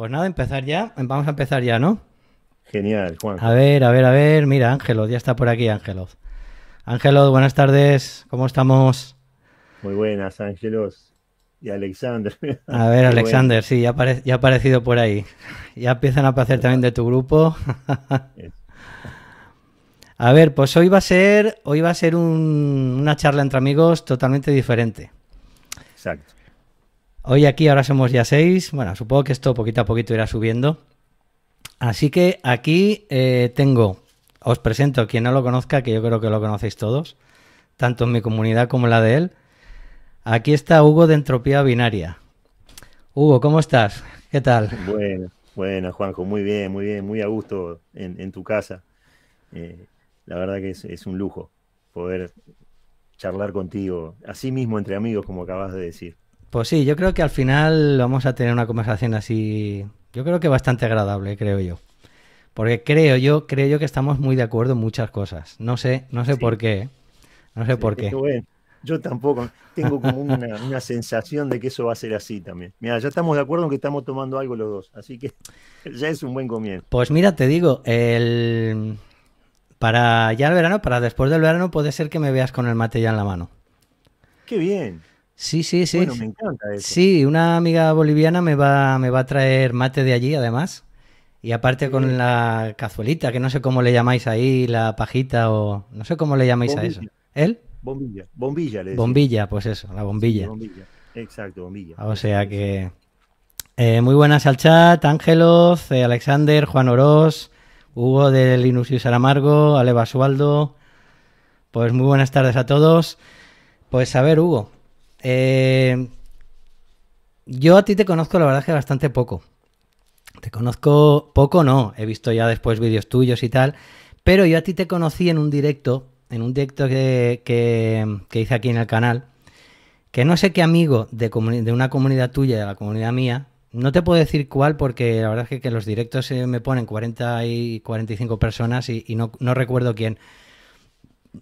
Pues nada, empezar ya. Vamos a empezar ya, ¿no? Genial, Juan. A ver, a ver, a ver. Mira, Ángelos, ya está por aquí, Ángelos. Ángelos, buenas tardes. ¿Cómo estamos? Muy buenas, Ángelos. Y Alexander. A ver, Alexander, sí, ya, ha aparecido por ahí. Ya empiezan a aparecer también de tu grupo. a ver, pues hoy va a ser, hoy va a ser una charla entre amigos totalmente diferente. Exacto. Hoy aquí ahora somos ya seis. Bueno, supongo que esto poquito a poquito irá subiendo. Así que aquí eh, tengo, os presento quien no lo conozca, que yo creo que lo conocéis todos, tanto en mi comunidad como en la de él. Aquí está Hugo de Entropía Binaria. Hugo, ¿cómo estás? ¿Qué tal? Bueno, bueno, Juanjo, muy bien, muy bien, muy a gusto en, tu casa. Eh, la verdad que es un lujo poder charlar contigo, así mismo entre amigos, como acabas de decir. Pues sí, yo creo que al final vamos a tener una conversación así, yo creo que bastante agradable, creo yo. Porque creo yo, creo yo que estamos muy de acuerdo en muchas cosas. No sé, no sé por qué. No sé por qué. yo tampoco. Tengo como una, sensación de que eso va a ser así también. Mira, ya estamos de acuerdo en que estamos tomando algo los dos. Así que ya es un buen comienzo. Pues mira, te digo, para ya el verano, para después del verano, puede ser que me veas con el mate ya en la mano. Qué bien. Sí, sí, sí. Bueno, me encanta eso. Sí, una amiga boliviana me va, me va a traer mate de allí, además. Y aparte con la cazuelita, que no sé cómo le llamáis ahí, la pajita o no sé cómo le llamáis a eso. ¿El? Bombilla, bombilla Bombilla, pues eso, la bombilla. bombilla. Exacto, bombilla. O sea que... Eh, muy buenas al chat, Ángelos, eh, Alexander, Juan Oroz, Hugo de Linus y Saramargo, Ale Basualdo. Pues muy buenas tardes a todos. Pues a ver, Hugo, eh, yo a ti te conozco, la verdad, que bastante poco. Te conozco poco, no. He visto ya después vídeos tuyos y tal. Pero yo a ti te conocí en un directo, en un directo que, hice aquí en el canal. Que no sé qué amigo de, una comunidad tuya, de la comunidad mía, no te puedo decir cuál porque la verdad es que, que los directos eh, me ponen 40 y 45 personas y, no recuerdo quién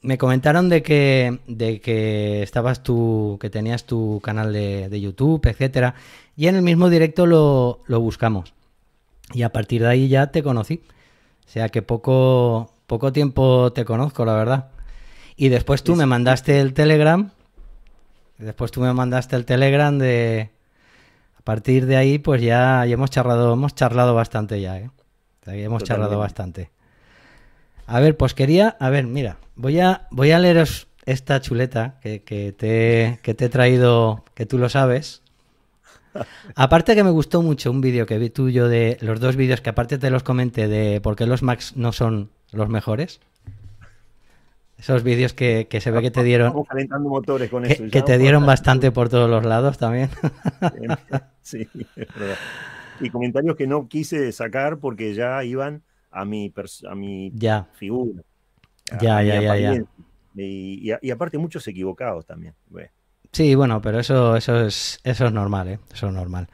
me comentaron de que, de que estabas tú, que tenías tu canal de, de, YouTube, etcétera, y en el mismo directo lo, lo, buscamos. Y a partir de ahí ya te conocí. O sea que poco, poco tiempo te conozco, la verdad. Y después tú me mandaste el Telegram. Después tú me mandaste el Telegram de. A partir de ahí, pues ya, hemos charlado, hemos charlado bastante ya, ¿eh? hemos charlado bastante. A ver, pues quería, a ver, mira, voy a, voy a leeros esta chuleta que, te, que te he traído, que tú lo sabes. Aparte que me gustó mucho un vídeo que vi tuyo de los dos vídeos que aparte te los comenté de por qué los Max no son los mejores. Esos vídeos que, se ve que te dieron... Estamos calentando motores con eso. Que, que te pues, dieron bastante por todos los lados también. Sí, es verdad. Y comentarios que no quise sacar porque ya iban a mi, a mi figura. ya, ya, ya, ya, y, aparte muchos equivocados también. Sí, bueno, pero eso, eso, es, eso es normal, ¿eh? Eso es normal.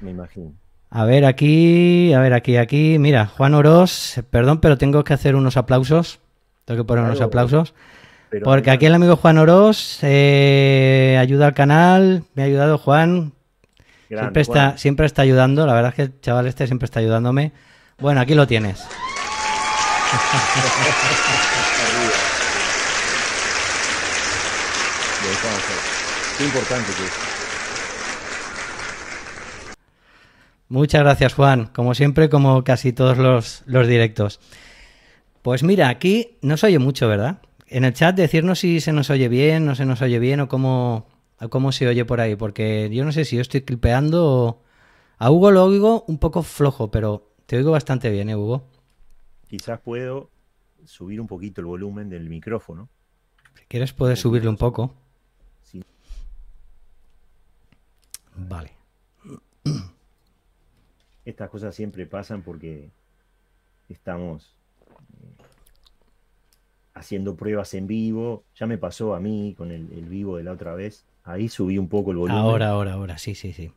Me imagino. A ver aquí, a ver aquí, aquí. Mira, Juan Oroz, perdón, pero tengo que hacer unos aplausos. Tengo que poner unos aplausos. porque aquí el amigo Juan Oroz eh, ayuda al canal, me ha ayudado Juan. siempre, está, siempre está ayudando, la verdad es que el chaval este siempre está ayudándome. Bueno, aquí lo tienes. importante Muchas gracias, Juan. Como siempre, como casi todos los, directos. Pues mira, aquí no se oye mucho, ¿verdad? En el chat decirnos si se nos oye bien, no se nos oye bien o cómo, cómo se oye por ahí, porque yo no sé si yo estoy clipeando o... A Hugo lo oigo un poco flojo, pero te oigo bastante bien, ¿eh, Hugo. Quizás puedo subir un poquito el volumen del micrófono. Si quieres, puedes subirle un poco. Sí. Vale. Estas cosas siempre pasan porque estamos eh, haciendo pruebas en vivo. Ya me pasó a mí con el vivo de la otra vez. Ahí subí un poco el volumen. Ahora, ahora, ahora, sí, sí, sí.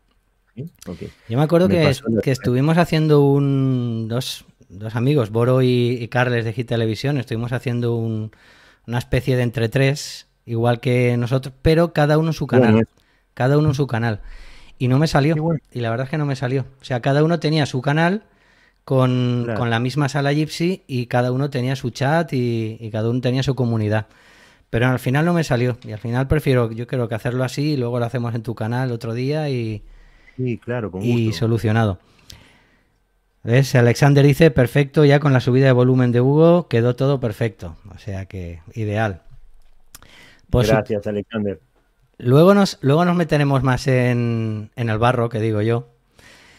Yo me acuerdo que, estuvimos haciendo un. Dos, dos amigos, Boro y, Carles de Hit Televisión, estuvimos haciendo una especie de entre tres, igual que nosotros, pero cada uno en su canal. Cada uno en su canal. Y no me salió. Y la verdad es que no me salió. O sea, cada uno tenía su canal. Con, la misma sala Gypsy y cada uno tenía su chat y, y, cada uno tenía su comunidad. Pero al final no me salió y al final prefiero, yo creo que hacerlo así y luego lo hacemos en tu canal otro día y, claro, Y solucionado. ¿Ves? Alexander dice, perfecto, ya con la subida de volumen de Hugo quedó todo perfecto. O sea que ideal. Pues, Gracias, Alexander. Luego nos, luego nos meteremos más en, en el barro, que digo yo.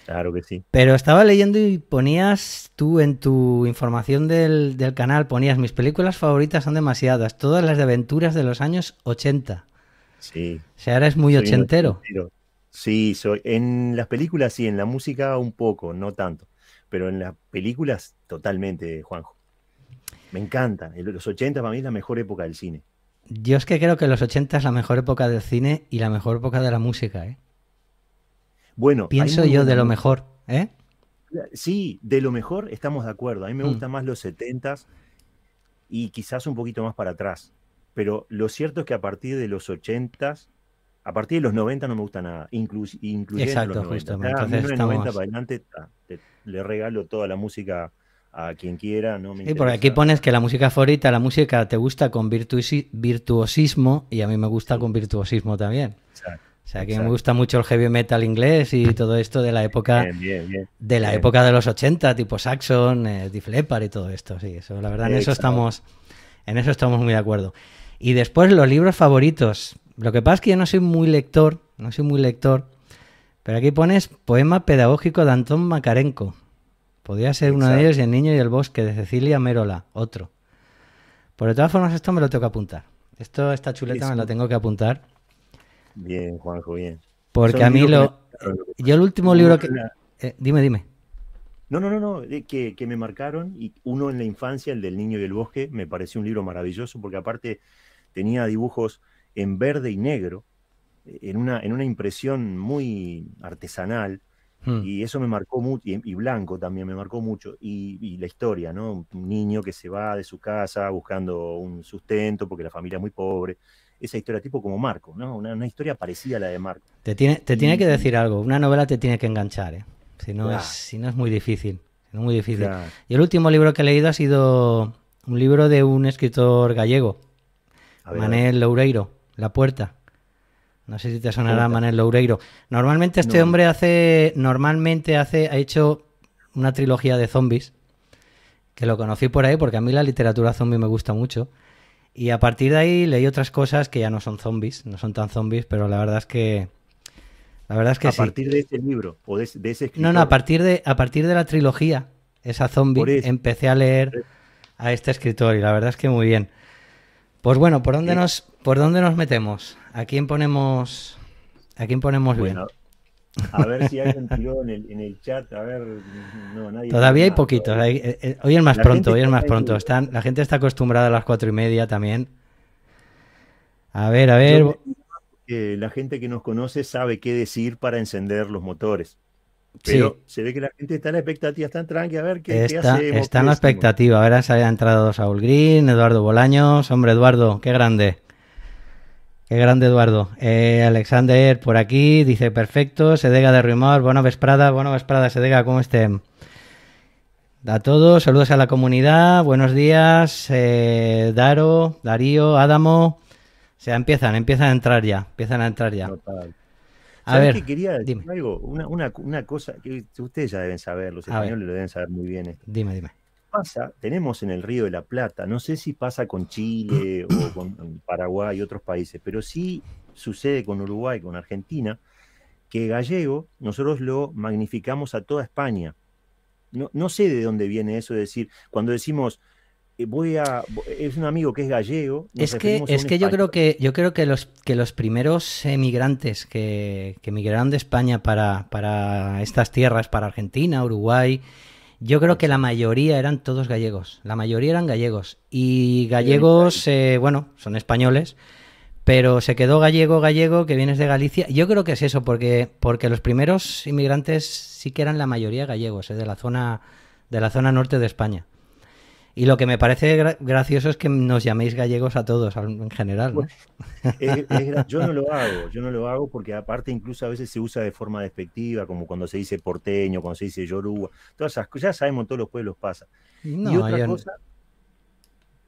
Claro que sí. Pero estaba leyendo y ponías tú en tu información del, canal, ponías mis películas favoritas son demasiadas, todas las de aventuras de los años 80. Sí. O sea, es muy ochentero. Sí, soy, en las películas sí, en la música un poco, no tanto, pero en las películas totalmente, Juanjo. Me encanta. Los 80 para mí es la mejor época del cine. Yo es que creo que los 80 es la mejor época del cine y la mejor época de la música, ¿eh? Bueno, pienso yo de lo mejor, ¿eh? Sí, de lo mejor estamos de acuerdo. A mí me mm. gustan más los 70 y quizás un poquito más para atrás. Pero lo cierto es que a partir de los 80 a partir de los 90 no me gusta nada, incluso incluyendo los 90. le regalo toda la música a quien quiera, no me porque aquí pones que la música favorita, la música te gusta con virtuosismo y a mí me gusta con virtuosismo también. Exacto. O sea, que me gusta mucho el heavy metal inglés y todo esto de la época de la época de los 80, tipo Saxon, eh, Def Leppard y todo esto, sí, eso la verdad en eso estamos en eso estamos muy de acuerdo. Y después los libros favoritos. Lo que pasa es que yo no soy muy lector, no soy muy lector, pero aquí pones poema pedagógico de Antón Macarenco. Podría ser uno de ellos El niño y el bosque de Cecilia Merola, otro. Por de todas formas, esto me lo tengo que apuntar. Esto, esta chuleta me la tengo que apuntar. Bien, Juanjo, bien. Porque a mí lo... Yo el último libro que... Eh, dime, dime. No, no, no, no, que, que, me marcaron y uno en la infancia, el del niño y el bosque, me pareció un libro maravilloso porque aparte tenía dibujos en verde y negro, en una, en una impresión muy artesanal, hmm. y eso me marcó mucho, y, blanco también me marcó mucho, y, la historia, ¿no? Un niño que se va de su casa buscando un sustento porque la familia es muy pobre, esa historia tipo como Marco, ¿no? Una, historia parecida a la de Marco. Te tiene, te que decir algo, una novela te tiene que enganchar, ¿eh? Si no, es, si no es muy difícil, es muy difícil. Y el último libro que he leído ha sido un libro de un escritor gallego, Manel Loureiro. La puerta. No sé si te sonará Manel Loureiro. Normalmente este hombre hace, normalmente hace, ha hecho una trilogía de zombies, que lo conocí por ahí porque a mí la literatura zombie me gusta mucho. Y a partir de ahí leí otras cosas que ya no son zombies, no son tan zombies, pero la verdad es que... La verdad es que a partir de ese libro o de, ese escritor. No, no, a partir de, a partir de la trilogía, esa zombie, empecé a leer a este escritor y la verdad es que muy bien. Pues bueno, ¿por dónde, eh. nos, ¿por nos metemos? ¿A quién ponemos, a quién ponemos bueno, bien? A ver si alguien tiró en el, en el chat. A ver, Todavía hay poquitos. Eh, eh, hoy es más pronto, hoy es más pronto. la gente está acostumbrada a las cuatro y media también. A ver, a ver. la gente que nos conoce sabe qué decir para encender los motores. Pero se ve que la gente está en expectativa, está en tranqui, a ver qué, está, Está en la expectativa, ahora se ha entrado Saúl Green, Eduardo Bolaños, hombre Eduardo, qué grande. Qué grande Eduardo. Eh, Alexander por aquí dice, perfecto, Sedega de Rumor, buena vesprada, buena vesprada, Sedega, ¿cómo estén? A todos, saludos a la comunidad, buenos días, eh, Daro, Darío, Adamo. O sea, empiezan, empiezan a entrar ya, empiezan a entrar ya. Total. A ver, quería decir algo? Una, cosa que ustedes ya deben saber, los españoles lo deben saber muy bien. Dime, dime. Pasa, tenemos en el Río de la Plata, no sé si pasa con Chile o con Paraguay y otros países, pero sí sucede con Uruguay, con Argentina, que gallego nosotros lo magnificamos a toda España. No, no sé de dónde viene eso de decir, cuando decimos eh, voy a es un amigo que es gallego. Es que, es que yo creo que yo creo que los que los primeros emigrantes que, emigraron de España para, para estas tierras, para Argentina, Uruguay, yo creo que la mayoría eran todos gallegos. La mayoría eran gallegos. Y gallegos, eh, bueno, son españoles. Pero se quedó gallego, gallego, que vienes de Galicia. Yo creo que es eso, porque, porque los primeros inmigrantes sí que eran la mayoría gallegos, eh, de la zona, de la zona norte de España. Y lo que me parece gracioso es que nos llaméis gallegos a todos en general. Pues, yo no lo hago, yo no lo hago porque aparte incluso a veces se usa de forma despectiva, como cuando se dice porteño, cuando se dice yoruba, todas esas cosas, ya sabemos todos los pueblos pasa. y otra cosa,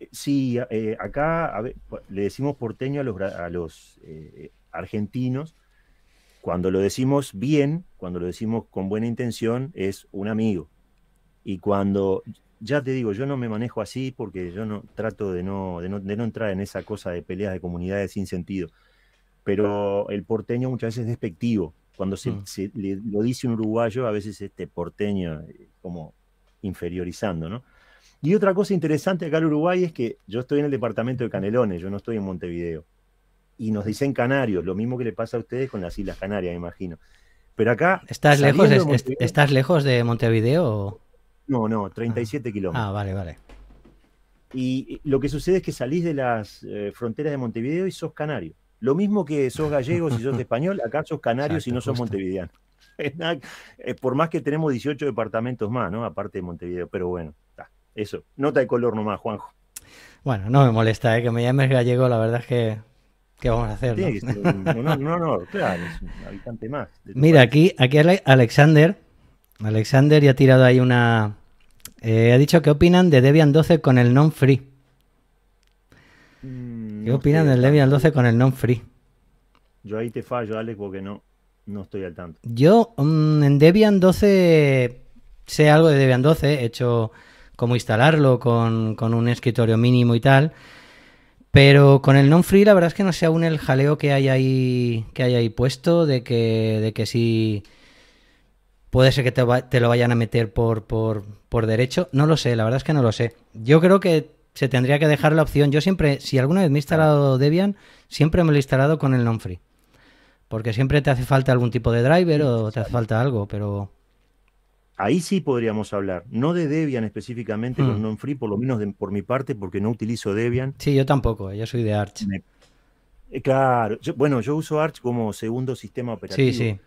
eh, sí, eh, acá le decimos porteño a los, eh, argentinos, cuando lo decimos bien, cuando lo decimos con buena intención, es un amigo. Y cuando ya te digo, yo no me manejo así porque yo no trato de no, entrar en esa cosa de peleas de comunidades sin sentido. Pero el porteño muchas veces es despectivo. Cuando se, mm. lo dice un uruguayo, a veces este porteño eh, como inferiorizando, ¿no? Y otra cosa interesante acá en Uruguay es que yo estoy en el departamento de Canelones, yo no estoy en Montevideo. Y nos dicen canarios, lo mismo que le pasa a ustedes con las Islas Canarias, me imagino. Pero acá. ¿Estás, lejos, de, ¿estás lejos de Montevideo? No, no, 37 ah. kilómetros. Ah, vale, vale. Y eh, lo que sucede es que salís de las eh, fronteras de Montevideo y sos canario. Lo mismo que sos gallego si sos de español, acá sos canario si no sos montevideano. Eh, por más que tenemos 18 departamentos más, ¿no? Aparte de Montevideo, pero bueno, está. Eso, nota de color nomás, Juanjo. Bueno, no me molesta, ¿eh? que me llames gallego, la verdad es que ¿Qué vamos a hacer? ¿no? no, no, claro, es habitante más. Mira, aquí, aquí Alexander Alexander ya ha tirado ahí una... Eh, ha dicho que opinan de Debian 12 con el non-free. Mm, ¿Qué opinan del Debian 12 con el non-free? Yo ahí te fallo, Alex, porque no, no estoy al tanto. Yo mm, en Debian 12 sé algo de Debian 12, he hecho como instalarlo con, un escritorio mínimo y tal. Pero con el non-free la verdad es que no sé aún el jaleo que hay ahí, que hay ahí puesto, de que, de que si... Sí, Puede ser que te, lo vayan a meter por, por, por, derecho. No lo sé, la verdad es que no lo sé. Yo creo que se tendría que dejar la opción. Yo siempre, si alguna vez me he instalado Debian, siempre me lo he instalado con el non-free. Porque siempre te hace falta algún tipo de driver o te hace falta algo, pero... Ahí sí podríamos hablar, no de Debian específicamente, los mm. non-free, por lo menos por mi parte, porque no utilizo Debian. Sí, yo tampoco, yo soy de Arch. Eh, claro, bueno, yo uso Arch como segundo sistema operativo. Sí, sí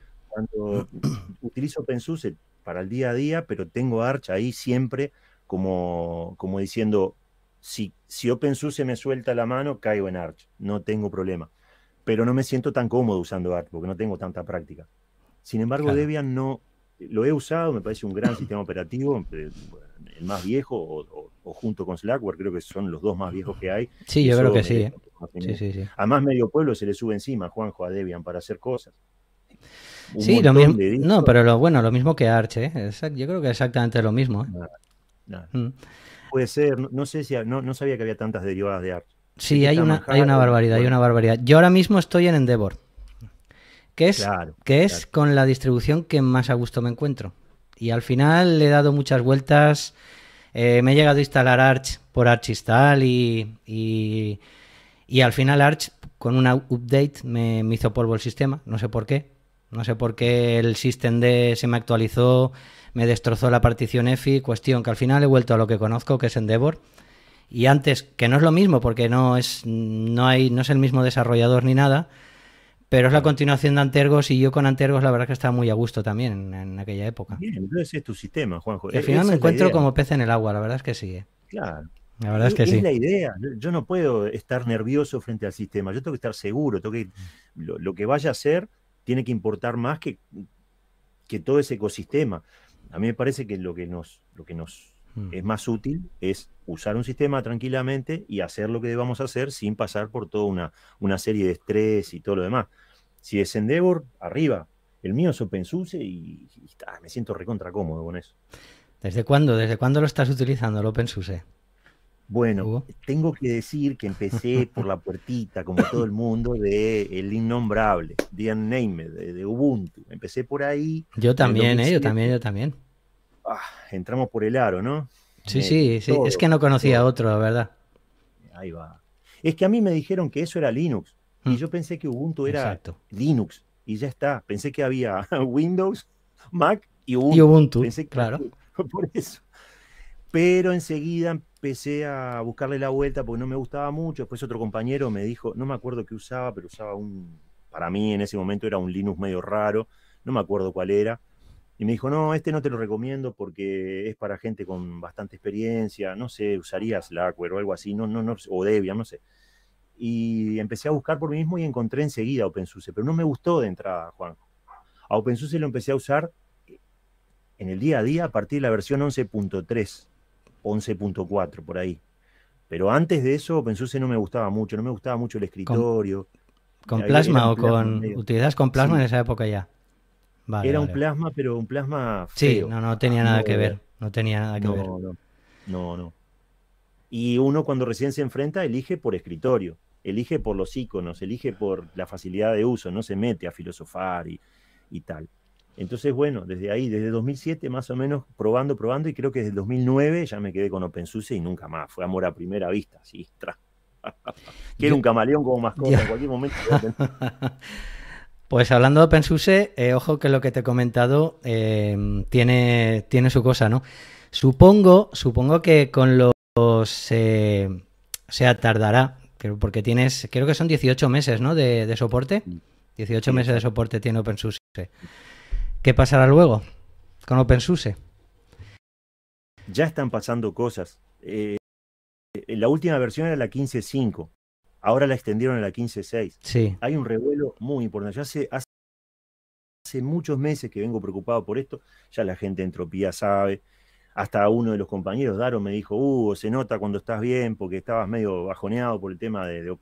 utilizo OpenSUSE para el día a día, pero tengo Arch ahí siempre como, como diciendo, si, si OpenSUSE me suelta la mano, caigo en Arch, no tengo problema. Pero no me siento tan cómodo usando Arch porque no tengo tanta práctica. Sin embargo, Debian no lo he usado, me parece un gran sistema operativo, eh, el más viejo o, junto con Slackware, creo que son los dos más viejos que hay. Sí, yo creo que sí, A sí, medio pueblo se le sube encima, Juanjo, a Debian para hacer cosas sí, lo mismo. No, pero lo bueno, lo mismo que Arch, ¿eh? yo creo que exactamente lo mismo. ¿eh? Mm. Puede ser, no, sé si no, sabía que había tantas derivadas de Arch. Sí, hay una, hay una barbaridad, hay una barbaridad. Yo ahora mismo estoy en Endeavor, que es, que es con la distribución que más a gusto me encuentro. Y al final le he dado muchas vueltas. Eh, me he llegado a instalar Arch por Archistal y, y, al final Arch con una update me hizo polvo el sistema, no sé por qué, no sé por qué el System D se me actualizó, me destrozó la partición EFI, cuestión que al final he vuelto a lo que conozco, que es Endeavor. Y antes, que no es lo mismo, porque no es, no hay, no es el mismo desarrollador ni nada, pero es la continuación de Antergos y yo con Antergos la verdad que estaba muy a gusto también en, aquella época. Bien, entonces es tu sistema, Juanjo. al e-, final me encuentro como pez en el agua, la verdad es que sí. Eh. Claro. La verdad es que sí. Es la idea. Yo no puedo estar nervioso frente al sistema. Yo tengo que estar seguro. Tengo que, mm. lo, lo que vaya a hacer, tiene que importar más que, que todo ese ecosistema. A mí me parece que lo que nos, lo que nos hmm. es más útil es usar un sistema tranquilamente y hacer lo que debamos hacer sin pasar por toda una, una serie de estrés y todo lo demás. Si es Endeavor, arriba. El mío es OpenSUSE y, me siento recontra cómodo con eso. ¿Desde cuándo? ¿Desde cuándo lo estás utilizando el OpenSUSE? Bueno, tengo que decir que empecé por la puertita, como todo el mundo, de el innombrable, The Unnamed, de, Ubuntu. Empecé por ahí. Yo también, eh, yo también, yo también. Ah, entramos por el aro, ¿no? Sí, eh, sí, sí. Es que no conocía otro, la verdad. Ahí va. Es que a mí me dijeron que eso era Linux. Y mm. yo pensé que Ubuntu era Linux. Y ya está. Pensé que había Windows, Mac y Ubuntu. Y Ubuntu, claro. Por eso pero enseguida empecé a buscarle la vuelta porque no me gustaba mucho. Después otro compañero me dijo, no me acuerdo qué usaba, pero usaba un, para mí en ese momento era un Linux medio raro, no me acuerdo cuál era. Y me dijo, no, este no te lo recomiendo porque es para gente con bastante experiencia, no sé, usaría Slackware o algo así, no, no, o Debian, no sé. Y empecé a buscar por mí mismo y encontré enseguida OpenSUSE, pero no me gustó de entrada, Juan. A OpenSUSE lo empecé a usar en el día a día a partir de la versión 11.3 11.4 por ahí. Pero antes de eso, OpenSUSE no me gustaba mucho, no me gustaba mucho el escritorio. ¿Con, plasma o con. utilidades con plasma en esa época ya? era un plasma, pero un plasma. Sí, no, no tenía nada que ver. No tenía nada que ver. No, no, no. Y uno cuando recién se enfrenta elige por escritorio, elige por los iconos, elige por la facilidad de uso, no se mete a filosofar y, y tal. Entonces, bueno, desde ahí, desde 2007 más o menos, probando, probando, y creo que desde 2009 ya me quedé con OpenSUSE y nunca más. Fue amor a primera vista, sí, tra. Quiero un camaleón como mascota, en cualquier momento. Pues hablando de OpenSUSE, eh, ojo que lo que te he comentado eh, tiene, tiene su cosa, ¿no? Supongo, supongo que con los... Eh, o sea, tardará, porque tienes, creo que son 18 meses, ¿no? De, soporte. 18 meses de soporte tiene OpenSUSE. ¿Qué pasará luego con OpenSUSE? Ya están pasando cosas. Eh, eh, la última versión era la 15.5. Ahora la extendieron a la 15.6. Sí. Hay un revuelo muy importante. Ya hace muchos meses que vengo preocupado por esto, ya la gente de Entropía sabe, hasta uno de los compañeros, Daro, me dijo, Hugo, uh, se nota cuando estás bien porque estabas medio bajoneado por el tema de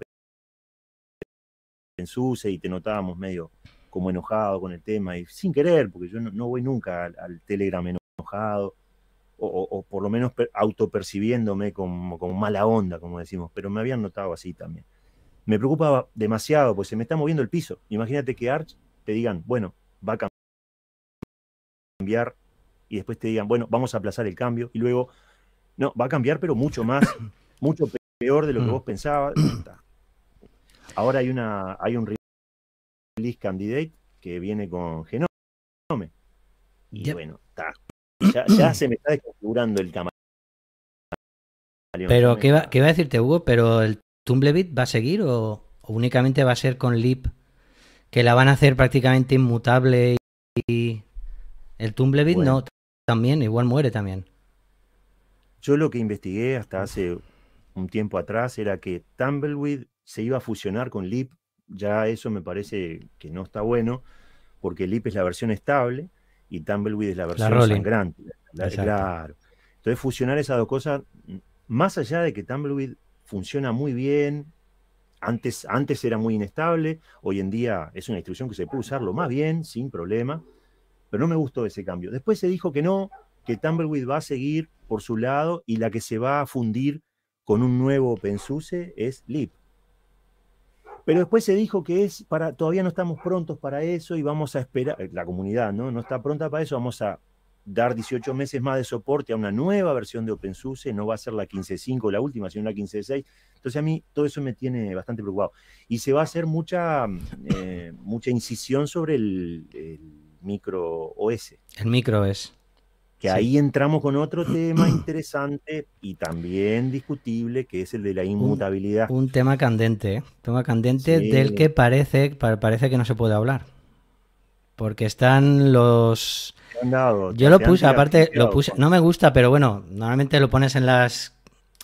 OpenSUSE y te notábamos medio, como enojado con el tema, y sin querer, porque yo no, voy nunca al, Telegram enojado, o, por lo menos autopercibiéndome como, como mala onda, como decimos, pero me habían notado así también. Me preocupaba demasiado, pues se me está moviendo el piso. Imagínate que Arch te digan, bueno, va a cambiar, y después te digan, bueno, vamos a aplazar el cambio, y luego, no, va a cambiar, pero mucho más, mucho peor de lo que mm. vos pensabas. Ahora hay, una, hay un List Candidate que viene con Genome. Y bueno, Ya, se me está desconfigurando el camarón Pero, ¿qué va, a decirte, Hugo? ¿Pero el Tumblebit va a seguir o, únicamente va a ser con Lip? Que la van a hacer prácticamente inmutable y. El Tumblebit no, también, igual muere también. Yo lo que investigué hasta hace un tiempo atrás era que Tumbleweed se iba a fusionar con Lip ya eso me parece que no está bueno, porque Lip es la versión estable y Tumbleweed es la versión sangrante. claro. Entonces, fusionar esas dos cosas, más allá de que Tumbleweed funciona muy bien, antes, antes era muy inestable, hoy en día es una instrucción que se puede usarlo más bien, sin problema, pero no me gustó ese cambio. Después se dijo que no, que Tumbleweed va a seguir por su lado y la que se va a fundir con un nuevo OpenSUSE es Lip. Pero después se dijo que es para, todavía no estamos prontos para eso y vamos a esperar, eh, la comunidad no, no está pronta para eso, vamos a dar 18 meses más de soporte a una nueva versión de OpenSUSE, no va a ser la 15.5 la última, sino la 15.6. Entonces a mí todo eso me tiene bastante preocupado. Y se va a hacer mucha, eh, mucha incisión sobre el, el micro OS. El micro OS. Que ahí entramos con otro tema interesante y también discutible, que es el de la inmutabilidad. Un, tema candente, ¿eh? tema candente del que parece, parece que no se puede hablar. Porque están los... Yo lo puse, aparte, lo puse, no me gusta, pero bueno, normalmente lo pones en las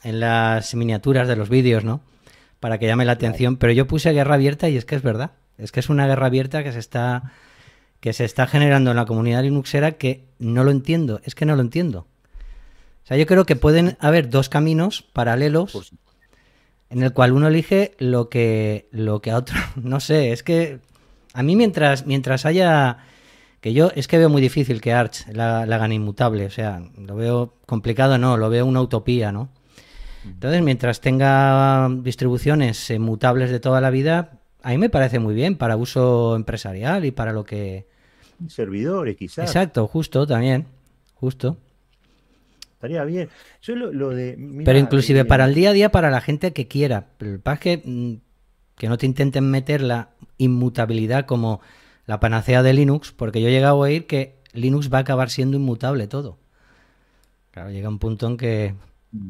en las miniaturas de los vídeos, ¿no? Para que llame la atención. Pero yo puse guerra abierta y es que es verdad. Es que es una guerra abierta que se está que se está generando en la comunidad linuxera que no lo entiendo, es que no lo entiendo. O sea, yo creo que pueden haber dos caminos paralelos en el cual uno elige lo que, lo que a otro, no sé, es que a mí mientras, mientras haya, que yo es que veo muy difícil que Arch la, la inmutable, o sea, lo veo complicado, no, lo veo una utopía, ¿no? Entonces, mientras tenga distribuciones mutables de toda la vida, a mí me parece muy bien para uso empresarial y para lo que... Servidores, quizás. Exacto, justo también, justo. Estaría bien. Pero inclusive eh, para el día a día, para la gente que quiera. El es que, mm, que no te intenten meter la inmutabilidad como la panacea de Linux, porque yo he llegado a oír que Linux va a acabar siendo inmutable todo. Claro, llega un punto en que... Mm.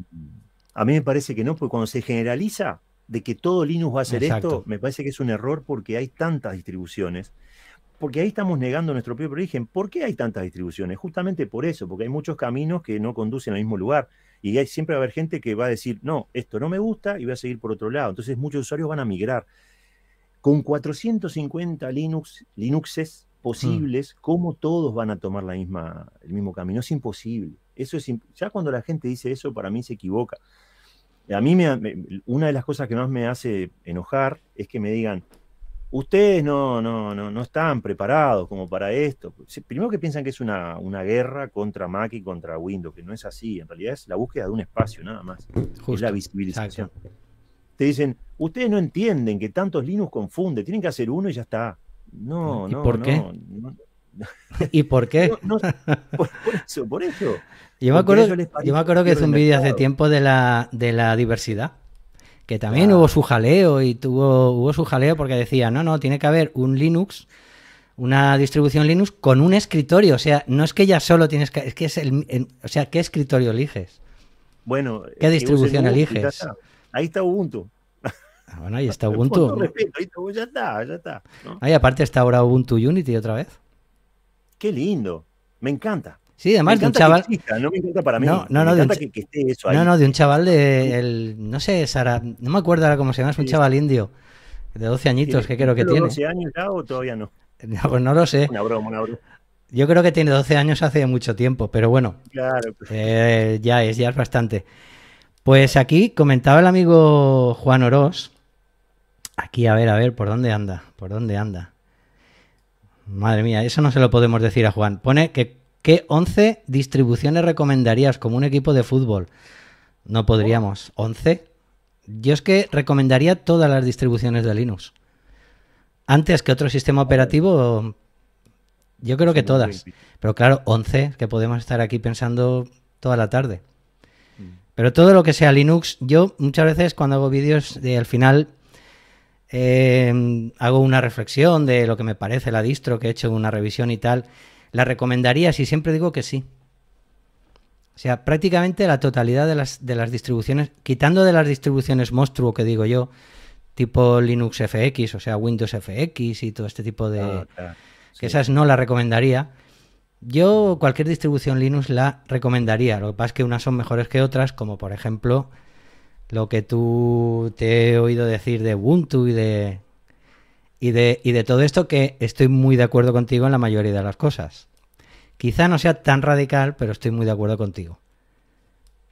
A mí me parece que no, porque cuando se generaliza, de que todo Linux va a hacer esto, me parece que es un error porque hay tantas distribuciones. Porque ahí estamos negando nuestro propio origen. ¿Por qué hay tantas distribuciones? Justamente por eso, porque hay muchos caminos que no conducen al mismo lugar. Y hay, siempre va a haber gente que va a decir, no, esto no me gusta y voy a seguir por otro lado. Entonces muchos usuarios van a migrar. Con 450 Linux, Linuxes posibles, mm. ¿cómo todos van a tomar el mismo camino? Es imposible. Eso es, ya cuando la gente dice eso, para mí se equivoca. A mí me, una de las cosas que más me hace enojar es que me digan, ustedes no, no, no, no están preparados como para esto. Primero que piensan que es una, una, guerra contra Mac y contra Windows, que no es así, en realidad es la búsqueda de un espacio nada más, es la visibilización. Te dicen, ustedes no entienden que tantos Linux confunde, tienen que hacer uno y ya está. No, ah, no, por qué? ¿Y por qué? por, eso, por eso. Yo me, acuerdo, que es un vídeo hace tiempo de la, diversidad, que también hubo su jaleo y tuvo, hubo su jaleo porque decía, no, no, tiene que haber un Linux, una distribución Linux con un escritorio. O sea, no es que ya solo tienes que, que es o sea, ¿qué escritorio eliges? Bueno, ¿qué eh, distribución eliges? ahí está Ubuntu. Ah, bueno, ahí está Ubuntu. ahí está, ya está, ya está. Ahí aparte está ahora Ubuntu Unity otra vez. Qué lindo, me encanta. Sí, además de un chaval. no me encanta para mí. No, no, de un... chaval de. no sé, Sara. No me acuerdo ahora cómo se llama. Es un chaval indio. De 12 añitos, que creo que tiene. ¿12 años ya o todavía no? pues no lo sé. Una broma, una broma. Yo creo que tiene 12 años hace mucho tiempo, pero bueno. Claro. Pues. Eh, ya es, ya es bastante. Pues aquí comentaba el amigo Juan Oroz. Aquí, a ver, a ver, ¿por dónde anda? ¿Por dónde anda? Madre mía, eso no se lo podemos decir a Juan. Pone que ¿Qué 11 distribuciones recomendarías como un equipo de fútbol? No podríamos. ¿11? Yo es que recomendaría todas las distribuciones de Linux. Antes que otro sistema operativo, yo creo que todas. Pero claro, 11, que podemos estar aquí pensando toda la tarde. Mm. Pero todo lo que sea Linux, yo muchas veces cuando hago vídeos, al final eh, hago una reflexión de lo que me parece la distro, que he hecho una revisión y tal. ¿La recomendaría, si siempre digo que sí. O sea, prácticamente la totalidad de las, distribuciones, quitando de las distribuciones monstruo que digo yo, tipo Linux FX, o sea, Windows FX y todo este tipo de... Ah, que esas no la recomendaría. Yo cualquier distribución Linux la recomendaría. Lo que pasa es que unas son mejores que otras, como por ejemplo lo que tú te he oído decir de Ubuntu y de y de, y de todo esto que estoy muy de acuerdo contigo en la mayoría de las cosas. Quizá no sea tan radical, pero estoy muy de acuerdo contigo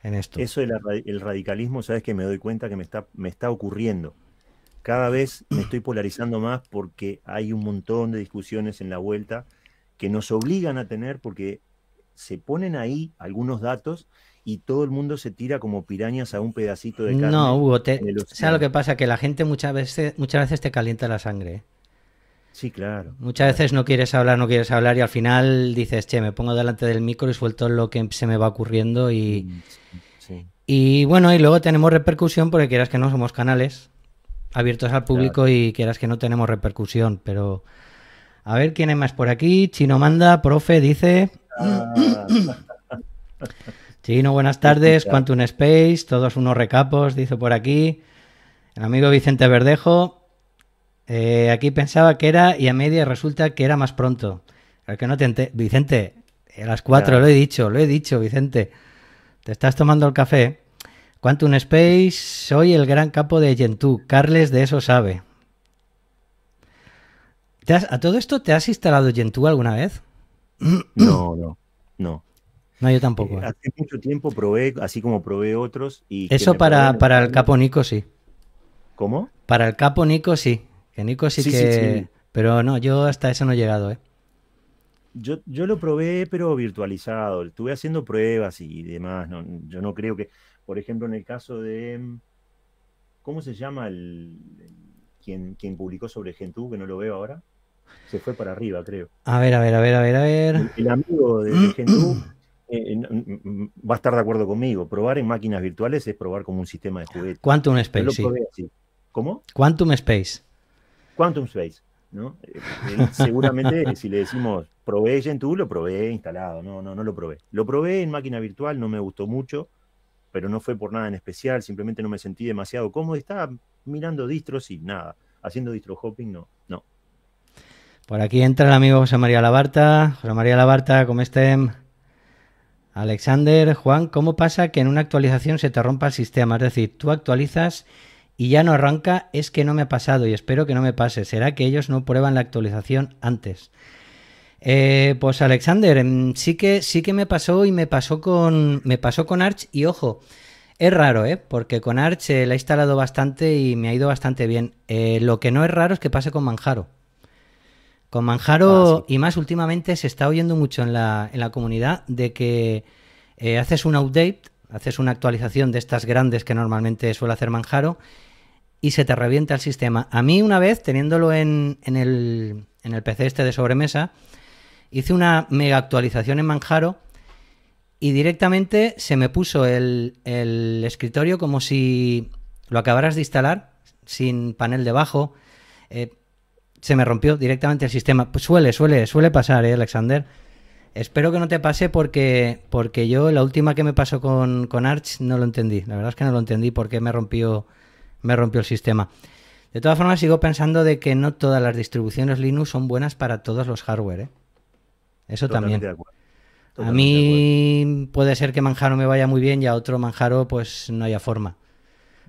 en esto. Eso del el radicalismo, sabes que me doy cuenta que me está, me está ocurriendo. Cada vez me estoy polarizando más porque hay un montón de discusiones en la vuelta que nos obligan a tener porque se ponen ahí algunos datos y todo el mundo se tira como pirañas a un pedacito de carne. No, Hugo, te, sea, lo que pasa? Que la gente muchas veces, muchas veces te calienta la sangre. ¿eh? Sí, claro. Muchas veces no quieres hablar, no quieres hablar y al final dices, che, me pongo delante del micro y suelto lo que se me va ocurriendo y... Mm, y bueno, y luego tenemos repercusión porque quieras que no somos canales abiertos al público y quieras que no tenemos repercusión, pero... A ver quién es más por aquí. Chino manda, profe, dice... Ah. no. buenas tardes. Quantum Space, todos unos recapos, dice por aquí. El amigo Vicente Verdejo. Eh, aquí pensaba que era y a media resulta que era más pronto. que no te Vicente, a las cuatro, lo he dicho, lo he dicho, Vicente. Te estás tomando el café. Quantum Space, soy el gran capo de Gentoo, Carles de eso sabe. ¿A todo esto te has instalado Gentoo alguna vez? No, no, no. No, yo tampoco. Eh, eh. hace mucho tiempo probé, así como probé otros. y Eso para, para el capo Nico sí. ¿Cómo? Para el capo Nico sí. Que Nico sí, que. Pero no, yo hasta eso no he llegado, ¿eh? Yo, lo probé, pero virtualizado. Estuve haciendo pruebas y demás. yo no creo que. Por ejemplo, en el caso de. Mm, ¿Cómo se llama el, quien, publicó sobre Gentoo, que no lo veo ahora? Se fue para arriba, creo. A ver, a ver, a ver, a ver, a ver. El, amigo de Gentoo eh, mm, mm, mm, va a estar de acuerdo conmigo. Probar en máquinas virtuales es probar como un sistema de juguete. Quantum Space. Sí. ¿Cómo? Quantum Space. Quantum Space. ¿no? Eh, seguramente si le decimos probé tú lo probé instalado. No, no, no lo probé. Lo probé en máquina virtual, no me gustó mucho, pero no fue por nada en especial. Simplemente no me sentí demasiado cómodo. Estaba mirando distros y nada. Haciendo distro hopping, no. no. Por aquí entra el amigo José María Labarta. José María Labarta, ¿cómo estén? Alexander, Juan, ¿cómo pasa que en una actualización se te rompa el sistema? Es decir, tú actualizas y ya no arranca, es que no me ha pasado y espero que no me pase. ¿Será que ellos no prueban la actualización antes? Eh, pues Alexander, mm, sí que, sí que me pasó y me pasó con. Me pasó con Arch y ojo. Es raro, ¿eh? Porque con Arch eh, la he instalado bastante y me ha ido bastante bien. Eh, lo que no es raro es que pase con Manjaro. Con ah, Manjaro y más últimamente se está oyendo mucho en la, en la comunidad de que eh, haces un update, haces una actualización de estas grandes que normalmente suele hacer Manjaro y se te revienta el sistema. A mí una vez, teniéndolo en, el, PC este de sobremesa, hice una mega actualización en Manjaro y directamente se me puso el, el escritorio como si lo acabaras de instalar, sin panel debajo. Eh, se me rompió directamente el sistema. Pues suele, suele, suele pasar, ¿eh, Alexander? Espero que no te pase porque, porque yo la última que me pasó con, Arch no lo entendí. La verdad es que no lo entendí porque me rompió, me rompió el sistema. De todas formas, sigo pensando de que no todas las distribuciones Linux son buenas para todos los hardware. ¿eh? Eso también. A mí puede ser que Manjaro me vaya muy bien y a otro Manjaro pues no haya forma.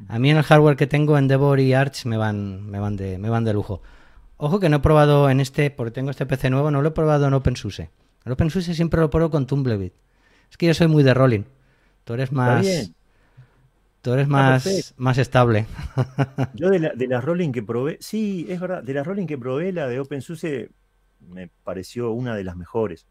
A mí en el hardware que tengo, Endeavor y Arch me van, me van, de, me van de lujo. Ojo que no he probado en este, porque tengo este PC nuevo, no lo he probado en OpenSUSE. En OpenSUSE siempre lo pruebo con Tumblebit. Es que yo soy muy de rolling. Tú eres más. Tú eres ah, más, más estable. Yo de, la, de la rolling que probé, sí, es verdad, de la rolling que probé, la de OpenSUSE me pareció una de las mejores.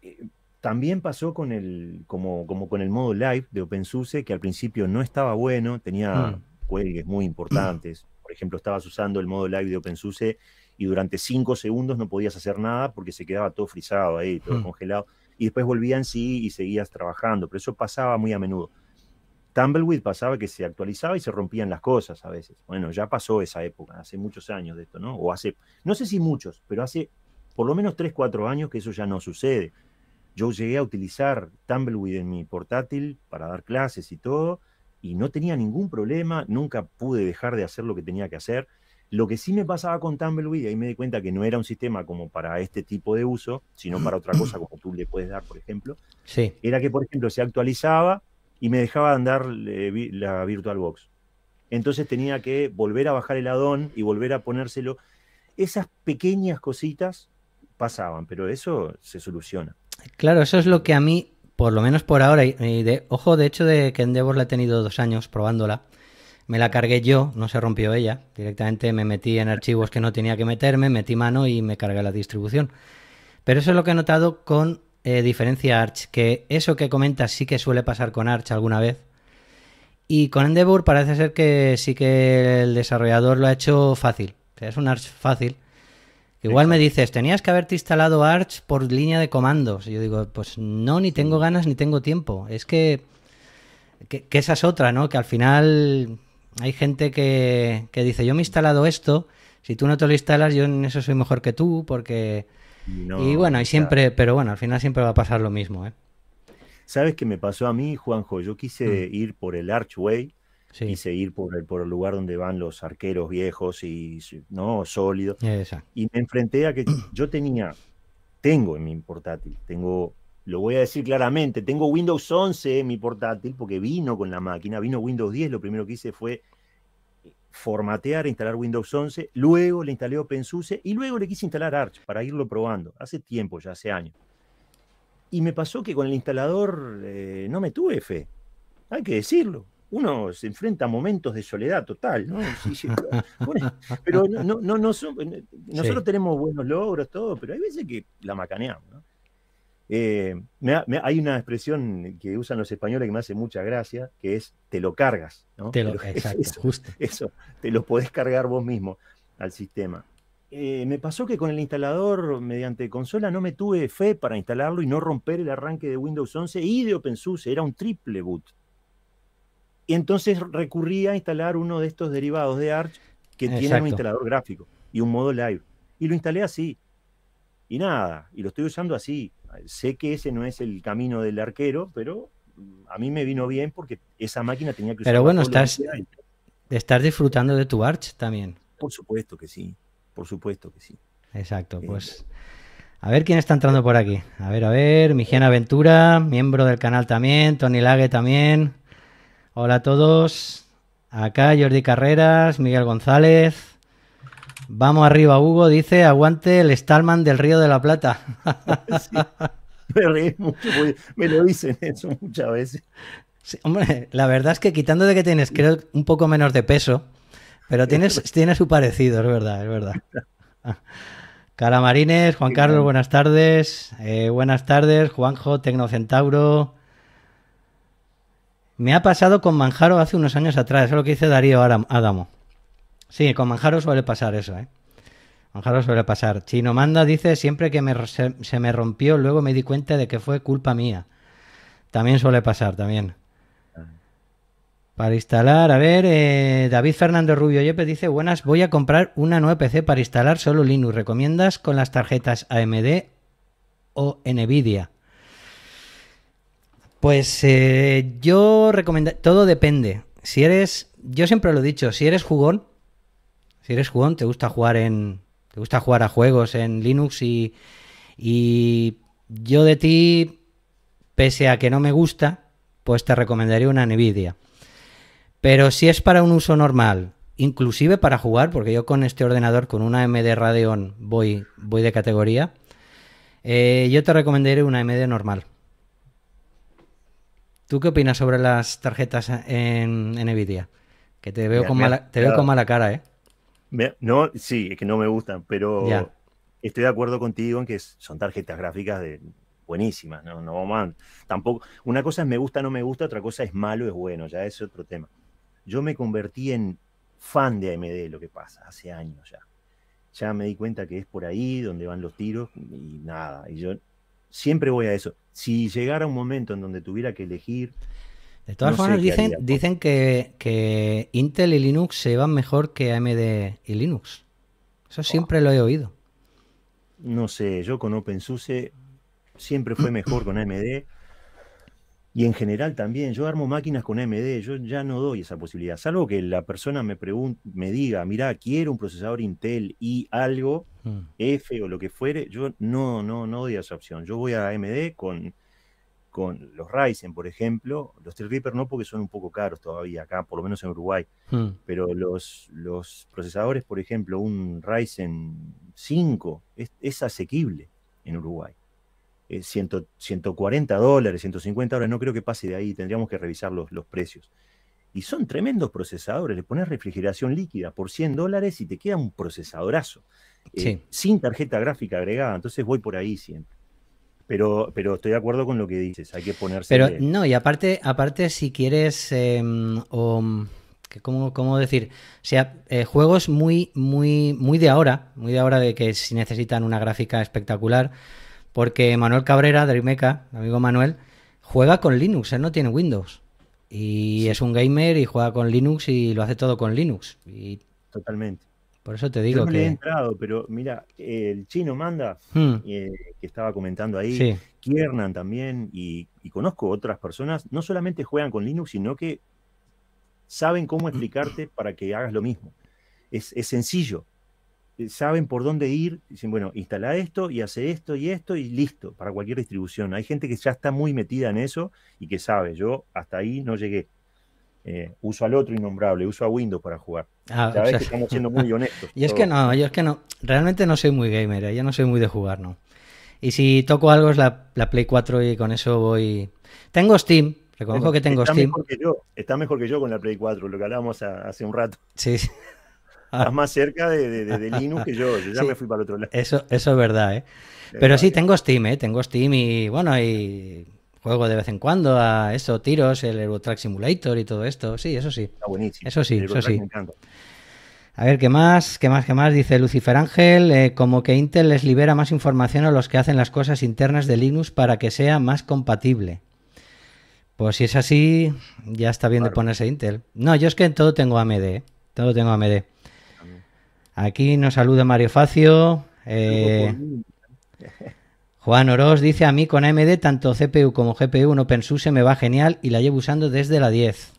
Eh, también pasó con el, como, como con el modo live de OpenSUSE, que al principio no estaba bueno, tenía juegues mm. muy importantes, por ejemplo, estabas usando el modo live de OpenSUSE y durante cinco segundos no podías hacer nada porque se quedaba todo frisado ahí, todo hmm. congelado, y después volvían sí y seguías trabajando, pero eso pasaba muy a menudo. Tumbleweed pasaba que se actualizaba y se rompían las cosas a veces. Bueno, ya pasó esa época, hace muchos años de esto, ¿no? O hace, no sé si muchos, pero hace por lo menos tres, cuatro años que eso ya no sucede. Yo llegué a utilizar Tumbleweed en mi portátil para dar clases y todo, y no tenía ningún problema, nunca pude dejar de hacer lo que tenía que hacer. Lo que sí me pasaba con Tumbleweed, y ahí me di cuenta que no era un sistema como para este tipo de uso, sino para otra cosa como tú le puedes dar, por ejemplo, sí. era que, por ejemplo, se actualizaba y me dejaba andar eh, la VirtualBox. Entonces tenía que volver a bajar el addon y volver a ponérselo. Esas pequeñas cositas pasaban, pero eso se soluciona. Claro, eso es lo que a mí por lo menos por ahora, y, de, ojo, de hecho, de que Endeavor la he tenido dos años probándola. Me la cargué yo, no se rompió ella. Directamente me metí en archivos que no tenía que meterme, metí mano y me cargué la distribución. Pero eso es lo que he notado con eh, diferencia Arch, que eso que comentas sí que suele pasar con Arch alguna vez. Y con Endeavor parece ser que sí que el desarrollador lo ha hecho fácil. es un Arch fácil Igual me dices, tenías que haberte instalado Arch por línea de comandos. Y yo digo, pues no, ni tengo ganas ni tengo tiempo. Es que, que, esa es otra, ¿no? Que al final hay gente que, que, dice, yo me he instalado esto, si tú no te lo instalas, yo en eso soy mejor que tú, porque... y bueno, y siempre, pero bueno, al final siempre va a pasar lo mismo, ¿eh? ¿Sabes qué me pasó a mí, Juanjo? Yo quise mm. ir por el Archway, y seguir por el, por el lugar donde van los arqueros viejos y no sólidos. Y me enfrenté a que yo tenía, tengo en mi portátil, tengo, lo voy a decir claramente, tengo Windows 11 en mi portátil porque vino con la máquina, vino Windows 10, lo primero que hice fue eh, formatear e instalar Windows 11, luego le instalé OpenSUSE y luego le quise instalar Arch para irlo probando, hace tiempo, ya hace años. Y me pasó que con el instalador eh, no me tuve fe, hay que decirlo uno se enfrenta a momentos de soledad total, ¿no? pero no, no, no eh, nosotros tenemos buenos logros, todo, pero hay veces que la macaneamos, ¿no? Eh, hay una expresión que usan los españoles que me hace mucha gracia, que es te lo cargas, ¿no? Te lo, exacto, justo. eso, te lo podés cargar vos mismo al sistema. Eh, me pasó que con el instalador mediante consola no me tuve fe para instalarlo y no romper el arranque de Windows 11 y de OpenSUSE, era un triple boot. Y entonces recurría a instalar uno de estos derivados de Arch que tiene un instalador gráfico y un modo live. Y lo instalé así. Y nada, y lo estoy usando así. Sé que ese no es el camino del arquero, pero mm, a mí me vino bien porque esa máquina tenía que usar. Pero bueno, estás, estás disfrutando de tu Arch también. Por supuesto que sí, por supuesto que sí. Exacto, eh, pues. A ver quién está entrando por aquí. A ver, a ver, Migena Ventura, miembro del canal también, Tony Lague también. Hola a todos. Acá Jordi Carreras, Miguel González. Vamos arriba, Hugo. Dice, aguante el Stallman del Río de la Plata. me lo dicen eso muchas veces. hombre, la verdad es que quitando de que tienes, creo, un poco menos de peso, pero tienes, tiene su parecido, es verdad, es verdad. Calamarines, Juan Carlos, buenas tardes. Eh, buenas tardes, Juanjo, Tecnocentauro. Me ha pasado con Manjaro hace unos años atrás, es lo que dice Darío Adamo. Sí, con Manjaro suele pasar eso, ¿eh? Manjaro suele pasar. Chino Manda dice, siempre que se, me rompió, luego me di cuenta de que fue culpa mía. También suele pasar, también. Para instalar, a ver, eh, David Fernando Rubio Yepes dice, buenas, voy a comprar una nueva PC para instalar solo Linux. ¿Recomiendas con las tarjetas AMD o NVIDIA? Pues eh, yo recomiendo. Todo depende. Si eres. Yo siempre lo he dicho, si eres jugón. Si eres jugón, te gusta jugar en. Te gusta jugar a juegos en Linux y. Y yo de ti, pese a que no me gusta, pues te recomendaría una Nvidia. Pero si es para un uso normal, inclusive para jugar, porque yo con este ordenador, con una AMD Radeon, voy, voy de categoría, eh, yo te recomendaría una AMD normal. ¿Tú qué opinas sobre las tarjetas en, Nvidia? Que te veo, con, mala, cara, ¿eh? no, sí, es que no me gustan, pero estoy de acuerdo contigo en que son tarjetas gráficas buenísimas, no, no tampoco. Una cosa es me gusta, no me gusta, otra cosa es malo, es bueno, ya es otro tema. Yo me convertí en fan de AMD, lo que pasa, hace años ya. Ya me di cuenta que es por ahí donde van los tiros y nada. Y yo siempre voy a eso. Si llegara un momento en donde tuviera que elegir. De todas formas, dicen, dicen que, que, Intel y Linux se van mejor que AMD y Linux. Eso siempre lo he oído. No sé, yo con OpenSUSE siempre fue mejor con AMD y en general también, yo armo máquinas con AMD, yo ya no doy esa posibilidad, salvo que la persona me, me diga, mira, quiero un procesador Intel y algo, mm. F o lo que fuere, yo no, no, no doy esa opción. Yo voy a AMD con, con los Ryzen, por ejemplo, los Threadripper no porque son un poco caros todavía acá, por lo menos en Uruguay, mm. pero los, los procesadores, por ejemplo, un Ryzen 5 es asequible en Uruguay. 140 eh, dólares, 150 dólares, no creo que pase de ahí, tendríamos que revisar los, precios. Y son tremendos procesadores, le pones refrigeración líquida por 100 dólares y te queda un procesadorazo, eh, sin tarjeta gráfica agregada, entonces voy por ahí 100. Pero, pero estoy de acuerdo con lo que dices, hay que ponerse... Pero no, y aparte, aparte si quieres, eh, o, ¿cómo, decir? sea, eh, juegos muy, muy, muy de ahora, muy de ahora de que si necesitan una gráfica espectacular, porque Manuel Cabrera, de Rimeca, amigo Manuel, juega con Linux, él no tiene Windows. Y es un gamer y juega con Linux y lo hace todo con Linux. Y Totalmente. Por eso te digo Yo no que... le he entrado, pero mira, el chino manda, hmm. eh, que estaba comentando ahí, Kiernan también, y, conozco otras personas, no solamente juegan con Linux, sino que saben cómo explicarte para que hagas lo mismo. Es, es sencillo. Eh, saben por dónde ir, dicen, bueno, instala esto y hace esto y esto y listo, para cualquier distribución. Hay gente que ya está muy metida en eso y que sabe, yo hasta ahí no llegué. Eh, uso al otro innombrable, uso a Windows para jugar. Ah, estamos siendo muy honestos. y es que no, yo es que no, realmente no soy muy gamer, ya ¿eh? yo no soy muy de jugar, no. Y si toco algo es la, Play 4 y con eso voy... Tengo Steam, reconozco que tengo Steam. yo, está mejor que yo con la Play 4, lo que hablábamos hace un rato. sí. Estás más cerca de, Linux que yo. Yo ya me fui para el otro lado. Eso, eso es verdad, ¿eh? Pero sí, tengo Steam, ¿eh? Tengo Steam y bueno, y juego de vez en cuando a eso, tiros, el Eurotrack Simulator y todo esto. Sí, eso sí. Eso sí, eso sí. A ver, ¿qué más? ¿Qué más? ¿Qué más? Dice Lucifer Ángel, eh, como que Intel les libera más información a los que hacen las cosas internas de Linux para que sea más compatible. Pues si es así, ya está bien de ponerse Intel. No, yo es que en todo tengo AMD, ¿eh? todo tengo AMD. Aquí nos saluda Mario Facio. Eh, Juan Oroz dice: A mí con AMD, tanto CPU como GPU, un OpenSUSE me va genial y la llevo usando desde la 10.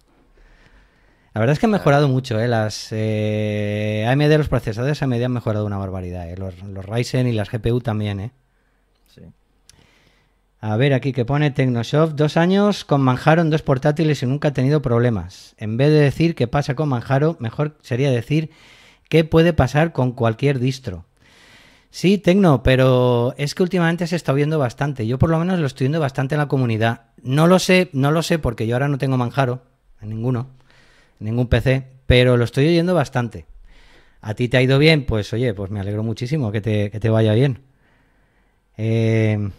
La verdad es que ha mejorado ah. mucho, ¿eh? Las eh, AMD, los procesadores AMD han mejorado una barbaridad, eh, los, Ryzen y las GPU también, ¿eh? A ver, aquí que pone Tecnosoft, dos años con Manjaro en dos portátiles y nunca ha tenido problemas. En vez de decir qué pasa con Manjaro, mejor sería decir ¿Qué puede pasar con cualquier distro? Sí, Tecno, pero es que últimamente se está viendo bastante. Yo por lo menos lo estoy viendo bastante en la comunidad. No lo sé, no lo sé porque yo ahora no tengo Manjaro, en ninguno, ningún PC, pero lo estoy oyendo bastante. ¿A ti te ha ido bien? Pues oye, pues me alegro muchísimo que te, vaya bien. Eh,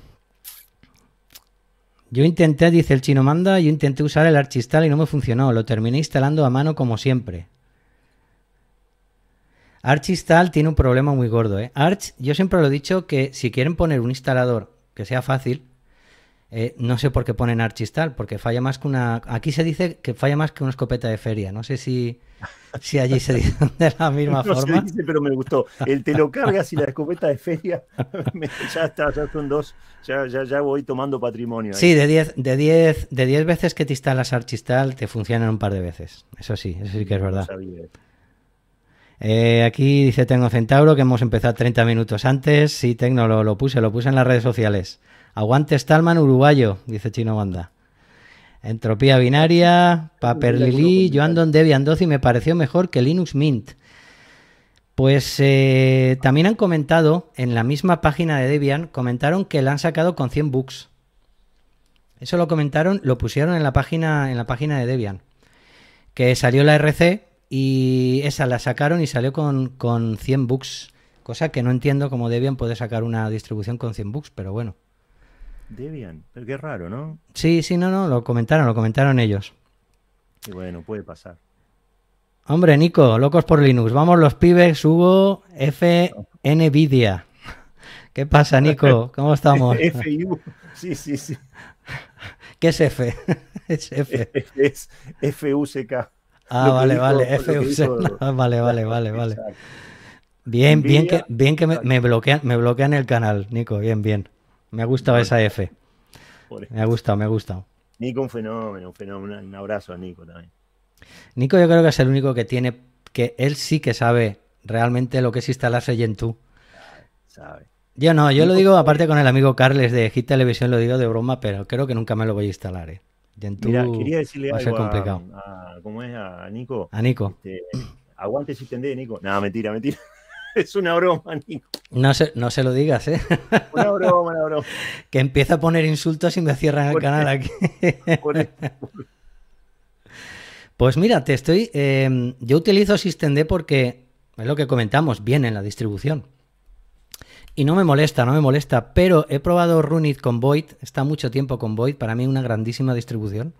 yo intenté, dice el chino manda, yo intenté usar el archistal y no me funcionó. Lo terminé instalando a mano como siempre. Archistal tiene un problema muy gordo. ¿eh? Arch, yo siempre lo he dicho que si quieren poner un instalador que sea fácil, eh, no sé por qué ponen Archistal, porque falla más que una. Aquí se dice que falla más que una escopeta de feria. No sé si, si allí se dice de la misma forma. pero me gustó. El te lo cargas y la escopeta de feria. ya está, ya son dos. Ya, ya, voy tomando patrimonio. Sí, de 10 de diez, de diez veces que te instalas Archistal, te funcionan un par de veces. Eso sí, eso sí que es verdad. Eh, aquí dice Tecno Centauro que hemos empezado 30 minutos antes. Sí, Tecno, lo, puse, lo puse en las redes sociales. Aguante Stallman uruguayo, dice Chino Banda. Entropía binaria, Paper Lili, yo ando en Debian 12 y me pareció mejor que Linux Mint. Pues eh, también han comentado en la misma página de Debian, comentaron que la han sacado con 100 bugs. Eso lo comentaron, lo pusieron en la página, en la página de Debian. Que salió la RC y esa la sacaron y salió con, con 100 bucks. Cosa que no entiendo cómo Debian puede sacar una distribución con 100 bucks, pero bueno. Debian, pero qué raro, ¿no? Sí, sí, no, no, lo comentaron, lo comentaron ellos. Y bueno, puede pasar. Hombre, Nico, locos por Linux. Vamos los pibes, hubo F, NVIDIA. ¿Qué pasa, Nico? ¿Cómo estamos? FU. Sí, sí, sí. ¿Qué es F? es F. Es FUCK. Ah, ah, vale, vale, F. vale, vale, vale, vale. Bien, bien que, bien que me, bloquean, me bloquean el canal, Nico. Bien, bien. Me ha gustado esa F. Me ha gustado, me ha gustado. Nico, un fenómeno, un fenómeno. Un abrazo a Nico también. Nico, yo creo que es el único que tiene, que él sí que sabe realmente lo que es instalarse en tú. Yo no, yo lo digo aparte con el amigo Carles de Hit Televisión, lo digo de broma, pero creo que nunca me lo voy a instalar. ¿eh? Mira, quería decirle algo A, ¿cómo es? a Nico. A Nico. Este, aguante si tendé, Nico. No, mentira, mentira. Es una broma, Nico. No se, no se lo digas, ¿eh? Una broma, una broma. Que empieza a poner insultos y me cierran el canal aquí. pues mira, te estoy. Eh, yo utilizo SystemD porque es lo que comentamos, viene en la distribución. Y no me molesta, no me molesta, pero he probado Runit con Void, está mucho tiempo con Void, para mí una grandísima distribución.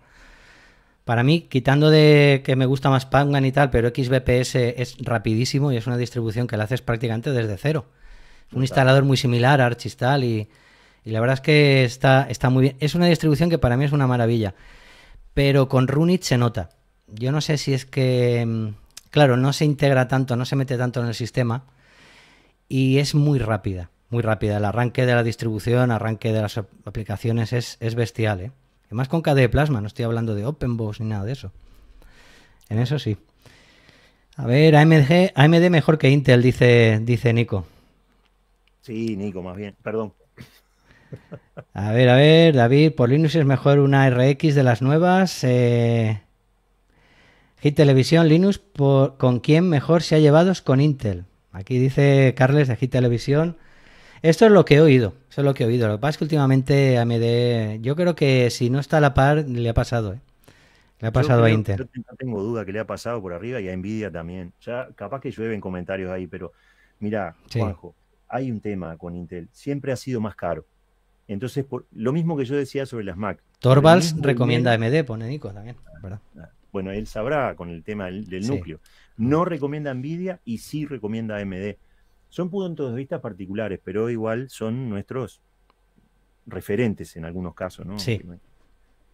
Para mí, quitando de que me gusta más Pangan y tal, pero XBPS es rapidísimo y es una distribución que la haces prácticamente desde cero. un instalador muy similar a Archistal y, y la verdad es que está, está muy bien. Es una distribución que para mí es una maravilla, pero con Runit se nota. Yo no sé si es que, mm, claro, no se integra tanto, no se mete tanto en el sistema y es muy rápida, muy rápida. El arranque de la distribución, arranque de las aplicaciones es, bestial. ¿eh? Además con KDE Plasma, no estoy hablando de OpenBox ni nada de eso. En eso sí. A ver, AMD, AMD mejor que Intel, dice, dice Nico. Sí, Nico, más bien, perdón. A ver, a ver, David, por Linux es mejor una RX de las nuevas. Eh... Hit Televisión Linux, por, ¿con quién mejor se ha llevado? Con Intel. Aquí dice Carles de Hit Televisión. Esto es lo que he oído, eso es lo que he oído. Lo pasa es que últimamente AMD, yo creo que si no está a la par, le ha pasado, ¿eh? Le ha pasado a Intel. tengo duda que le ha pasado por arriba y a Nvidia también. Ya capaz que llueven comentarios ahí, pero mira, hay un tema con Intel. Siempre ha sido más caro. Entonces, lo mismo que yo decía sobre las Mac. Torvalds recomienda AMD, pone Nico también. Ah, bueno, él sabrá con el tema del, núcleo. No recomienda Nvidia y sí recomienda AMD. Son puntos de vista particulares, pero igual son nuestros referentes en algunos casos, ¿no?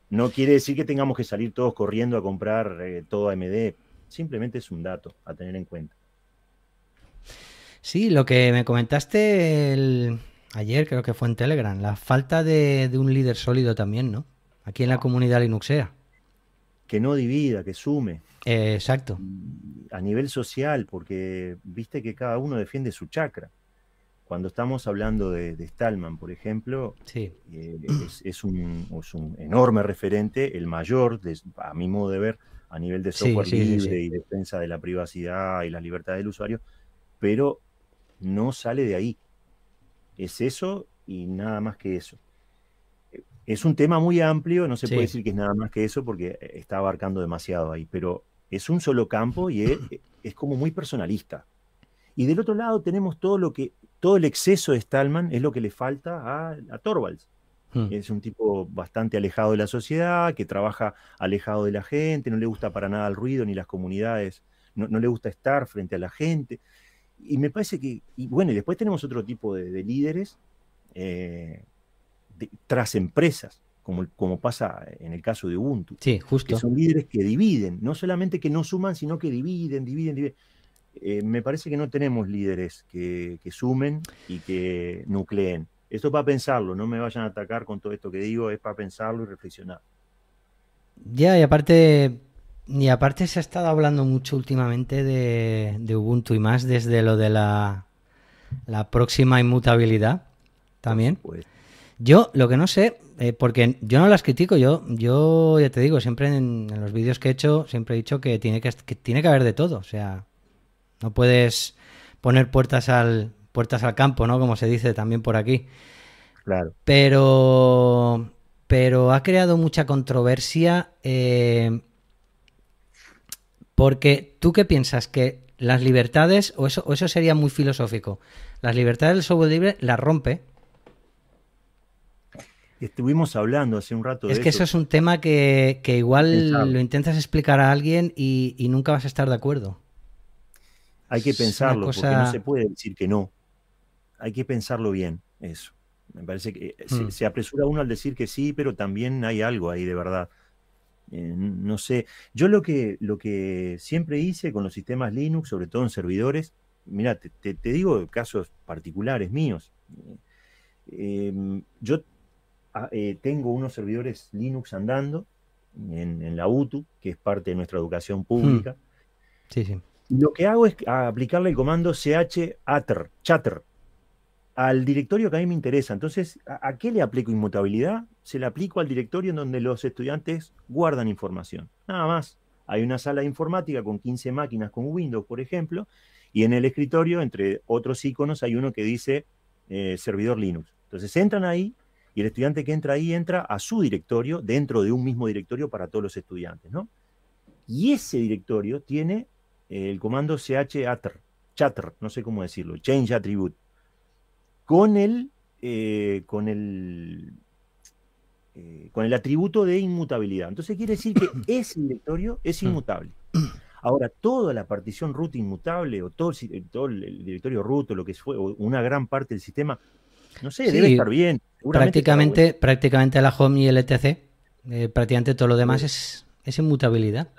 No quiere decir que tengamos que salir todos corriendo a comprar eh, todo AMD. Simplemente es un dato a tener en cuenta. Sí, lo que me comentaste ayer, creo que fue en Telegram, la falta de, un líder sólido también, ¿no? Aquí en la ah. comunidad Linuxea Que no divida, que sume exacto. A nivel social, porque viste que cada uno defiende su chakra. Cuando estamos hablando de, Stallman, por ejemplo, eh, es, un, enorme referente, el mayor, a mi modo de ver, a nivel de software libre y defensa de la privacidad y la libertad del usuario, pero no sale de ahí. Es eso y nada más que eso. Es un tema muy amplio, no se puede decir que es nada más que eso porque eh, está abarcando demasiado ahí, pero es un solo campo y es, como muy personalista. Y del otro lado tenemos todo lo que, todo el exceso de Stallman es lo que le falta a, Torvalds. Hmm. Es un tipo bastante alejado de la sociedad, que trabaja alejado de la gente, no le gusta para nada el ruido ni las comunidades, no, le gusta estar frente a la gente. Y me parece que, y bueno, y después tenemos otro tipo de, líderes eh, tras empresas, como, como pasa en el caso de Ubuntu. Sí, justo. Que son líderes que dividen, no solamente que no suman, sino que dividen, dividen, dividen. Eh, me parece que no tenemos líderes que, que sumen y que nucleen. Esto es para pensarlo, no me vayan a atacar con todo esto que digo, es para pensarlo y reflexionar. Ya, y aparte, y aparte se ha estado hablando mucho últimamente de, de Ubuntu y más desde lo de la, la próxima inmutabilidad también. Yo lo que no sé, eh, porque yo no las critico, yo, yo ya te digo, siempre en, los vídeos que he hecho, siempre he dicho que tiene que, tiene que haber de todo, o sea, no puedes poner puertas al, puertas al campo, ¿no? Como se dice también por aquí. Claro. Pero, pero ha creado mucha controversia eh, porque tú qué piensas que las libertades, o eso, o eso sería muy filosófico, las libertades del software libre las rompe Estuvimos hablando hace un rato. Es que eso. es un tema que, igual lo intentas explicar a alguien y, nunca vas a estar de acuerdo. Hay que pensarlo, porque no se puede decir que no. Hay que pensarlo bien, eso. Me parece que eh, hmm. se, apresura uno al decir que sí, pero también hay algo ahí de verdad. Eh, no sé. Yo lo que, lo que siempre hice con los sistemas Linux, sobre todo en servidores, mira, te, digo casos particulares míos. Eh, yo Ah, eh, tengo unos servidores Linux andando en, la UTU, que es parte de nuestra educación hmm. pública. Sí, sí. Lo que hago es aplicarle el comando chater chatter al directorio que a mí me interesa. Entonces, ¿a, qué le aplico inmutabilidad? Se le aplico al directorio en donde los estudiantes guardan información. Nada más. Hay una sala de informática con 15 máquinas con Windows, por ejemplo, y en el escritorio, entre otros iconos, hay uno que dice eh, servidor Linux. Entonces entran ahí, y el estudiante que entra ahí entra a su directorio, dentro de un mismo directorio para todos los estudiantes, ¿no? Y ese directorio tiene eh, el comando chatr, chatter no sé cómo decirlo, change attribute, con el, eh, con el, eh, con el atributo de inmutabilidad. Entonces quiere decir que ese directorio es mm. inmutable. Ahora, toda la partición root inmutable o todo, todo el directorio root o lo que fue, o una gran parte del sistema no sé, debe estar bien. Prácticamente, prácticamente la home y el etc. Eh, prácticamente todo lo demás es, inmutabilidad.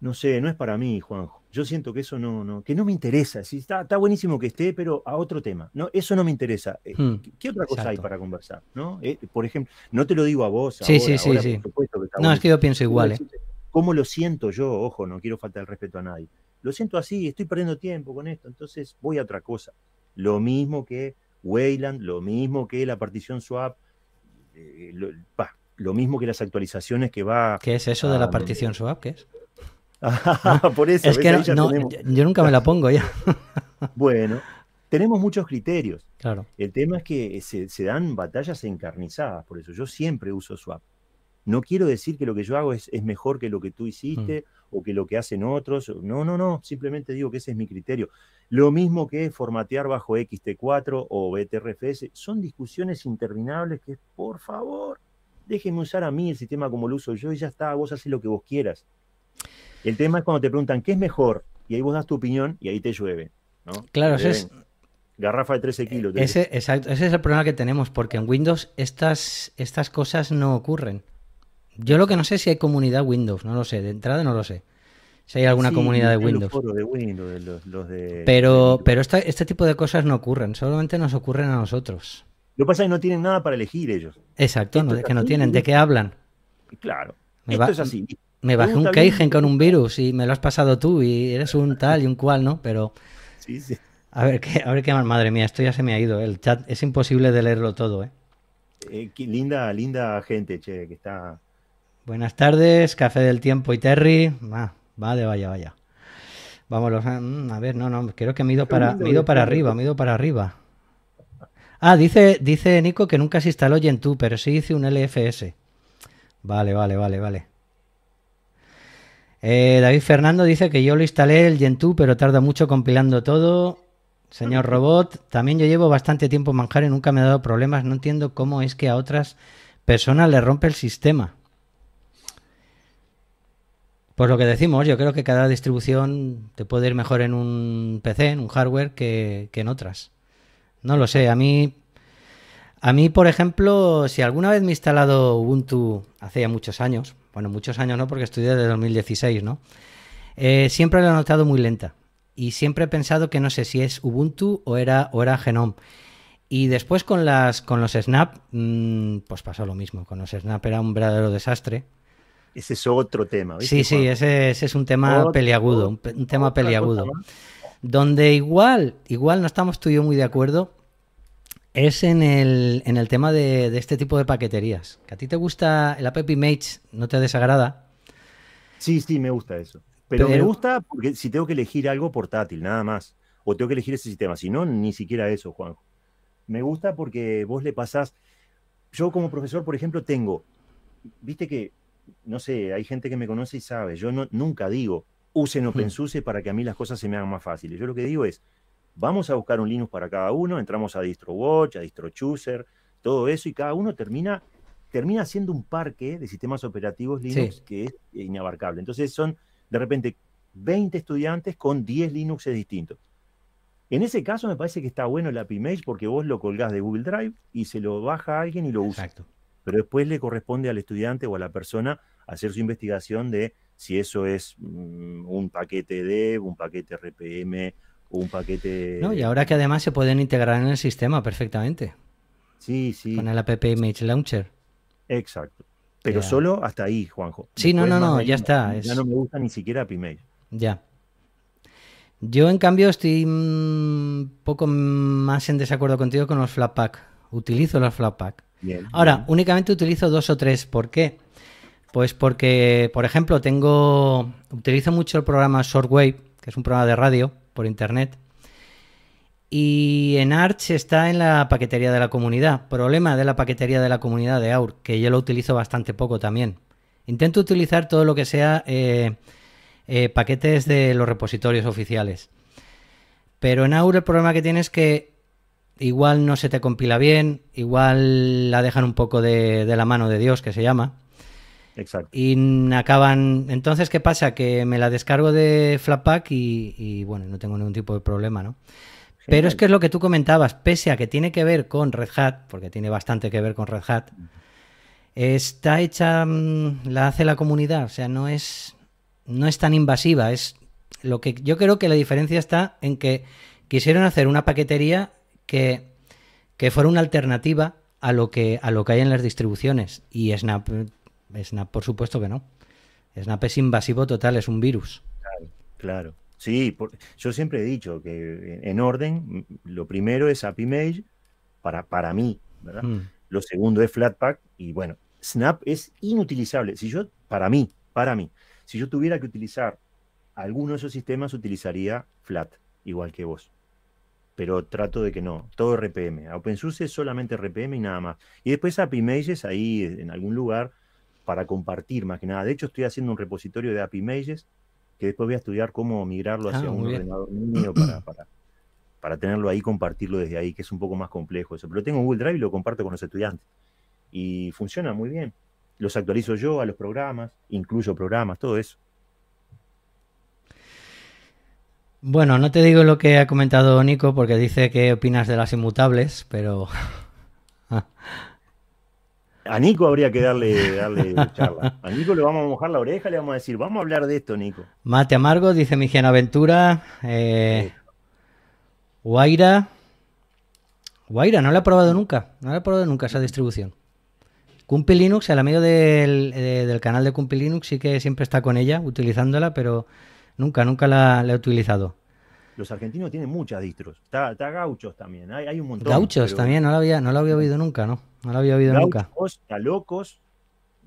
No sé, no es para mí, Juanjo. Yo siento que eso no, no, que no me interesa. si está, buenísimo que esté, pero a otro tema. No, eso no me interesa. Eh, hmm, ¿Qué, otra cosa hay para conversar? ¿no? Eh, por ejemplo, no te lo digo a vos. Sí, sí, sí, sí. no, es que yo pienso igual. ¿Cómo lo siento yo? Ojo, no quiero faltar el respeto a nadie. Lo siento así, estoy perdiendo tiempo con esto, entonces voy a otra cosa. Lo mismo que Wayland, lo mismo que la partición swap, eh, eh, lo, mismo que las actualizaciones que va... ¿Qué es eso de la partición swap? ¿Qué es? por eso. Es que yo nunca me la pongo ya. bueno, tenemos muchos criterios. Claro. El tema es que se dan batallas encarnizadas, por eso yo siempre uso swap. No quiero decir que lo que yo hago es, mejor que lo que tú mm. hiciste o que lo que hacen otros. No, no, no. Simplemente digo que ese es mi criterio. Lo mismo que formatear bajo XT4 o BTRFS. Son discusiones interminables que, por favor, déjenme usar a mí el sistema como lo uso yo y ya está. Vos haces lo que vos quieras. El tema es cuando te preguntan qué es mejor y ahí vos das tu opinión y ahí te llueve. ¿no? Claro, es, garrafa de 13 kilos. Ese, ese es el problema que tenemos, porque en Windows estas, estas cosas no ocurren. Yo lo que no sé es si hay comunidad Windows, no lo sé, de entrada no lo sé. Si hay alguna comunidad de Windows. Pero, pero este tipo de cosas no ocurren, solamente nos ocurren a nosotros. Lo que pasa es que no tienen nada para elegir ellos. Exacto, que no tienen, ¿de qué hablan? Claro, esto es así. Me bajé un Keigen con un virus y me lo has pasado tú y eres un tal y un cual, ¿no? Pero... A ver, qué, a ver qué más, madre mía, esto ya se me ha ido. ¿eh? El chat es imposible de leerlo todo, ¿eh? eh linda, linda gente, che, que está, Buenas tardes, Café del Tiempo y Terry. Va ah, vale, vaya, vaya. Vámonos, ah, mm, a, ver, no, no, creo que me para, ido para este arriba, me ido para arriba. Ah, dice, dice Nico que nunca se instaló Gentoo, pero sí hice un LFS. Vale, vale, vale, vale. Eh, David Fernando dice que yo lo instalé el Gentoo, pero tarda mucho compilando todo. Señor Robot, también yo llevo bastante tiempo manjar y nunca me ha dado problemas. No entiendo cómo es que a otras personas le rompe el sistema. Pues lo que decimos, yo creo que cada distribución te puede ir mejor en un PC, en un hardware, que, en otras. No lo sé, a mí a mí, por ejemplo, si alguna vez me he instalado Ubuntu hace ya muchos años, bueno, muchos años no, porque estudié desde 2016, ¿no? Eh, siempre lo he notado muy lenta. Y siempre he pensado que no sé si es Ubuntu o era, o Genome. Y después con, las, con los Snap, mm, pues pasó lo mismo. Con los Snap era un verdadero desastre. Ese es otro tema. Sí, sí, ese, es un tema peliagudo, un, tema peliagudo. Donde igual, igual no estamos tú y yo muy de acuerdo, es en el, tema de, este tipo de paqueterías. Que a ti te gusta el App mates no te desagrada. Sí, sí, me gusta eso. Pero, me gusta porque si tengo que elegir algo portátil, nada más. O tengo que elegir ese sistema. Si no, ni siquiera eso, Juan. Me gusta porque vos le pasás. Yo, como profesor, por ejemplo, tengo. Viste que no sé, hay gente que me conoce y sabe, yo no, nunca digo, usen OpenSUSE para que a mí las cosas se me hagan más fáciles. Yo lo que digo es, vamos a buscar un Linux para cada uno, entramos a DistroWatch, a DistroChooser, todo eso, y cada uno termina, termina siendo un parque de sistemas operativos Linux que es inabarcable. Entonces son, de repente, 20 estudiantes con 10 Linuxes distintos. En ese caso me parece que está bueno el AppImage porque vos lo colgás de Google Drive y se lo baja a alguien y lo usa. Exacto pero después le corresponde al estudiante o a la persona hacer su investigación de si eso es mm, un paquete de, un paquete RPM, un paquete... No, y ahora que además se pueden integrar en el sistema perfectamente. Sí, sí. Con el app Image Launcher. Exacto. Pero solo hasta ahí, Juanjo. sí, no, no, no, ya está. Ya no me gusta ni siquiera Image. Ya. Yo, en cambio, estoy un mm, poco más en desacuerdo contigo con los Flatpak. Utilizo los Flatpak. Ahora, únicamente utilizo dos o tres. ¿Por qué? Pues porque, por ejemplo, tengo. Utilizo mucho el programa Shortwave, que es un programa de radio por internet. Y en Arch está en la paquetería de la comunidad. Problema de la paquetería de la comunidad de Aur, que yo lo utilizo bastante poco también. Intento utilizar todo lo que sea eh, eh, paquetes de los repositorios oficiales. Pero en Aur el problema que tiene es que igual no se te compila bien, igual la dejan un poco de, la mano de Dios, que se llama. Exacto. Y acaban. Entonces, ¿qué pasa? Que me la descargo de Flatpak y, y bueno, no tengo ningún tipo de problema, ¿no? Pero es que es lo que tú comentabas, pese a que tiene que ver con Red Hat, porque tiene bastante que ver con Red Hat, está hecha, mm, la hace la comunidad, o sea, no es, no es tan invasiva. Es lo que yo creo que la diferencia está en que quisieron hacer una paquetería que, fuera una alternativa a lo, que, a lo que hay en las distribuciones. Y Snap, Snap, por supuesto que no. Snap es invasivo total, es un virus. Claro, claro. Sí, yo siempre he dicho que en orden, mm, lo primero es AppImage para, para mí, ¿verdad? Mm. Lo segundo es Flatpak y bueno, Snap es inutilizable. Si yo, para mí, para mí, si yo tuviera que utilizar alguno de esos sistemas, utilizaría Flat, igual que vos pero trato de que no, todo RPM. OpenSUSE es solamente RPM y nada más. Y después API Mages ahí eh, en algún lugar para compartir más que nada. De hecho, estoy haciendo un repositorio de API Mages que después voy a estudiar cómo migrarlo hacia ah, un ordenador mío para, para, para, tenerlo ahí, compartirlo desde ahí, que es un poco más complejo eso. Pero tengo Google Drive y lo comparto con los estudiantes. Y funciona muy bien. Los actualizo yo a los programas, incluyo programas, todo eso. Bueno, no te digo lo que ha comentado Nico porque dice que opinas de las inmutables, pero... A Nico habría que darle, charla. A Nico le vamos a mojar la oreja, le vamos a decir, vamos a hablar de esto, Nico. Mate amargo, dice mi Aventura. Eh, Guaira. Guaira, no la he probado nunca. No la he probado nunca esa distribución. Cumpi Linux, el amigo del, eh, del canal de Cumpi Linux, sí que siempre está con ella, utilizándola, pero Nunca, nunca la, he utilizado. Los argentinos tienen muchas distros. Está, Gauchos también, hay, un montón. Gauchos también, no la había, no había oído nunca, ¿no? No la había oído nunca. Está Locos,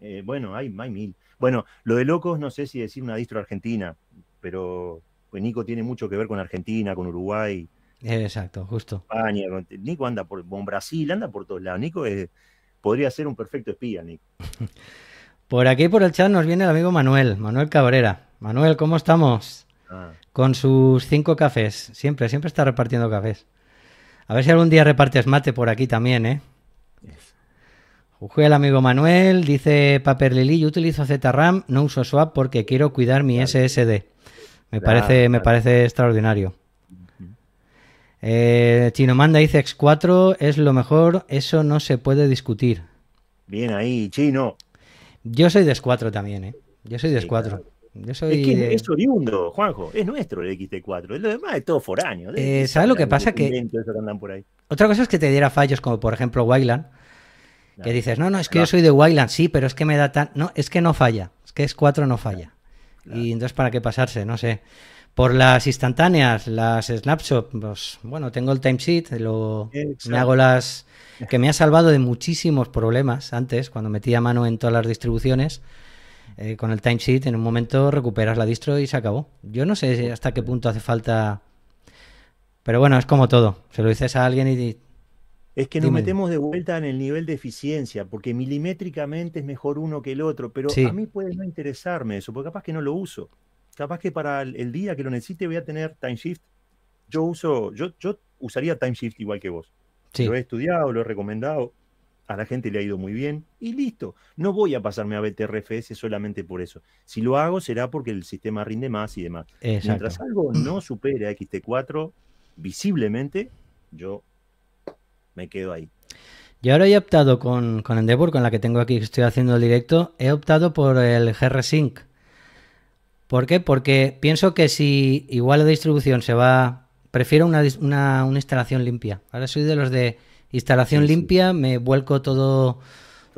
eh, bueno, hay, mil. Bueno, lo de Locos no sé si decir una distro argentina, pero pues Nico tiene mucho que ver con Argentina, con Uruguay. Eh, exacto, justo. España, Nico anda por Brasil, anda por todos lados. Nico podría ser un perfecto espía, Nico. Por aquí, por el chat, nos viene el amigo Manuel, Manuel Cabrera. Manuel, ¿cómo estamos? Ah. Con sus cinco cafés. Siempre, siempre está repartiendo cafés. A ver si algún día repartes mate por aquí también, ¿eh? el amigo Manuel, dice Paper Lili, yo utilizo ZRAM, no uso swap porque quiero cuidar mi SSD. Me, parece, me parece extraordinario. Eh, Chino Manda Chinomanda dice X4 es lo mejor, eso no se puede discutir. Bien ahí, Chino. Yo soy de S4 también, ¿eh? Yo soy de S4. Yo soy es es oriundo, Juanjo. Es nuestro el XT4. Lo demás es todo foráneo. Eh, ¿Sabes lo que pasa? Que... Otra cosa es que te diera fallos, como por ejemplo Wayland. que dices, no, no, es que yo soy de Wayland. sí, pero es que me da tan. No, es que no falla. Es que S4 no falla. Y entonces, ¿para qué pasarse? No sé. Por las instantáneas, las snapshots, pues, bueno, tengo el timesheet, lo, me hago las que me ha salvado de muchísimos problemas antes, cuando metía mano en todas las distribuciones. Eh, con el timesheet, en un momento recuperas la distro y se acabó. Yo no sé hasta qué punto hace falta. Pero bueno, es como todo. Se lo dices a alguien y. Es que nos metemos de vuelta en el nivel de eficiencia, porque milimétricamente es mejor uno que el otro, pero a mí puede no interesarme eso, porque capaz que no lo uso capaz que para el, día que lo necesite voy a tener timeshift. Yo uso, yo, yo usaría timeshift igual que vos. Lo he estudiado, lo he recomendado, a la gente le ha ido muy bien y listo. No voy a pasarme a BTRFS solamente por eso. Si lo hago será porque el sistema rinde más y demás. Mientras algo no supere a XT4 visiblemente, yo me quedo ahí. Y ahora he optado con, con Endeavor, con la que tengo aquí, que estoy haciendo el directo, he optado por el GR-Sync. ¿Por qué? Porque pienso que si igual la distribución se va... Prefiero una, instalación limpia. Ahora soy de los de instalación limpia, me vuelco todo,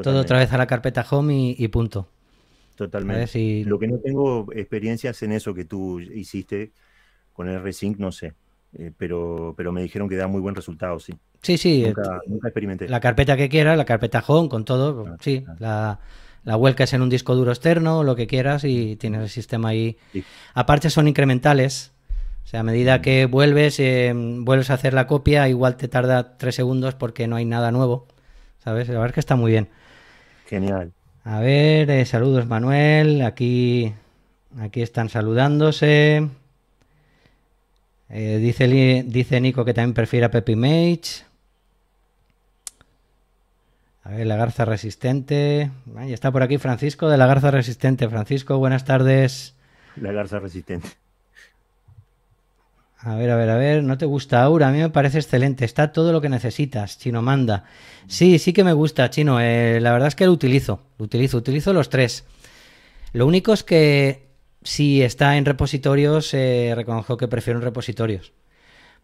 todo otra vez a la carpeta home y, punto. Totalmente. Lo que no tengo experiencias en eso que tú hiciste con el Resync, no sé. Eh, pero, pero me dijeron que da muy buen resultado, sí. Sí, sí. Nunca, eh, experimenté. La carpeta que quieras, la carpeta home, con todo, sí. La, la vuelcas en un disco duro externo, lo que quieras, y tienes el sistema ahí. Aparte son incrementales. O sea, a medida que vuelves, eh, vuelves a hacer la copia, igual te tarda tres segundos porque no hay nada nuevo. ¿Sabes? La verdad es que está muy bien. Genial. A ver, eh, saludos Manuel. Aquí, aquí están saludándose. Eh, dice, dice Nico que también prefiere a Pepe Mage. A ver, la garza resistente. está por aquí Francisco de la garza resistente. Francisco, buenas tardes. La garza resistente. A ver, a ver, a ver, no te gusta Aura, a mí me parece excelente, está todo lo que necesitas, Chino manda. Sí, sí que me gusta, Chino, eh, la verdad es que lo utilizo, lo utilizo, utilizo los tres. Lo único es que si está en repositorios, eh, reconozco que prefiero en repositorios.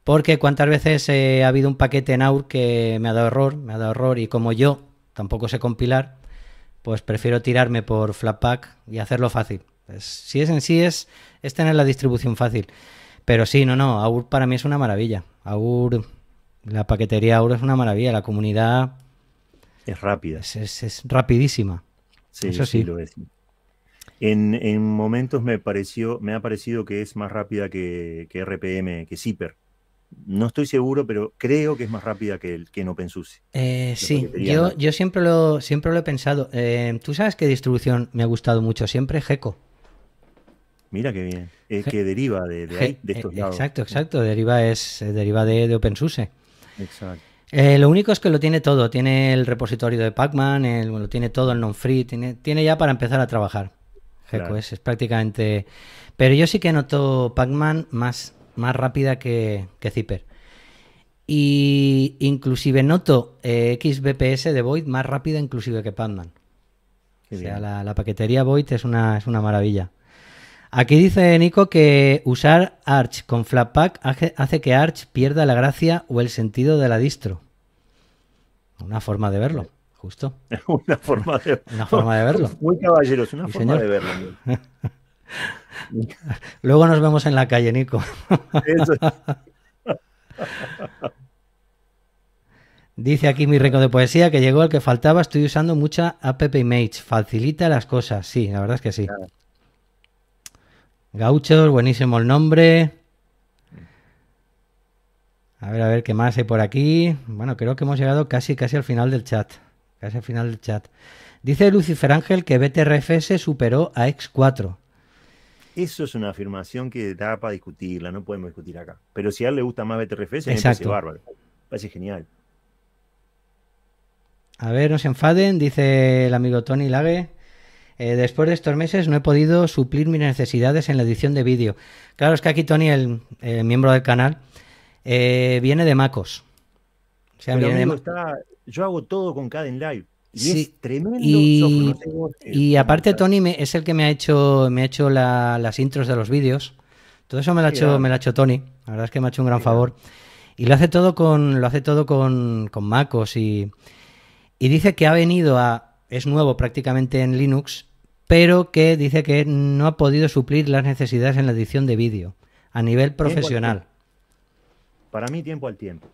Porque cuántas veces eh, ha habido un paquete en AUR que me ha dado error, me ha dado error y como yo tampoco sé compilar, pues prefiero tirarme por Flatpak y hacerlo fácil. si es en sí, es, tener la distribución fácil. Pero sí, no, no, AUR para mí es una maravilla. AUR, la paquetería AUR es una maravilla, la comunidad... Es rápida. Es, rapidísima. Sí, Eso sí. lo es. En, momentos me pareció, me ha parecido que es más rápida que, que RPM, que Zipper. No estoy seguro, pero creo que es más rápida que, que en OpenSUSE. Eh, sí, yo, yo siempre, lo, siempre lo he pensado. Eh, ¿Tú sabes qué distribución me ha gustado mucho siempre? Gecko. Mira qué bien. Es que deriva de, estos eh, lados. Exacto, exacto. Deriva, es, deriva de, OpenSUSE. Exacto. lo único es que lo tiene todo. Tiene el repositorio de Pacman, man lo tiene todo, el non-free. Tiene, ya para empezar a trabajar. Geco, es, es prácticamente... Pero yo sí que noto Pac-Man más más rápida que, que Zipper. Y inclusive noto eh, XBPS de Void más rápida inclusive que Pandan. sea, la, paquetería Void es una, es una maravilla. Aquí dice Nico que usar Arch con Flatpak hace que Arch pierda la gracia o el sentido de la distro. Una forma de verlo, justo. una forma de, una forma de verlo. Muy caballeros, una forma de verlo. Luego nos vemos en la calle, Nico. Dice aquí mi récord de poesía que llegó el que faltaba. Estoy usando mucha App Image. Facilita las cosas. Sí, la verdad es que sí. Gauchos, buenísimo el nombre. A ver, a ver qué más hay por aquí. Bueno, creo que hemos llegado casi, casi al final del chat. Casi al final del chat. Dice Lucifer Ángel que se superó a X4. Eso es una afirmación que da para discutirla, no podemos discutir acá. Pero si a él le gusta más BTRF, se me bárbaro. parece genial. A ver, no se enfaden, dice el amigo Tony Lague. Eh, después de estos meses no he podido suplir mis necesidades en la edición de vídeo. Claro, es que aquí Tony, el, miembro del canal, eh, viene de Macos. yo hago todo con Caden Live. Y sí. tremendo. Y, y aparte, Tony es el que me ha hecho, me ha hecho las intros de los vídeos. Todo eso me lo, ha hecho, me hecho Tony. La verdad es que me ha hecho un gran favor. Y lo hace todo con, lo hace todo con, Macos y, y dice que ha venido a. es nuevo prácticamente en Linux, pero que dice que no ha podido suplir las necesidades en la edición de vídeo a nivel profesional. Para mí, tiempo al tiempo.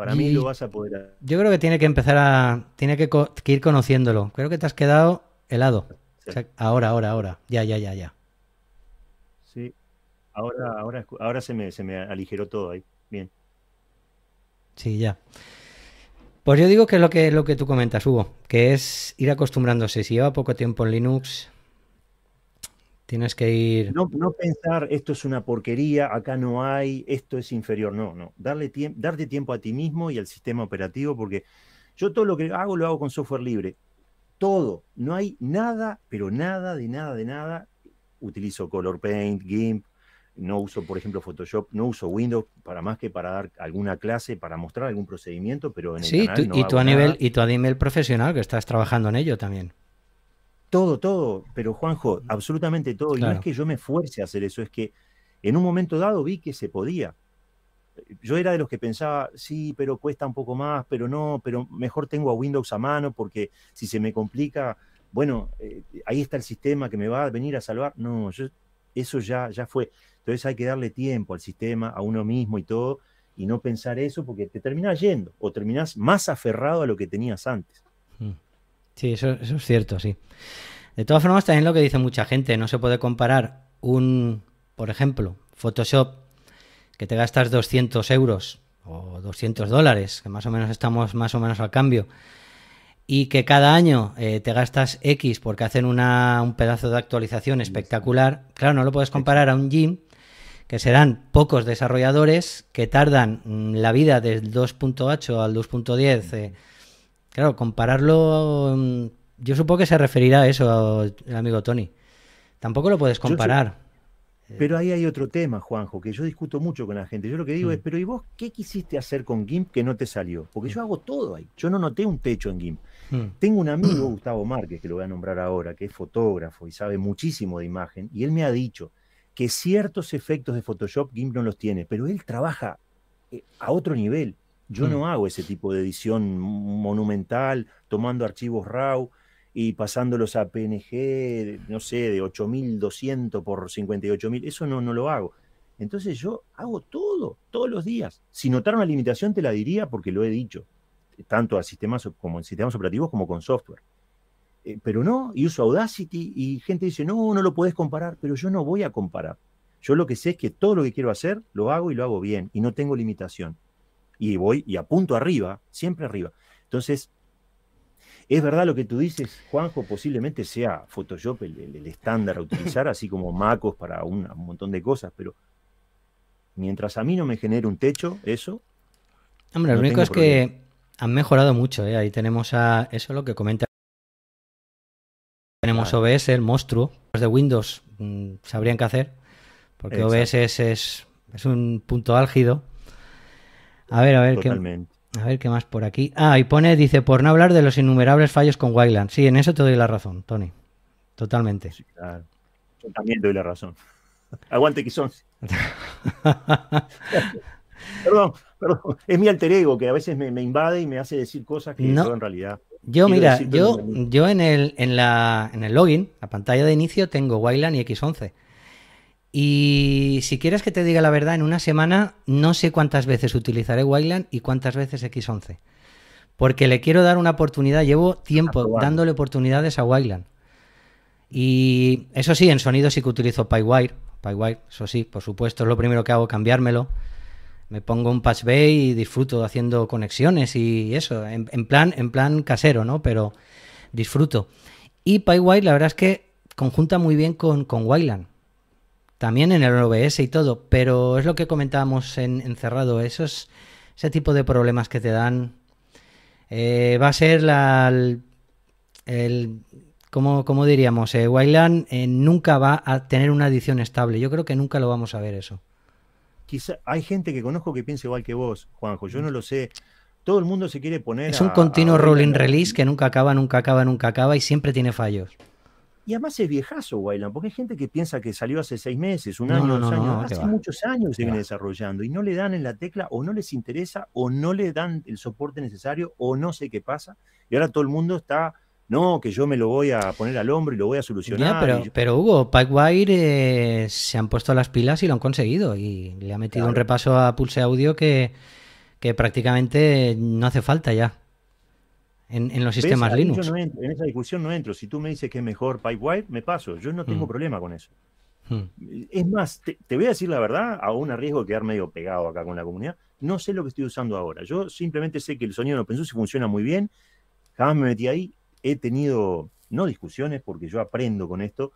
Para mí lo vas a poder. Yo creo que tiene que empezar a. Tiene que, ir conociéndolo. Creo que te has quedado helado. ahora, ahora, ahora. Ya, ya, ya, ya. Sí. Ahora, ahora, ahora se, me, se aligeró todo ahí. Bien. Sí, ya. Pues yo digo que es lo que, lo que tú comentas, Hugo, que es ir acostumbrándose. Si lleva poco tiempo en Linux, Tienes que ir. No, no, pensar esto es una porquería, acá no hay, esto es inferior. No, no. Darle darte tiempo a ti mismo y al sistema operativo, porque yo todo lo que hago lo hago con software libre. Todo. No hay nada, pero nada, de nada, de nada. Utilizo Color Paint, GIMP, no uso, por ejemplo, Photoshop, no uso Windows para más que para dar alguna clase, para mostrar algún procedimiento, pero en el sí, y, tú a nivel, y tú a nivel profesional, que estás trabajando en ello también. Todo, todo, pero Juanjo, absolutamente todo. Y no es que yo me fuerce a hacer eso, es que en un momento dado vi que se podía. Yo era de los que pensaba, sí, pero cuesta un poco más, pero no, pero mejor tengo a Windows a mano porque si se me complica, bueno, eh, ahí está el sistema que me va a venir a salvar. No, eso ya, ya fue. Entonces hay que darle tiempo al sistema, a uno mismo y todo, y no pensar eso porque te terminás yendo o terminás más aferrado a lo que tenías antes. Sí, eso, es cierto, sí. De todas formas, también lo que dice mucha gente, no se puede comparar un, por ejemplo, Photoshop que te gastas 200 euros o 200 dólares, que más o menos estamos más o menos al cambio, y que cada año eh, te gastas X porque hacen un pedazo de actualización espectacular, claro, no lo puedes comparar a un gym que serán pocos desarrolladores que tardan mm, la vida del 2.8 al 2.10. Eh, Claro, compararlo. Mm, yo supongo que se referirá a eso el amigo Tony. Tampoco lo puedes comparar. pero ahí hay otro tema, Juanjo, que yo discuto mucho con la gente. Yo lo que digo mm. es, pero ¿y vos qué quisiste hacer con GIMP que no te salió? Porque mm. yo hago todo ahí. Yo no noté un techo en GIMP. Tengo un amigo, Gustavo Márquez, que lo voy a nombrar ahora, que es fotógrafo y sabe muchísimo de imagen, y él me ha dicho que ciertos efectos de Photoshop GIMP no los tiene, pero él trabaja eh, a otro nivel. Yo no mm. hago ese tipo de edición monumental, tomando archivos RAW y pasándolos a PNG, no sé, de 8200 por 58000. Eso no, no lo hago. Entonces yo hago todo, todos los días. Si notar una limitación, te la diría porque lo he dicho, tanto a sistemas como en sistemas operativos como con software. Eh, pero no, y uso Audacity y gente dice, no, no lo puedes comparar, pero yo no voy a comparar. Yo lo que sé es que todo lo que quiero hacer, lo hago y lo hago bien, y no tengo limitación y voy y apunto arriba, siempre arriba. Entonces, es verdad lo que tú dices, Juanjo, posiblemente sea Photoshop el, estándar a utilizar, así como Macos para un, montón de cosas, pero mientras a mí no me genere un techo, eso... Hombre, lo único es que han mejorado mucho, ¿eh? ahí tenemos a... Eso lo que comenta tenemos OBS, el monstruo. Los de Windows mm, sabrían qué hacer, porque OBS es, es, un punto álgido a ver, a ver, qué, a ver qué más por aquí. Ah, y pone, dice, por no hablar de los innumerables fallos con Wayland. Sí, en eso te doy la razón, Tony. Totalmente. Yo también doy la razón. Aguante, X 11 perdón, perdón. Es mi alter ego que a veces me, invade y me hace decir cosas que no, yo en realidad. Yo, mira, yo, yo en, el, en, la, en el login, la pantalla de inicio, tengo Wayland y X11. Y si quieres que te diga la verdad, en una semana no sé cuántas veces utilizaré Wayland y cuántas veces X11. Porque le quiero dar una oportunidad. Llevo tiempo dándole oportunidades a Wayland. Y eso sí, en sonido sí que utilizo PyWire. PyWire, eso sí, por supuesto, es lo primero que hago, cambiármelo. Me pongo un patch bay y disfruto haciendo conexiones y eso, en, plan, en plan casero, ¿no? Pero disfruto. Y PyWire, la verdad es que conjunta muy bien con, con Wayland también en el OBS y todo, pero es lo que comentábamos en Encerrado, esos, ese tipo de problemas que te dan eh, va a ser la, el, como, diríamos, eh, eh, nunca va a tener una edición estable. Yo creo que nunca lo vamos a ver eso. Quizá hay gente que conozco que piensa igual que vos, Juanjo. Yo mm. no lo sé. Todo el mundo se quiere poner. Es un continuo rolling release que nunca acaba, nunca acaba, nunca acaba y siempre tiene fallos. Y además es viejazo Wayland, porque hay gente que piensa que salió hace seis meses, un año, dos años. hace muchos años se viene desarrollando y no le dan en la tecla o no les interesa o no le dan el soporte necesario o no sé qué pasa. Y ahora todo el mundo está no, que yo me lo voy a poner al hombro y lo voy a solucionar. pero, Hugo, Pipewire eh, se han puesto las pilas y lo han conseguido. Y le ha metido un repaso a Pulse Audio que, que prácticamente no hace falta ya en, los sistemas Linux. No en esa discusión no entro. Si tú me dices que es mejor Pipewire, me paso. Yo no tengo mm. problema con eso. Mm. Es más, te, voy a decir la verdad, aún a riesgo de quedar medio pegado acá con la comunidad. No sé lo que estoy usando ahora. Yo simplemente sé que el sonido no pensó si funciona muy bien. Jamás me metí ahí. He tenido, no discusiones, porque yo aprendo con esto.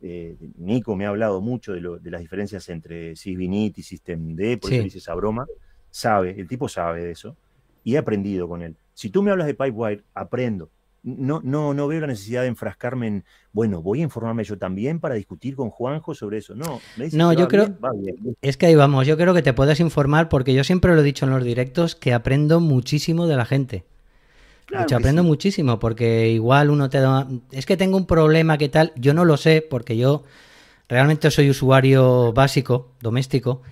Eh, Nico me ha hablado mucho de, de las diferencias entre Sysvinit y SystemD, por sí. eso esa broma. Sabe, el tipo sabe de eso. Y he aprendido con él. Si tú me hablas de Pipewire, aprendo. No, no, no veo la necesidad de enfrascarme en, bueno, voy a informarme yo también para discutir con Juanjo sobre eso. No, no, yo creo, es que ahí vamos, yo creo que te puedes informar porque yo siempre lo he dicho en los directos que aprendo muchísimo de la gente. aprendo muchísimo porque igual uno te da, es que tengo un problema que tal, yo no lo sé porque yo realmente soy usuario básico, doméstico,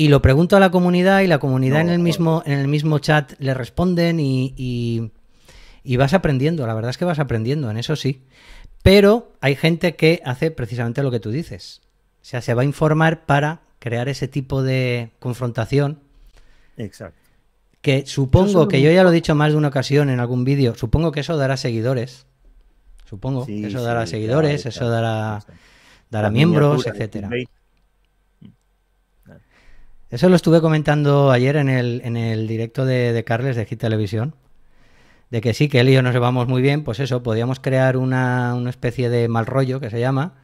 y lo pregunto a la comunidad y la comunidad en, el mismo, en el mismo chat le responden y, vas aprendiendo, la verdad es que vas aprendiendo, en eso sí. Pero hay gente que hace precisamente lo que tú dices. O sea, se va a informar para crear ese tipo de confrontación. Exacto. Que supongo que yo ya lo he dicho más de una ocasión en algún vídeo, supongo que eso dará seguidores. Supongo que eso dará seguidores, eso dará, dará miembros, etcétera. Eso lo estuve comentando ayer en el, en el directo de, Carles de git Televisión. De que sí, que él y yo nos llevamos muy bien, pues eso, podíamos crear una, especie de mal rollo que se llama,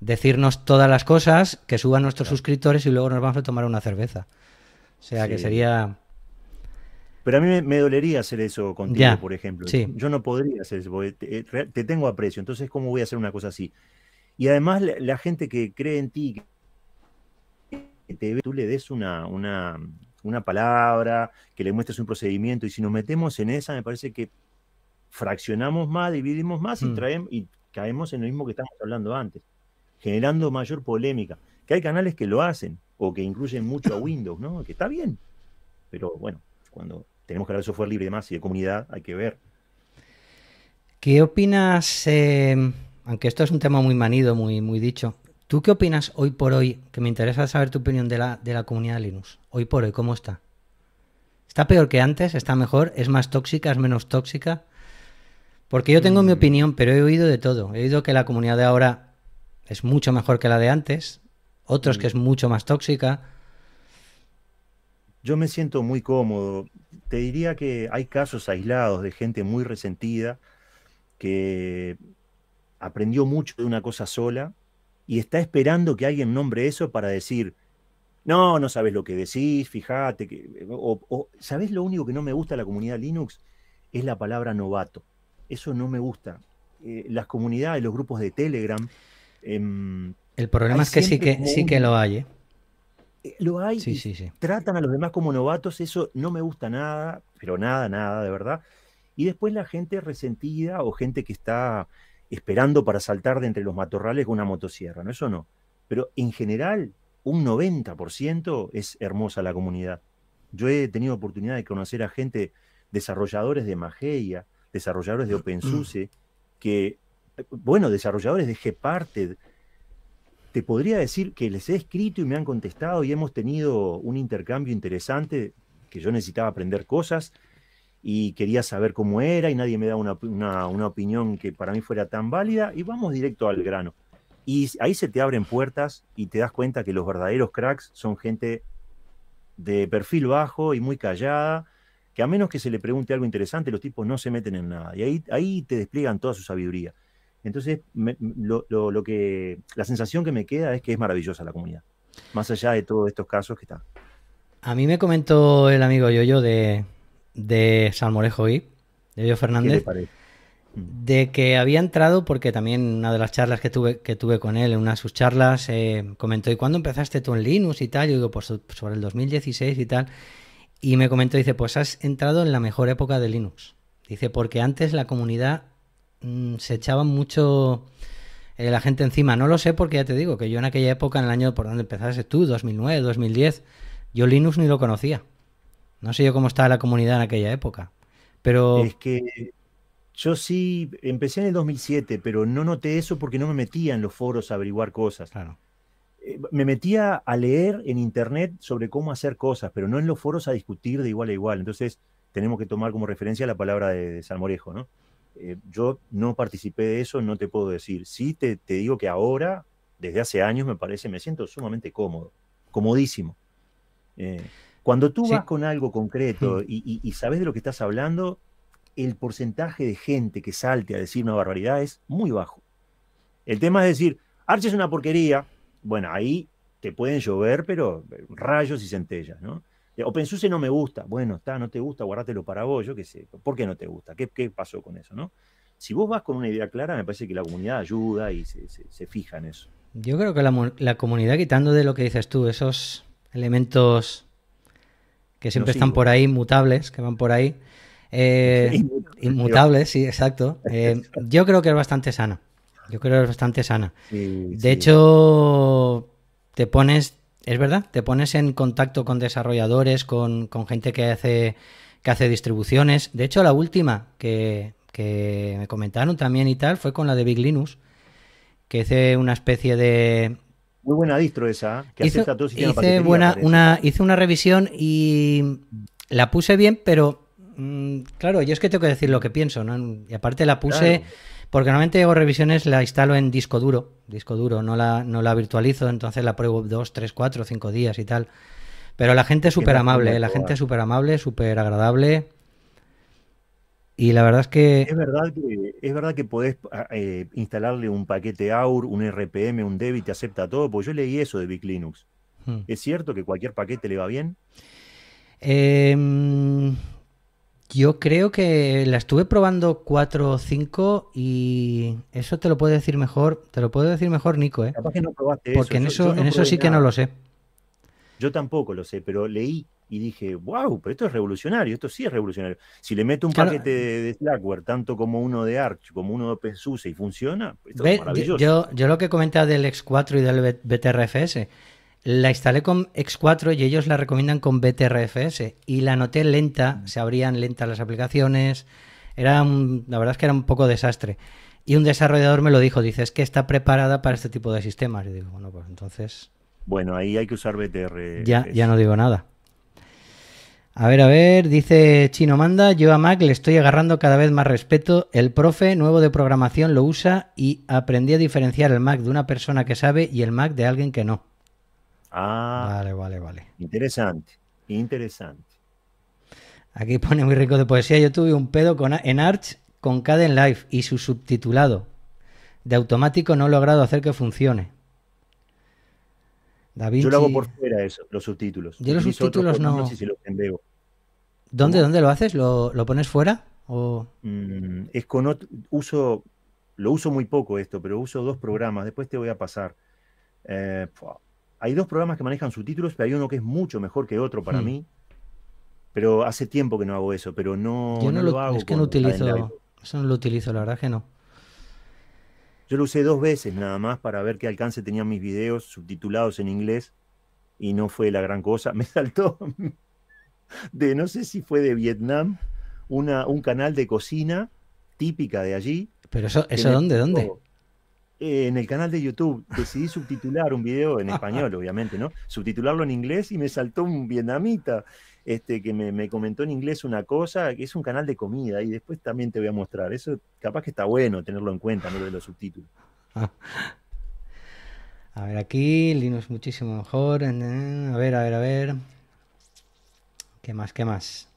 decirnos todas las cosas, que suban nuestros suscriptores y luego nos vamos a tomar una cerveza. O sea que sería. Pero a mí me, dolería hacer eso contigo, por ejemplo. Yo no podría hacer eso, te, tengo aprecio. Entonces, ¿cómo voy a hacer una cosa así? Y además, la gente que cree en ti, tú le des una, palabra, que le muestres un procedimiento. Y si nos metemos en esa, me parece que fraccionamos más, dividimos más y, mm. traemos, y caemos en lo mismo que estamos hablando antes, generando mayor polémica. Que hay canales que lo hacen o que incluyen mucho a Windows, ¿no? Que está bien. Pero bueno, cuando tenemos que hablar de software libre y demás y de comunidad, hay que ver. ¿Qué opinas? Em, aunque esto es un tema muy manido, muy, muy dicho. ¿Tú qué opinas hoy por hoy? Que me interesa saber tu opinión de la, de la comunidad Linux. Hoy por hoy, ¿cómo está? ¿Está peor que antes? ¿Está mejor? ¿Es más tóxica? ¿Es menos tóxica? Porque yo tengo mi mm. opinión, pero he oído de todo. He oído que la comunidad de ahora es mucho mejor que la de antes, otros mm. que es mucho más tóxica. Yo me siento muy cómodo. Te diría que hay casos aislados de gente muy resentida que aprendió mucho de una cosa sola y está esperando que alguien nombre eso para decir, no, no sabes lo que decís, fíjate, que, o, ¿sabes lo único que no me gusta de la comunidad Linux? Es la palabra novato. Eso no me gusta. Eh, las comunidades, los grupos de Telegram. Em, el problema es que sí que, sí que lo hay. ¿eh? Eh, lo hay, sí, sí, sí. tratan a los demás como novatos, eso no me gusta nada, pero nada, nada, de verdad. Y después la gente resentida o gente que está esperando para saltar de entre los matorrales con una motosierra, ¿no? Eso no. Pero en general, un 90% es hermosa la comunidad. Yo he tenido oportunidad de conocer a gente, desarrolladores de Mageia, desarrolladores de OpenSUSE, que, bueno, desarrolladores de Gparted. Te podría decir que les he escrito y me han contestado y hemos tenido un intercambio interesante, que yo necesitaba aprender cosas, y quería saber cómo era y nadie me da una, opinión que para mí fuera tan válida y vamos directo al grano. Y ahí se te abren puertas y te das cuenta que los verdaderos cracks son gente de perfil bajo y muy callada, que a menos que se le pregunte algo interesante, los tipos no se meten en nada. Y ahí, ahí te despliegan toda su sabiduría. Entonces, lo, lo que, la sensación que me queda es que es maravillosa la comunidad, más allá de todos estos casos que están. A mí me comentó el amigo Yoyo de, de Salmorejo y de Fernández, mm. de que había entrado, porque también una de las charlas que tuve, que tuve con él, en una de sus charlas, eh, comentó, ¿y cuando empezaste tú en Linux y tal? Yo digo, pues sobre el 2016 y tal. Y me comentó, dice, pues has entrado en la mejor época de Linux. Dice, porque antes la comunidad mm, se echaba mucho eh, la gente encima. No lo sé porque ya te digo que yo en aquella época, en el año por donde empezaste tú, 2009, 2010, yo Linux ni lo conocía. No sé yo cómo estaba la comunidad en aquella época, pero... Es que yo sí, empecé en el 2007, pero no noté eso porque no me metía en los foros a averiguar cosas. Claro. Eh, me metía a leer en internet sobre cómo hacer cosas, pero no en los foros a discutir de igual a igual. Entonces tenemos que tomar como referencia la palabra de, San Salmorejo, ¿no? Eh, yo no participé de eso, no te puedo decir. Sí te, digo que ahora, desde hace años, me parece, me siento sumamente cómodo, comodísimo. Eh, cuando tú vas con algo concreto y, sabes de lo que estás hablando, el porcentaje de gente que salte a decir una barbaridad es muy bajo. El tema es decir, Arch es una porquería. Bueno, ahí te pueden llover, pero eh, rayos y centellas, ¿no? Eh, OpenSUSE no me gusta. Bueno, está, no te gusta, guardátelo para vos, yo qué sé. ¿Por qué no te gusta? ¿Qué, qué pasó con eso, no? Si vos vas con una idea clara, me parece que la comunidad ayuda y se, fija en eso. Yo creo que la comunidad, quitando de lo que dices tú, esos elementos que siempre están por ahí, mutables, que van por ahí. Eh, inmutables, sí, exacto. Eh, yo creo que es bastante sana. Yo creo que es bastante sana. de hecho, te pones, es verdad, te pones en contacto con desarrolladores, con, gente que hace, que hace distribuciones. De hecho, la última que, que me comentaron también y tal fue con la de Big Linux, que hace una especie de, muy buena distro esa, ¿eh? que hice buena, una, Hice una revisión y la puse bien, pero mm, claro, yo es que tengo que decir lo que pienso, ¿no? Y aparte la puse, porque normalmente hago revisiones, la instalo en disco duro, disco duro, no la, no la virtualizo, entonces la pruebo dos, tres, cuatro, cinco días y tal. Pero la gente es súper amable, la gente es súper amable, súper agradable. Y la verdad es que... Es verdad que, es verdad que podés ah, eh, instalarle un paquete AUR, un RPM, un y te acepta todo, porque yo leí eso de Big Linux. Hmm. ¿Es cierto que cualquier paquete le va bien? Em, yo creo que la estuve probando 4 o 5 y eso te lo puede decir mejor, te lo puedo decir mejor Nico, ¿eh? Capaz que no probaste Porque eso, en eso, en eso sí que no lo sé. Yo tampoco lo sé, pero leí y dije, wow, pero esto es revolucionario, esto sí es revolucionario. Si le meto un paquete eh, de, Slackware, tanto como uno de Arch, como uno de OpenSUSE y funciona, esto es maravilloso. Yo, yo lo que comentaba del X4 y del BTRFS, la instalé con X4 y ellos la recomiendan con BTRFS y la noté lenta, mm. se abrían lentas las aplicaciones, era la verdad es que era un poco desastre. Y un desarrollador me lo dijo, dice, es que está preparada para este tipo de sistemas. Y digo, bueno, pues entonces... Bueno, ahí hay que usar BTRFS. Ya, ya no digo nada. A ver, a ver, dice Chino Manda, yo a Mac le estoy agarrando cada vez más respeto. El profe nuevo de programación lo usa y aprendí a diferenciar el Mac de una persona que sabe y el Mac de alguien que no. Ah. Vale, vale, vale. Interesante, interesante. Aquí pone muy rico de poesía. Yo tuve un pedo con, en Arch con Caden Life y su subtitulado. De automático no he logrado hacer que funcione. Yo lo hago por fuera eso, los subtítulos. Yo los subtítulos no. los ¿Dónde, ¿Dónde lo haces? ¿Lo, pones fuera? O... Mm, es con uso, lo uso muy poco esto, pero uso dos programas. Después te voy a pasar. Eh, hay dos programas que manejan subtítulos, pero hay uno que es mucho mejor que otro para hmm. mí. Pero hace tiempo que no hago eso, pero no, Yo no, lo, hago. Es que no utilizo, eso no lo utilizo, la verdad que no. Yo lo usé dos veces nada más para ver qué alcance tenían mis videos subtitulados en inglés y no fue la gran cosa. Me saltó de, no sé si fue de Vietnam, una, un canal de cocina típica de allí. ¿Pero eso, eso dónde? ¿Dónde? Eh, en el canal de YouTube decidí subtitular un video en español, obviamente, ¿no? Subtitularlo en inglés y me saltó un vietnamita este, que me, comentó en inglés una cosa, que es un canal de comida, y después también te voy a mostrar. Eso capaz que está bueno tenerlo en cuenta, ¿no? Lo de los subtítulos. A ver, aquí Linux muchísimo mejor. ¿eh? A ver, a ver, a ver. ¿Qué más? ¿Qué más?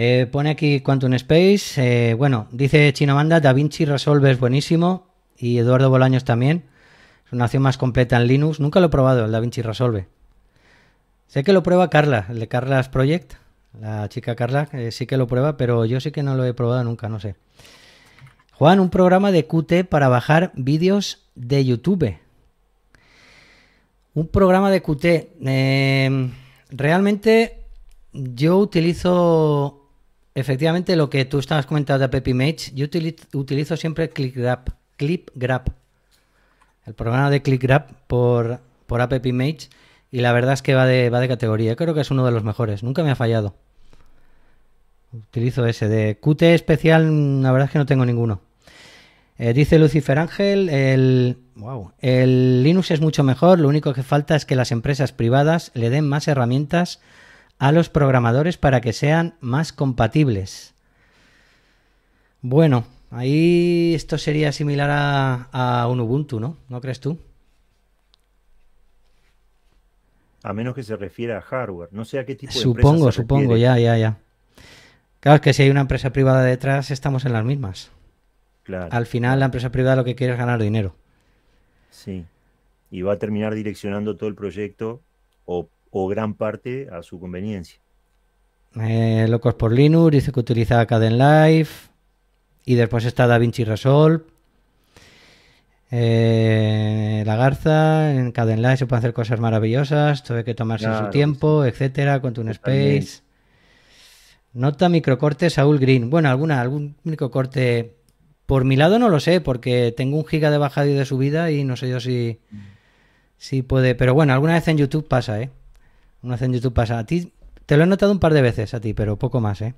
Eh, pone aquí Quantum Space. Eh, bueno, dice Chinomanda, Da Vinci Resolve es buenísimo. Y Eduardo Bolaños también. Es una acción más completa en Linux. Nunca lo he probado, el Da Vinci Resolve. Sé que lo prueba Carla, el de Carlas Project. La chica Carla eh, sí que lo prueba, pero yo sí que no lo he probado nunca, no sé. Juan, un programa de Qt para bajar vídeos de YouTube. Un programa de Qt. realmente yo utilizo Efectivamente, lo que tú estabas comentando de Pepe yo utilizo, siempre ClickGrab, ClipGrab, el programa de ClickGrab por, por App Image, y la verdad es que va de, va de categoría. Creo que es uno de los mejores, nunca me ha fallado. Utilizo ese de QT especial, la verdad es que no tengo ninguno. Eh, dice Lucifer Ángel, el, el Linux es mucho mejor, lo único que falta es que las empresas privadas le den más herramientas a los programadores para que sean más compatibles. Bueno, ahí esto sería similar a, un Ubuntu, ¿no? ¿No crees tú? A menos que se refiera a hardware. No sé a qué tipo de Supongo, supongo, ya, ya, ya. Claro, es que si hay una empresa privada detrás, estamos en las mismas. Claro. Al final, la empresa privada lo que quiere es ganar dinero. Sí. Y va a terminar direccionando todo el proyecto o o gran parte a su conveniencia. Eh, Locos por Linux dice que utiliza Live y después está DaVinci Resolve. Eh, la garza, en Live se pueden hacer cosas maravillosas, todo que tomarse su tiempo, etcétera, con Space. Nota microcorte Saúl Green. Bueno, alguna, algún microcorte. Por mi lado no lo sé, porque tengo un giga de bajada y de subida y no sé yo si, mm. si puede. Pero bueno, alguna vez en YouTube pasa, ¿eh? Una en YouTube pasa. A ti te lo he notado un par de veces a ti, pero poco más, ¿eh?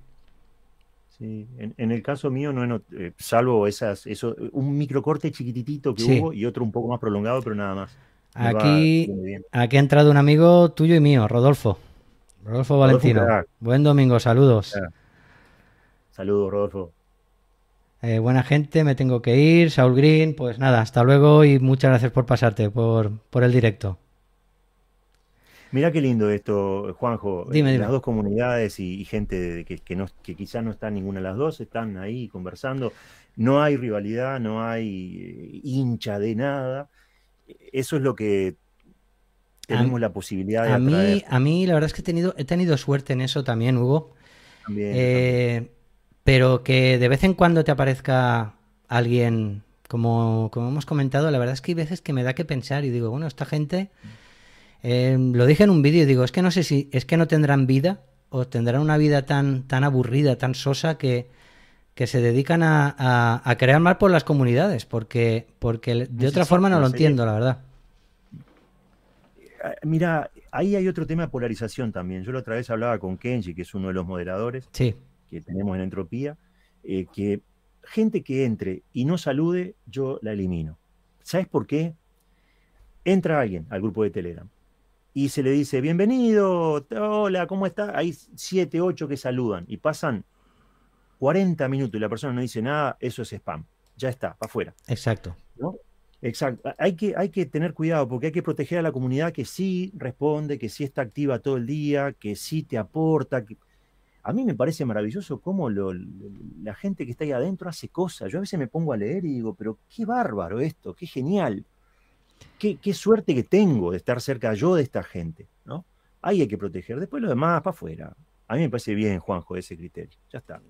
Sí, en, el caso mío no he notado, eh, salvo esas, eso, un microcorte chiquititito que hubo y otro un poco más prolongado, pero nada más. aquí, ha entrado un amigo tuyo y mío, Rodolfo. Rodolfo Valentino. Buen domingo, saludos. Saludos, Rodolfo. Eh, buena gente, me tengo que ir. Saul Green, pues nada, hasta luego y muchas gracias por pasarte por, por el directo. Mira qué lindo esto, Juanjo. Eh, las dos comunidades y, gente de, que, quizá no, está quizás no ninguna de las dos, están ahí conversando. No hay rivalidad, no hay eh, hincha de nada. Eso es lo que tenemos la posibilidad de... A mí, a mí la verdad es que he tenido, he tenido suerte en eso también, Hugo. Eh, pero que de vez en cuando te aparezca alguien, como, como hemos comentado, la verdad es que hay veces que me da que pensar y digo, bueno, esta gente... Em, lo dije en un vídeo digo, es que no sé si es que no tendrán vida o tendrán una vida tan, tan aburrida, tan sosa que, que se dedican a, a, crear mal por las comunidades, porque, porque de otra forma no lo entiendo, la verdad. Eh, mira, ahí hay otro tema de polarización también. Yo la otra vez hablaba con Kenji, que es uno de los moderadores que tenemos en Entropía, eh, que gente que entre y no salude, yo la elimino. ¿Sabes por qué? Entra alguien al grupo de Telegram y se le dice, bienvenido, hola, ¿cómo está? Hay siete, ocho que saludan y pasan 40 minutos y la persona no dice nada, eso es spam. Ya está, para afuera. Exacto. Exacto. Hay que, hay que tener cuidado porque hay que proteger a la comunidad que sí responde, que sí está activa todo el día, que sí te aporta. Que... A mí me parece maravilloso cómo la gente que está ahí adentro hace cosas. Yo a veces me pongo a leer y digo, pero qué bárbaro esto, qué genial qué, suerte que tengo de estar cerca yo de esta gente, ¿no? Ahí hay que proteger, después lo demás para afuera. A mí me parece bien, Juanjo, ese criterio, ya está.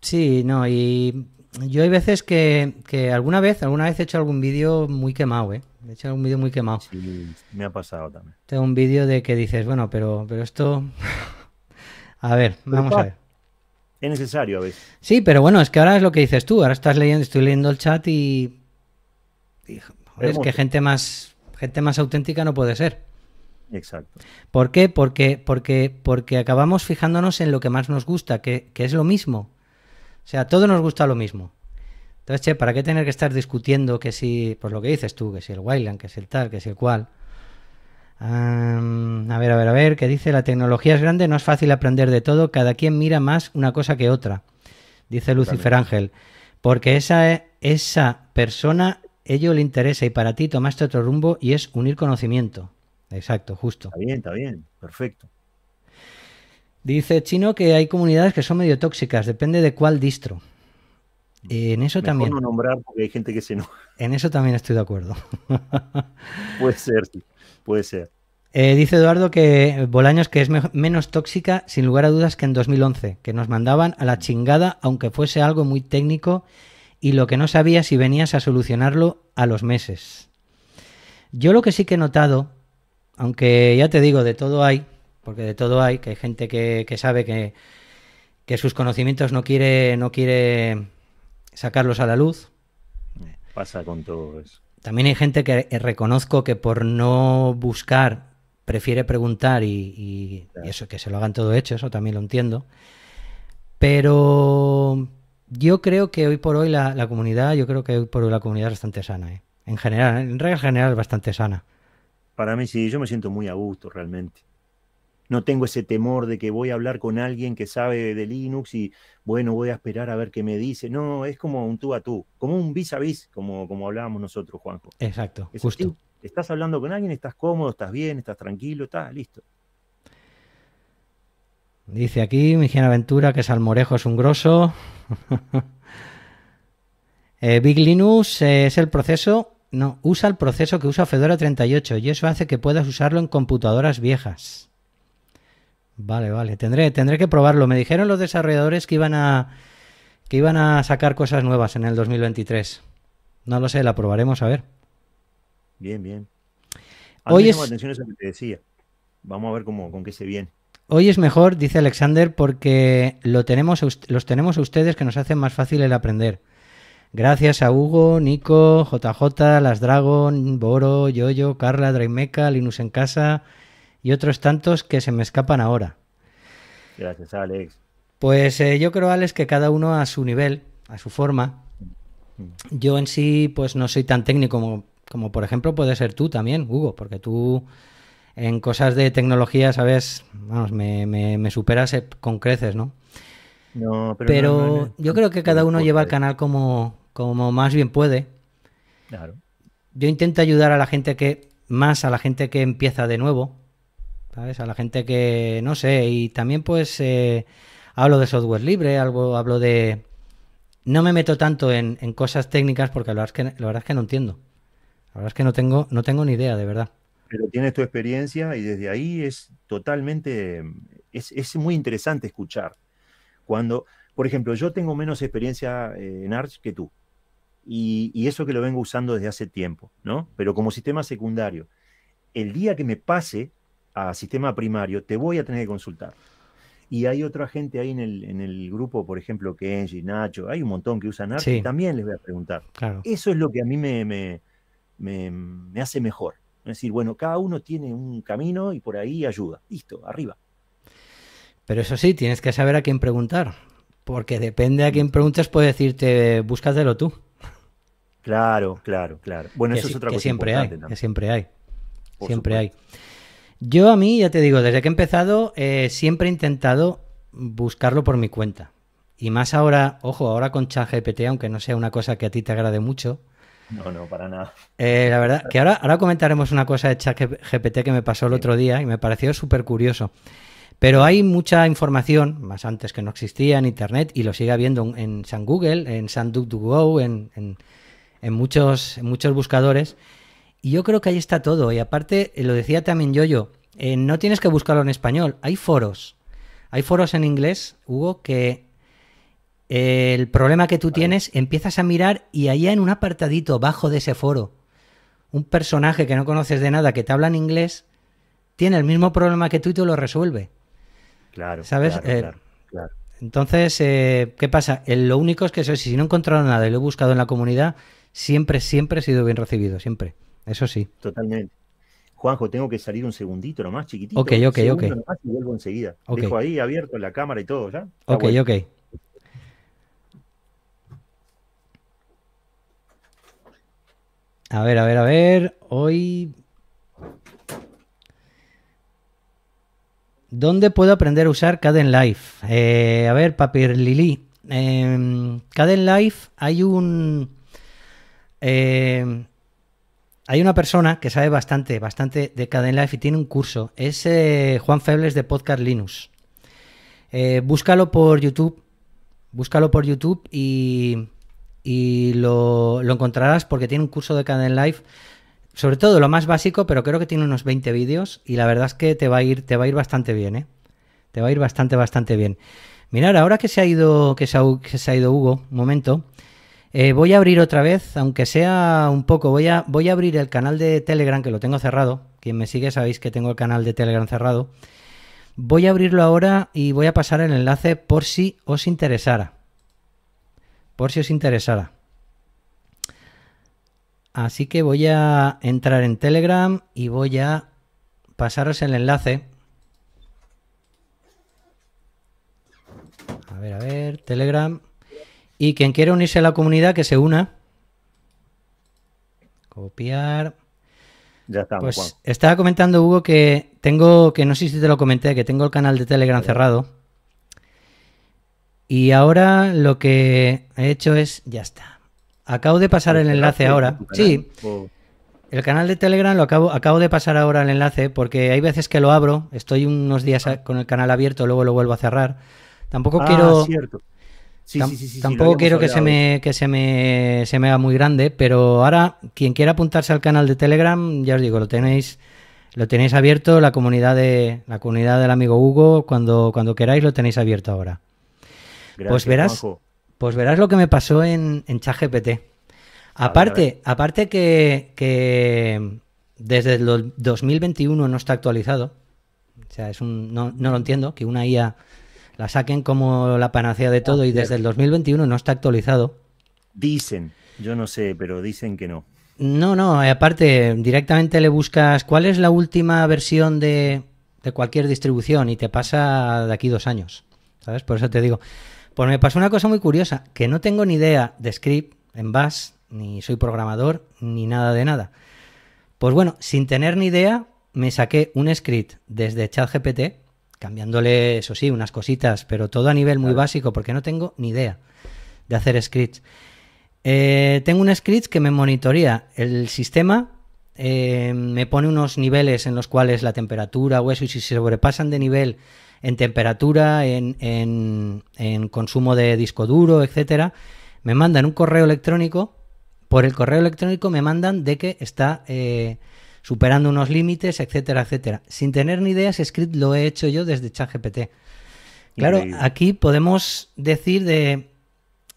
Sí, no, y yo hay veces que, alguna vez, alguna vez he hecho algún vídeo muy quemado, ¿eh? He hecho algún vídeo muy quemado. Sí, me ha pasado también. Tengo un vídeo de que dices, bueno, pero, pero esto... a ver, vamos a ver. Es necesario a veces. Sí, pero bueno, es que ahora es lo que dices tú. Ahora estás leyendo, estoy leyendo el chat y es, que gente más, gente más auténtica no puede ser. Exacto. ¿Por qué? Porque, porque, porque acabamos fijándonos en lo que más nos gusta, que, es lo mismo. O sea, todo nos gusta lo mismo. Entonces, che, ¿para qué tener que estar discutiendo que si, por pues, lo que dices tú, que si el Wayland, que es el tal, que si el cual? a ver, a ver, a ver, ¿Qué dice la tecnología es grande, no es fácil aprender de todo, cada quien mira más una cosa que otra, dice Lucifer Ángel, porque esa, esa persona ello le interesa y para ti tomaste otro rumbo y es unir conocimiento. Exacto, justo. Está bien, está bien, perfecto. Dice Chino que hay comunidades que son medio tóxicas, depende de cuál distro. Eh, en eso también. No nombrar porque hay gente que se no. En eso también estoy de acuerdo. puede ser, sí, puede ser. Eh, dice Eduardo que Bolaños que es menos tóxica, sin lugar a dudas, que en 2011, que nos mandaban a la chingada, aunque fuese algo muy técnico y lo que no sabía si venías a solucionarlo a los meses. Yo lo que sí que he notado, aunque ya te digo, de todo hay, porque de todo hay, que hay gente que, sabe que, sus conocimientos no quiere, no quiere sacarlos a la luz. Pasa con todo eso. También hay gente que reconozco que por no buscar prefiere preguntar y, y eso, que se lo hagan todo hecho, eso también lo entiendo. Pero yo creo que hoy por hoy la, comunidad, yo creo que hoy por la comunidad es bastante sana, ¿eh? En general, en regla general es bastante sana. Para mí sí, yo me siento muy a gusto realmente. No tengo ese temor de que voy a hablar con alguien que sabe de Linux y bueno, voy a esperar a ver qué me dice. No, es como un tú a tú, como un vis a vis, como, como hablábamos nosotros, Juanjo. Exacto, justo. estás hablando con alguien, estás cómodo, estás bien, estás tranquilo, estás listo. Dice aquí Miguel Aventura que Salmorejo es un grosso. Eh, Big Linux eh, es el proceso. No, usa el proceso que usa Fedora 38 y eso hace que puedas usarlo en computadoras viejas. Vale, vale. Tendré, tendré que probarlo. Me dijeron los desarrolladores que iban a. que iban a sacar cosas nuevas en el 2023. No lo sé, la probaremos a ver. Bien, bien. que te decía. Vamos a ver cómo, con qué se viene. Hoy es mejor, dice Alexander, porque lo tenemos, los tenemos a ustedes que nos hacen más fácil el aprender. Gracias a Hugo, Nico, JJ, Las Dragon, Boro, Yoyo, Carla, Draymeca, Linus en Casa y otros tantos que se me escapan ahora. Gracias, Alex. Pues eh, yo creo, Alex, que cada uno a su nivel, a su forma. Yo en sí, pues no soy tan técnico como, como por ejemplo puede ser tú también, Hugo, porque tú en cosas de tecnología, ¿sabes? Vamos, me, me, superas con creces, ¿no? pero, yo creo que cada uno lleva el ¿eh? canal como, como más bien puede. Claro. Yo intento ayudar a la gente que, más a la gente que empieza de nuevo, ¿sabes? A la gente que, no sé, y también pues eh, hablo de software libre, algo, hablo de... No me meto tanto en, cosas técnicas porque la verdad, es que, verdad es que no entiendo. La verdad es que no tengo, no tengo ni idea, de verdad pero tienes tu experiencia y desde ahí es totalmente, mm, es, muy interesante escuchar. Cuando, por ejemplo, yo tengo menos experiencia eh, en Arch que tú, y, eso que lo vengo usando desde hace tiempo, ¿no? Pero como sistema secundario, el día que me pase a sistema primario, te voy a tener que consultar. Y hay otra gente ahí en el, grupo, por ejemplo, que Kenji, Nacho, hay un montón que usan Arch, y también les voy a preguntar. Eso es lo que a mí me, me hace mejor. Es decir, bueno, cada uno tiene un camino y por ahí ayuda. Listo, arriba. Pero eso sí, tienes que saber a quién preguntar. Porque depende a quién mm. preguntas, puede decirte, búscatelo tú. Claro, claro, claro. Bueno, eso es otra que Siempre hay, que siempre hay. siempre hay. Yo a mí, ya te digo, desde que he empezado, eh, siempre he intentado buscarlo por mi cuenta. Y más ahora, ojo, ahora con ChatGPT, aunque no sea una cosa que a ti te agrade mucho, no, no, para nada. Eh, la verdad, que ahora, ahora comentaremos una cosa de ChatGPT que me pasó el otro día y me pareció súper curioso. Pero hay mucha información, más antes que no existía en Internet, y lo sigue habiendo en San Google, en San Duke en, en, muchos, muchos buscadores. Y yo creo que ahí está todo. Y aparte, eh, lo decía también Yoyo, eh, no tienes que buscarlo en español, hay foros. Hay foros en inglés, Hugo, que el problema que tú tienes, empiezas a mirar y allá en un apartadito bajo de ese foro, un personaje que no conoces de nada, que te habla en inglés, tiene el mismo problema que tú y te lo resuelve. Claro. ¿Sabes? Claro, eh, Entonces, eh, ¿qué pasa? lo único es que si no he encontrado nada y lo he buscado en la comunidad, siempre, siempre he sido bien recibido, siempre. Eso sí. Totalmente. Juanjo, tengo que salir un segundito nomás, chiquitito. Ok, ok, ok. y vuelvo enseguida. Dejo ahí abierto la cámara y todo, ¿ya? ok, ok. A ver, a ver, a ver. Hoy. ¿Dónde puedo aprender a usar Caden Life? Eh, a ver, Papir Lili. Eh, Life hay un. Eh, hay una persona que sabe bastante, bastante de Caden Life y tiene un curso. Es eh, Juan Febles de Podcast Linux. búscalo por YouTube. Búscalo por YouTube y y lo, lo encontrarás porque tiene un curso de Caden Life sobre todo lo más básico, pero creo que tiene unos 20 vídeos y la verdad es que te va a ir, te va a ir bastante bien, ¿eh? Te va a ir bastante, bastante bien. Mirar, ahora que se ha ido, que se ha, que ha ido Hugo, un momento, eh, voy a abrir otra vez, aunque sea un poco, voy a, voy a abrir el canal de Telegram, que lo tengo cerrado. Quien me sigue sabéis que tengo el canal de Telegram cerrado. Voy a abrirlo ahora y voy a pasar el enlace por si os interesara por si os interesara. Así que voy a entrar en Telegram y voy a pasaros el enlace. A ver, a ver, Telegram. Y quien quiera unirse a la comunidad, que se una. Copiar. Ya estamos, Pues estaba comentando, Hugo, que tengo, que no sé si te lo comenté, que tengo el canal de Telegram cerrado. Y ahora lo que he hecho es, ya está. Acabo de pasar el enlace ahora. Sí. El canal de Telegram lo acabo, acabo de pasar ahora el enlace porque hay veces que lo abro, estoy unos días ah. con el canal abierto, luego lo vuelvo a cerrar. Tampoco ah, quiero... tampoco quiero que, se me, que se, me, se me haga muy grande, pero ahora quien quiera apuntarse al canal de Telegram, ya os digo, lo tenéis lo tenéis abierto la comunidad de la comunidad del amigo Hugo, cuando cuando queráis lo tenéis abierto ahora pues verás, pues verás lo que me pasó en, en ChatGPT. Aparte, aparte que, desde el 2021 no está actualizado. O sea, es un, no, lo entiendo, que una IA la saquen como la panacea de todo y desde el 2021 no está actualizado. Dicen, yo no sé, pero dicen que no. No, no, aparte, directamente le buscas cuál es la última versión de, de cualquier distribución y te pasa de aquí dos años. ¿Sabes? Por eso te digo. Pues me pasó una cosa muy curiosa, que no tengo ni idea de script en Bash, ni soy programador, ni nada de nada. Pues bueno, sin tener ni idea, me saqué un script desde ChatGPT, cambiándole, eso sí, unas cositas, pero todo a nivel muy básico, porque no tengo ni idea de hacer scripts. Eh, tengo un script que me monitorea el sistema, eh, me pone unos niveles en los cuales la temperatura o eso, y si se sobrepasan de nivel, en temperatura, en, en, consumo de disco duro, etcétera, me mandan un correo electrónico. Por el correo electrónico me mandan de que está eh, superando unos límites, etcétera, etcétera. Sin tener ni idea, ese script lo he hecho yo desde ChatGPT. Claro, aquí podemos decir de.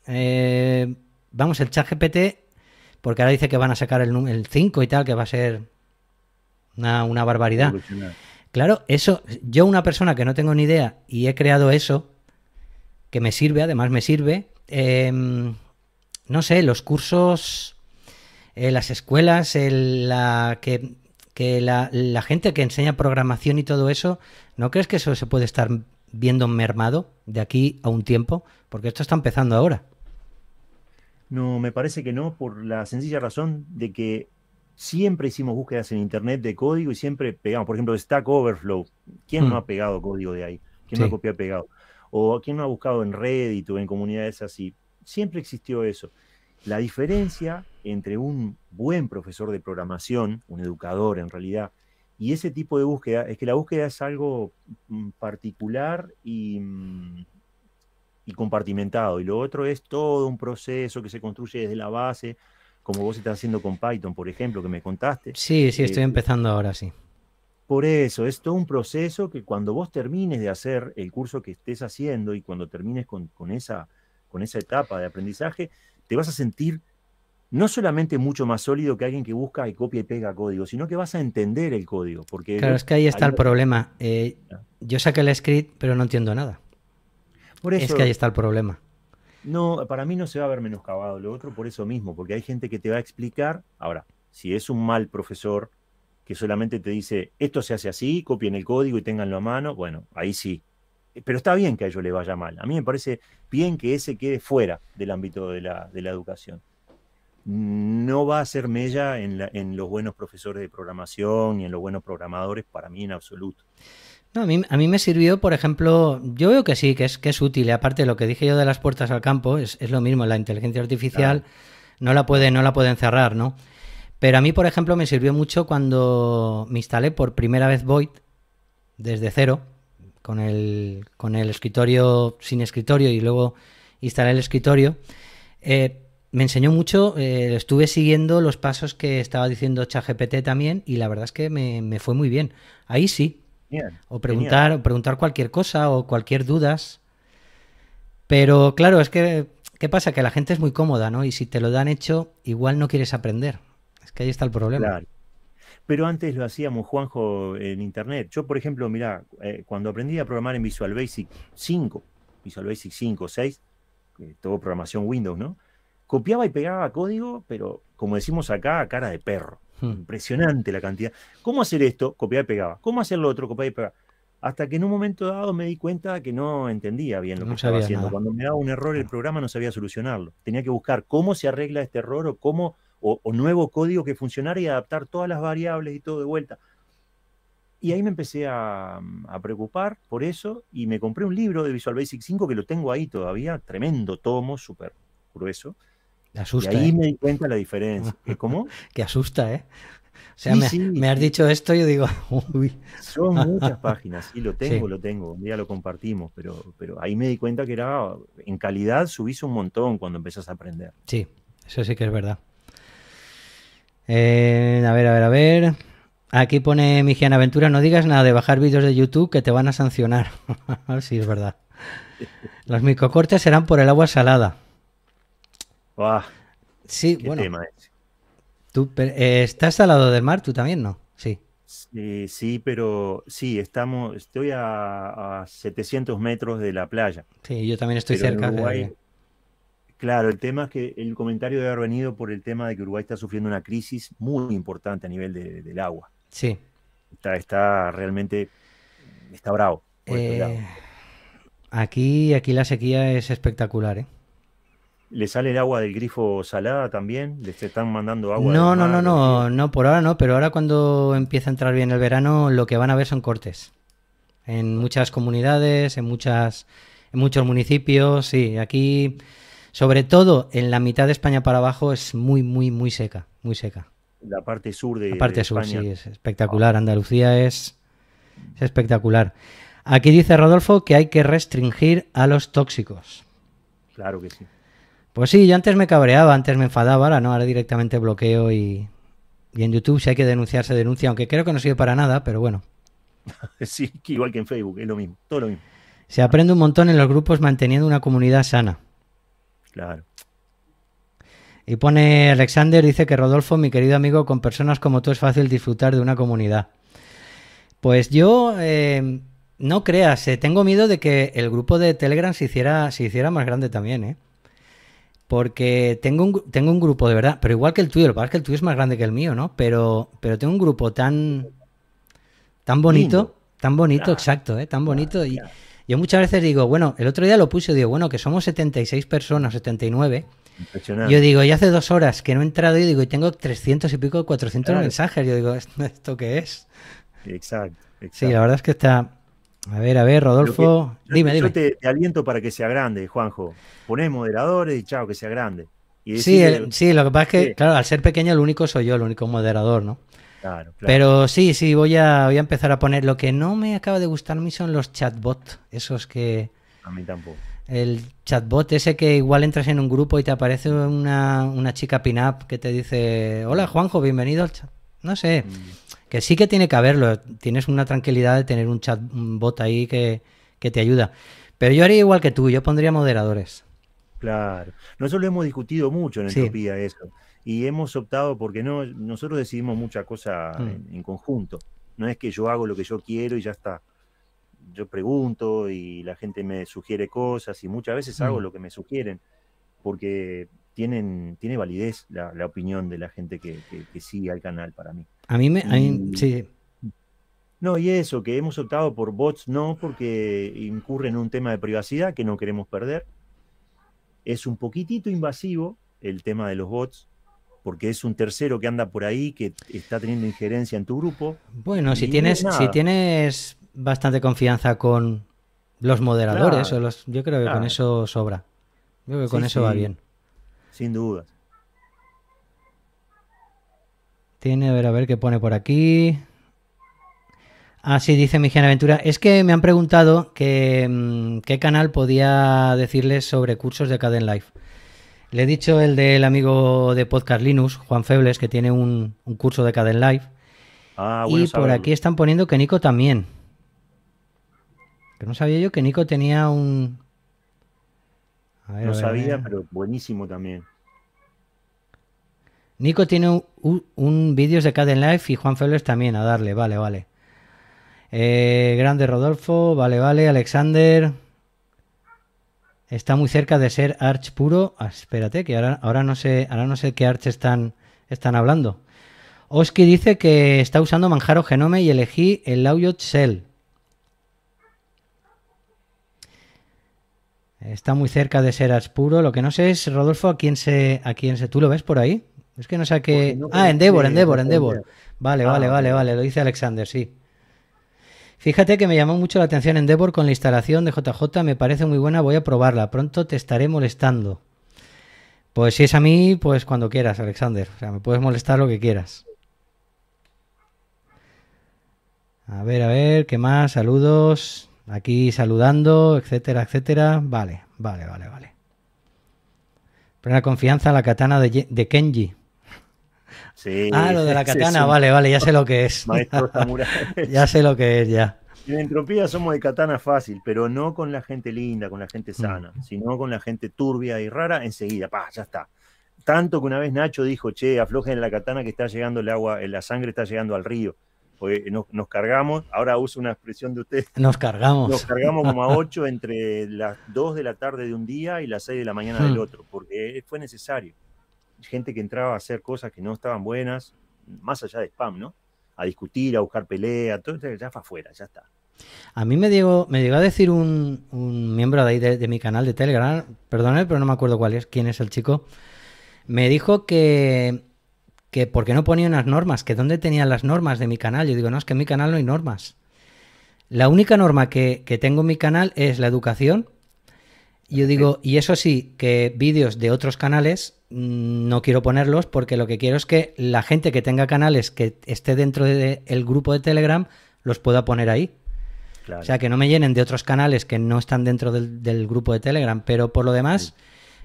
Eh, vamos, el ChatGPT, porque ahora dice que van a sacar el, el 5 y tal, que va a ser una barbaridad. Claro, eso, yo una persona que no tengo ni idea y he creado eso, que me sirve, además me sirve, em, no sé, los cursos, eh, las escuelas, la, que, la, la, gente que enseña programación y todo eso, ¿no crees que eso se puede estar viendo mermado de aquí a un tiempo? Porque esto está empezando ahora. No, me parece que no, por la sencilla razón de que siempre hicimos búsquedas en Internet de código y siempre pegamos. Por ejemplo, Stack Overflow. ¿Quién no mm. ha pegado código de ahí? ¿Quién no ha copiado pegado? ¿O quién no ha buscado en Reddit o en comunidades así? Siempre existió eso. La diferencia entre un buen profesor de programación, un educador en realidad, y ese tipo de búsqueda es que la búsqueda es algo mm, particular y, mm, y compartimentado, y lo otro es todo un proceso que se construye desde la base, como vos estás haciendo con Python, por ejemplo, que me contaste. Sí, sí, estoy eh, empezando ahora, sí. Por eso, es todo un proceso que cuando vos termines de hacer el curso que estés haciendo y cuando termines con, esa, con esa etapa de aprendizaje, te vas a sentir no solamente mucho más sólido que alguien que busca y copia y pega código, sino que vas a entender el código. Porque claro, es que ahí está el problema. Eh, ah. yo saqué el script, pero no entiendo nada. es que ahí está el problema. No, para mí no se va a ver menoscabado lo otro por eso mismo, porque hay gente que te va a explicar, ahora, si es un mal profesor que solamente te dice, esto se hace así, copien el código y tenganlo a mano, bueno, ahí sí. Eh, pero está bien que a ellos le vaya mal. A mí me parece bien que ese quede fuera del ámbito de la, de la educación. No va a ser mella en, en los buenos profesores de programación y en los buenos programadores, para mí en absoluto a, mí, a mí me sirvió, por ejemplo, yo veo que sí, que es, que es útil. Y aparte, lo que dije yo de las puertas al campo es, lo mismo. La inteligencia artificial no, la puede, no la pueden cerrar, ¿no? Pero a mí, por ejemplo, me sirvió mucho cuando me instalé por primera vez Void desde cero, con el, con el escritorio sin escritorio y luego instalé el escritorio. Eh, me enseñó mucho, eh, estuve siguiendo los pasos que estaba diciendo ChatGPT también y la verdad es que me, me, fue muy bien. Ahí sí, o preguntar, o preguntar cualquier cosa o cualquier dudas. Pero claro, es que, ¿qué pasa? Que la gente es muy cómoda, ¿no? Y si te lo dan hecho, igual no quieres aprender. Es que ahí está el problema. Pero antes lo hacíamos, Juanjo, en Internet. Yo, por ejemplo, mira, eh, cuando aprendí a programar en Visual Basic 5, Visual Basic 5, 6, todo programación Windows, ¿no? Copiaba y pegaba código, pero como decimos acá, cara de perro. Hmm. Impresionante la cantidad. ¿Cómo hacer esto? Copiar y pegaba. ¿Cómo hacer lo otro? Copiar y pegaba. Hasta que en un momento dado me di cuenta que no entendía bien lo que estaba haciendo. Cuando me daba un error, el programa no sabía solucionarlo. Tenía que buscar cómo se arregla este error o cómo o, nuevo código que funcionara y adaptar todas las variables y todo de vuelta. Y ahí me empecé a, a, preocupar por eso y me compré un libro de Visual Basic 5 que lo tengo ahí todavía, tremendo tomo, súper grueso, y ahí ¿eh? me di cuenta la diferencia. ¿Cómo? que asusta, ¿eh? O sea, me, has dicho esto y yo digo, Son muchas páginas, sí, lo tengo, lo tengo. Un día lo compartimos, pero, pero ahí me di cuenta que era, en calidad subís un montón cuando empezás a aprender. Sí, eso sí que es verdad. Eh, a ver, a ver, a ver. Aquí pone Mijian Aventura, no digas nada de bajar vídeos de YouTube que te van a sancionar. sí, es verdad. Los microcortes serán por el agua salada. Ah, sí, bueno. Tema Tú eh, estás al lado del mar, tú también, ¿no? Sí. Sí, pero sí, estamos, estoy a, 700 metros de la playa. Sí, yo también estoy cerca. Claro, el tema es que el comentario debe haber venido por el tema de que Uruguay está sufriendo una crisis muy importante a nivel del agua. Sí. Está, realmente, está bravo. Eh, aquí, aquí la sequía es espectacular, ¿eh? ¿Le sale el agua del grifo salada también? ¿Le están mandando agua? No, no, no, no, no, por ahora no, pero ahora cuando empieza a entrar bien el verano, lo que van a ver son cortes. En muchas comunidades, en muchas, en muchos municipios, sí. Aquí, sobre todo en la mitad de España para abajo, es muy, muy, muy seca, muy seca. La parte sur de La parte sur, sí, es espectacular. Andalucía es espectacular. Aquí dice Rodolfo que hay que restringir a los tóxicos. Claro que sí. Pues sí, yo antes me cabreaba, antes me enfadaba, ahora no, ahora directamente bloqueo y, y en YouTube si hay que denunciar se denuncia, aunque creo que no sirve para nada, pero bueno. Sí, igual que en Facebook, es lo mismo, todo lo mismo. Se aprende un montón en los grupos manteniendo una comunidad sana. Claro. Y pone Alexander, dice que Rodolfo, mi querido amigo, con personas como tú es fácil disfrutar de una comunidad. Pues yo, eh, no creas, eh, tengo miedo de que el grupo de Telegram se hiciera, se hiciera más grande también, ¿eh? Porque tengo un, tengo un grupo de verdad, pero igual que el tuyo, lo que pasa es que el tuyo es más grande que el mío, ¿no? Pero, pero tengo un grupo tan, tan bonito, tan bonito, ah, exacto, ¿eh? tan ah, bonito. y yo muchas veces digo, bueno, el otro día lo puse, digo, bueno, que somos 76 personas, 79. Yo digo, y hace dos horas que no he entrado y digo, y tengo 300 y pico, 400 mensajes. Yo digo, ¿esto qué es? Exacto, exacto. Sí, la verdad es que está, a ver, a ver, Rodolfo, dime, Te, aliento para que sea grande, Juanjo. Ponés moderadores y chao, que sea grande. sí, sí, lo que pasa es que, claro, al ser pequeño el único soy yo, el único moderador, ¿no? Claro, claro. Pero sí, sí, voy a, voy a empezar a poner. Lo que no me acaba de gustar a mí son los chatbots, esos que... A mí tampoco. El chatbot ese que igual entras en un grupo y te aparece una, chica pin-up que te dice, hola Juanjo, bienvenido al chat. No sé. Mm. Que sí que tiene que haberlo. Tienes una tranquilidad de tener un chat bot ahí que, te ayuda. Pero yo haría igual que tú, yo pondría moderadores. Claro. Nosotros lo hemos discutido mucho en Entropía eso. Y hemos optado porque no, nosotros decidimos mucha cosa mm. en, conjunto. No es que yo hago lo que yo quiero y ya está. Yo pregunto y la gente me sugiere cosas y muchas veces hago mm. lo que me sugieren porque tienen, tiene validez la, opinión de la gente que, que sigue al canal para mí. A mí me. sí. No, y eso, que hemos optado por bots no, porque incurre en un tema de privacidad que no queremos perder. Es un poquitito invasivo el tema de los bots, porque es un tercero que anda por ahí, que está teniendo injerencia en tu grupo. Bueno, si tienes, si tienes bastante confianza con los moderadores, yo creo que con eso sobra. Yo creo que con eso va bien. Sin dudas. Tiene, a ver, a ver qué pone por aquí. Ah, dice Miguel Aventura. Es que me han preguntado mm, qué canal podía decirles sobre cursos de Caden Life. Le he dicho el del amigo de Podcast Linux, Juan Febles, que tiene un, curso de Caden Life. Ah, bueno, y por aquí están poniendo que Nico también. Que no sabía yo que Nico tenía un. no sabía, pero buenísimo también. Nico tiene un, vídeo de Caden Life y Juan Febles también a darle, vale, vale. Eh, grande Rodolfo, vale, vale. Alexander está muy cerca de ser Arch puro. Ah, espérate, que ahora, ahora, no sé, ahora no sé qué Arch están, están hablando. Oski dice que está usando Manjaro Genome y elegí el audio Shell. Está muy cerca de ser Arch puro. Lo que no sé es, Rodolfo, a quién se. a quién se. ¿Tú lo ves por ahí? Es que no sé No ah, Endeavor, Endeavor, Endeavor. Vale, ah, vale, vale, vale. Lo dice Alexander, sí. Fíjate que me llamó mucho la atención Endeavor con la instalación de JJ. Me parece muy buena. Voy a probarla. Pronto te estaré molestando. Pues si es a mí, pues cuando quieras, Alexander. O sea, me puedes molestar lo que quieras. A ver, a ver, ¿qué más? Saludos. Aquí saludando, etcétera, etcétera. Vale, vale, vale, vale. Plena confianza en la katana de Kenji ah, lo de la katana, vale, vale, ya sé lo que es. ya sé lo que es, ya. En entropía somos de katana fácil, pero no con la gente linda, con la gente mm. sana, sino con la gente turbia y rara, enseguida, pa, ya está. Tanto que una vez Nacho dijo, che, aflojen la katana que está llegando el agua, eh, la sangre está llegando al río. nos, cargamos, ahora uso una expresión de ustedes. Nos cargamos. Nos cargamos como a 8 entre las 2 de la tarde de un día y las 6 de la mañana del hmm. otro, porque fue necesario gente que entraba a hacer cosas que no estaban buenas, más allá de spam, ¿no? A discutir, a buscar pelea, todo, ya fue afuera, ya está. A mí me llegó, me llegó a decir un, miembro de ahí de, mi canal de Telegram, perdóname, pero no me acuerdo cuál es, quién es el chico, me dijo que, que por qué no ponía unas normas, que dónde tenían las normas de mi canal. Yo digo, no, es que en mi canal no hay normas. La única norma que, que tengo en mi canal es la educación, yo digo, y eso sí, que vídeos de otros canales mm, no quiero ponerlos porque lo que quiero es que la gente que tenga canales que esté dentro del grupo de Telegram los pueda poner ahí. O sea, que no me llenen de otros canales que no están dentro del, grupo de Telegram. Pero por lo demás,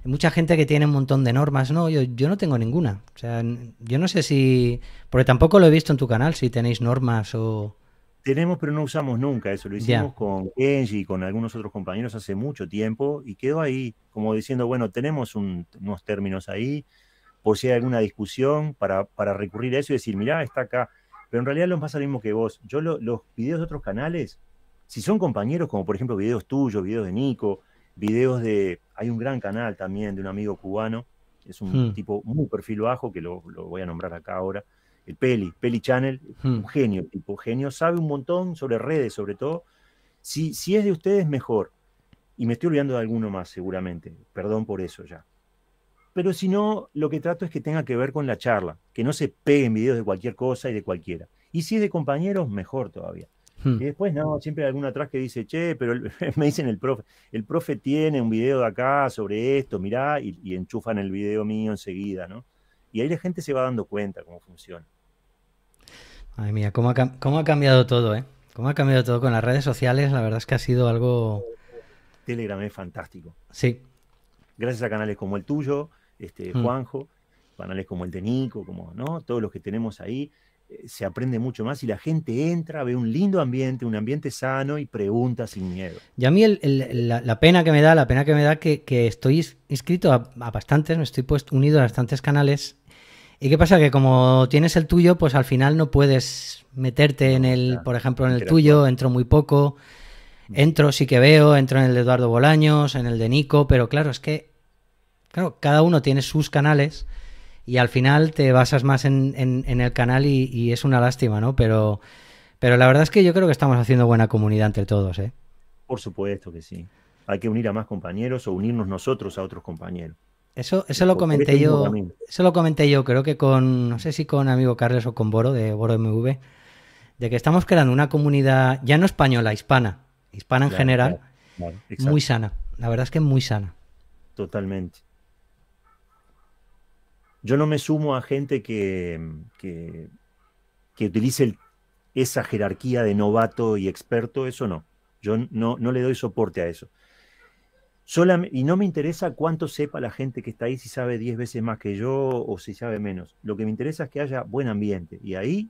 mucha gente que tiene un montón de normas, no, yo, yo no tengo ninguna. O sea, yo no sé si... Porque tampoco lo he visto en tu canal, si tenéis normas o... Tenemos, pero no usamos nunca eso. Lo hicimos con Kenji y con algunos otros compañeros hace mucho tiempo y quedó ahí, como diciendo, bueno, tenemos unos términos ahí, por si hay alguna discusión, para, para recurrir a eso y decir, mirá, está acá. Pero en realidad lo pasa lo mismo que vos. Yo los videos de otros canales, si son compañeros, como por ejemplo videos tuyos, videos de Nico, videos de. Hay un gran canal también de un amigo cubano, es un hmm. tipo muy perfil bajo, que lo voy a nombrar acá ahora el Peli, Peli Channel, hmm. un genio, tipo genio, sabe un montón sobre redes, sobre todo. Si, si es de ustedes, mejor. Y me estoy olvidando de alguno más, seguramente. Perdón por eso ya. Pero si no, lo que trato es que tenga que ver con la charla, que no se peguen videos de cualquier cosa y de cualquiera. Y si es de compañeros, mejor todavía. Hmm. Y después, no, siempre hay alguno atrás que dice, che, pero me dicen el profe, el profe tiene un video de acá sobre esto, mirá, y, y enchufan el video mío enseguida, ¿no? Y ahí la gente se va dando cuenta cómo funciona. Ay, mía, cómo ha, cambiado todo, ¿eh? Cómo ha cambiado todo con las redes sociales, la verdad es que ha sido algo... Telegram es fantástico. Sí. Gracias a canales como el tuyo, este, mm. Juanjo, canales como el de Nico, como, ¿no? Todos los que tenemos ahí, eh, se aprende mucho más y la gente entra, ve un lindo ambiente, un ambiente sano y pregunta sin miedo. Y a mí la, pena que me da, la pena que me da que, estoy inscrito a, bastantes, me estoy pues unido a bastantes canales ¿Y qué pasa? Que como tienes el tuyo, pues al final no puedes meterte en el, por ejemplo, en el tuyo, entro muy poco, entro sí que veo, entro en el de Eduardo Bolaños, en el de Nico, pero claro, es que claro, cada uno tiene sus canales y al final te basas más en, en, el canal y, y, es una lástima, ¿no? Pero, pero la verdad es que yo creo que estamos haciendo buena comunidad entre todos, ¿eh? Por supuesto que sí. Hay que unir a más compañeros o unirnos nosotros a otros compañeros. Eso, eso lo comenté yo, lo comenté yo, creo que con, no sé si con amigo Carlos o con Boro, de Boro MV, de que estamos creando una comunidad, ya no española, hispana, hispana en general, muy sana. La verdad es que muy sana. Totalmente. Yo no me sumo a gente que, que, utilice esa jerarquía de novato y experto, eso no. Yo no, no le doy soporte a eso y no me interesa cuánto sepa la gente que está ahí, si sabe 10 veces más que yo o si sabe menos. Lo que me interesa es que haya buen ambiente. Y ahí,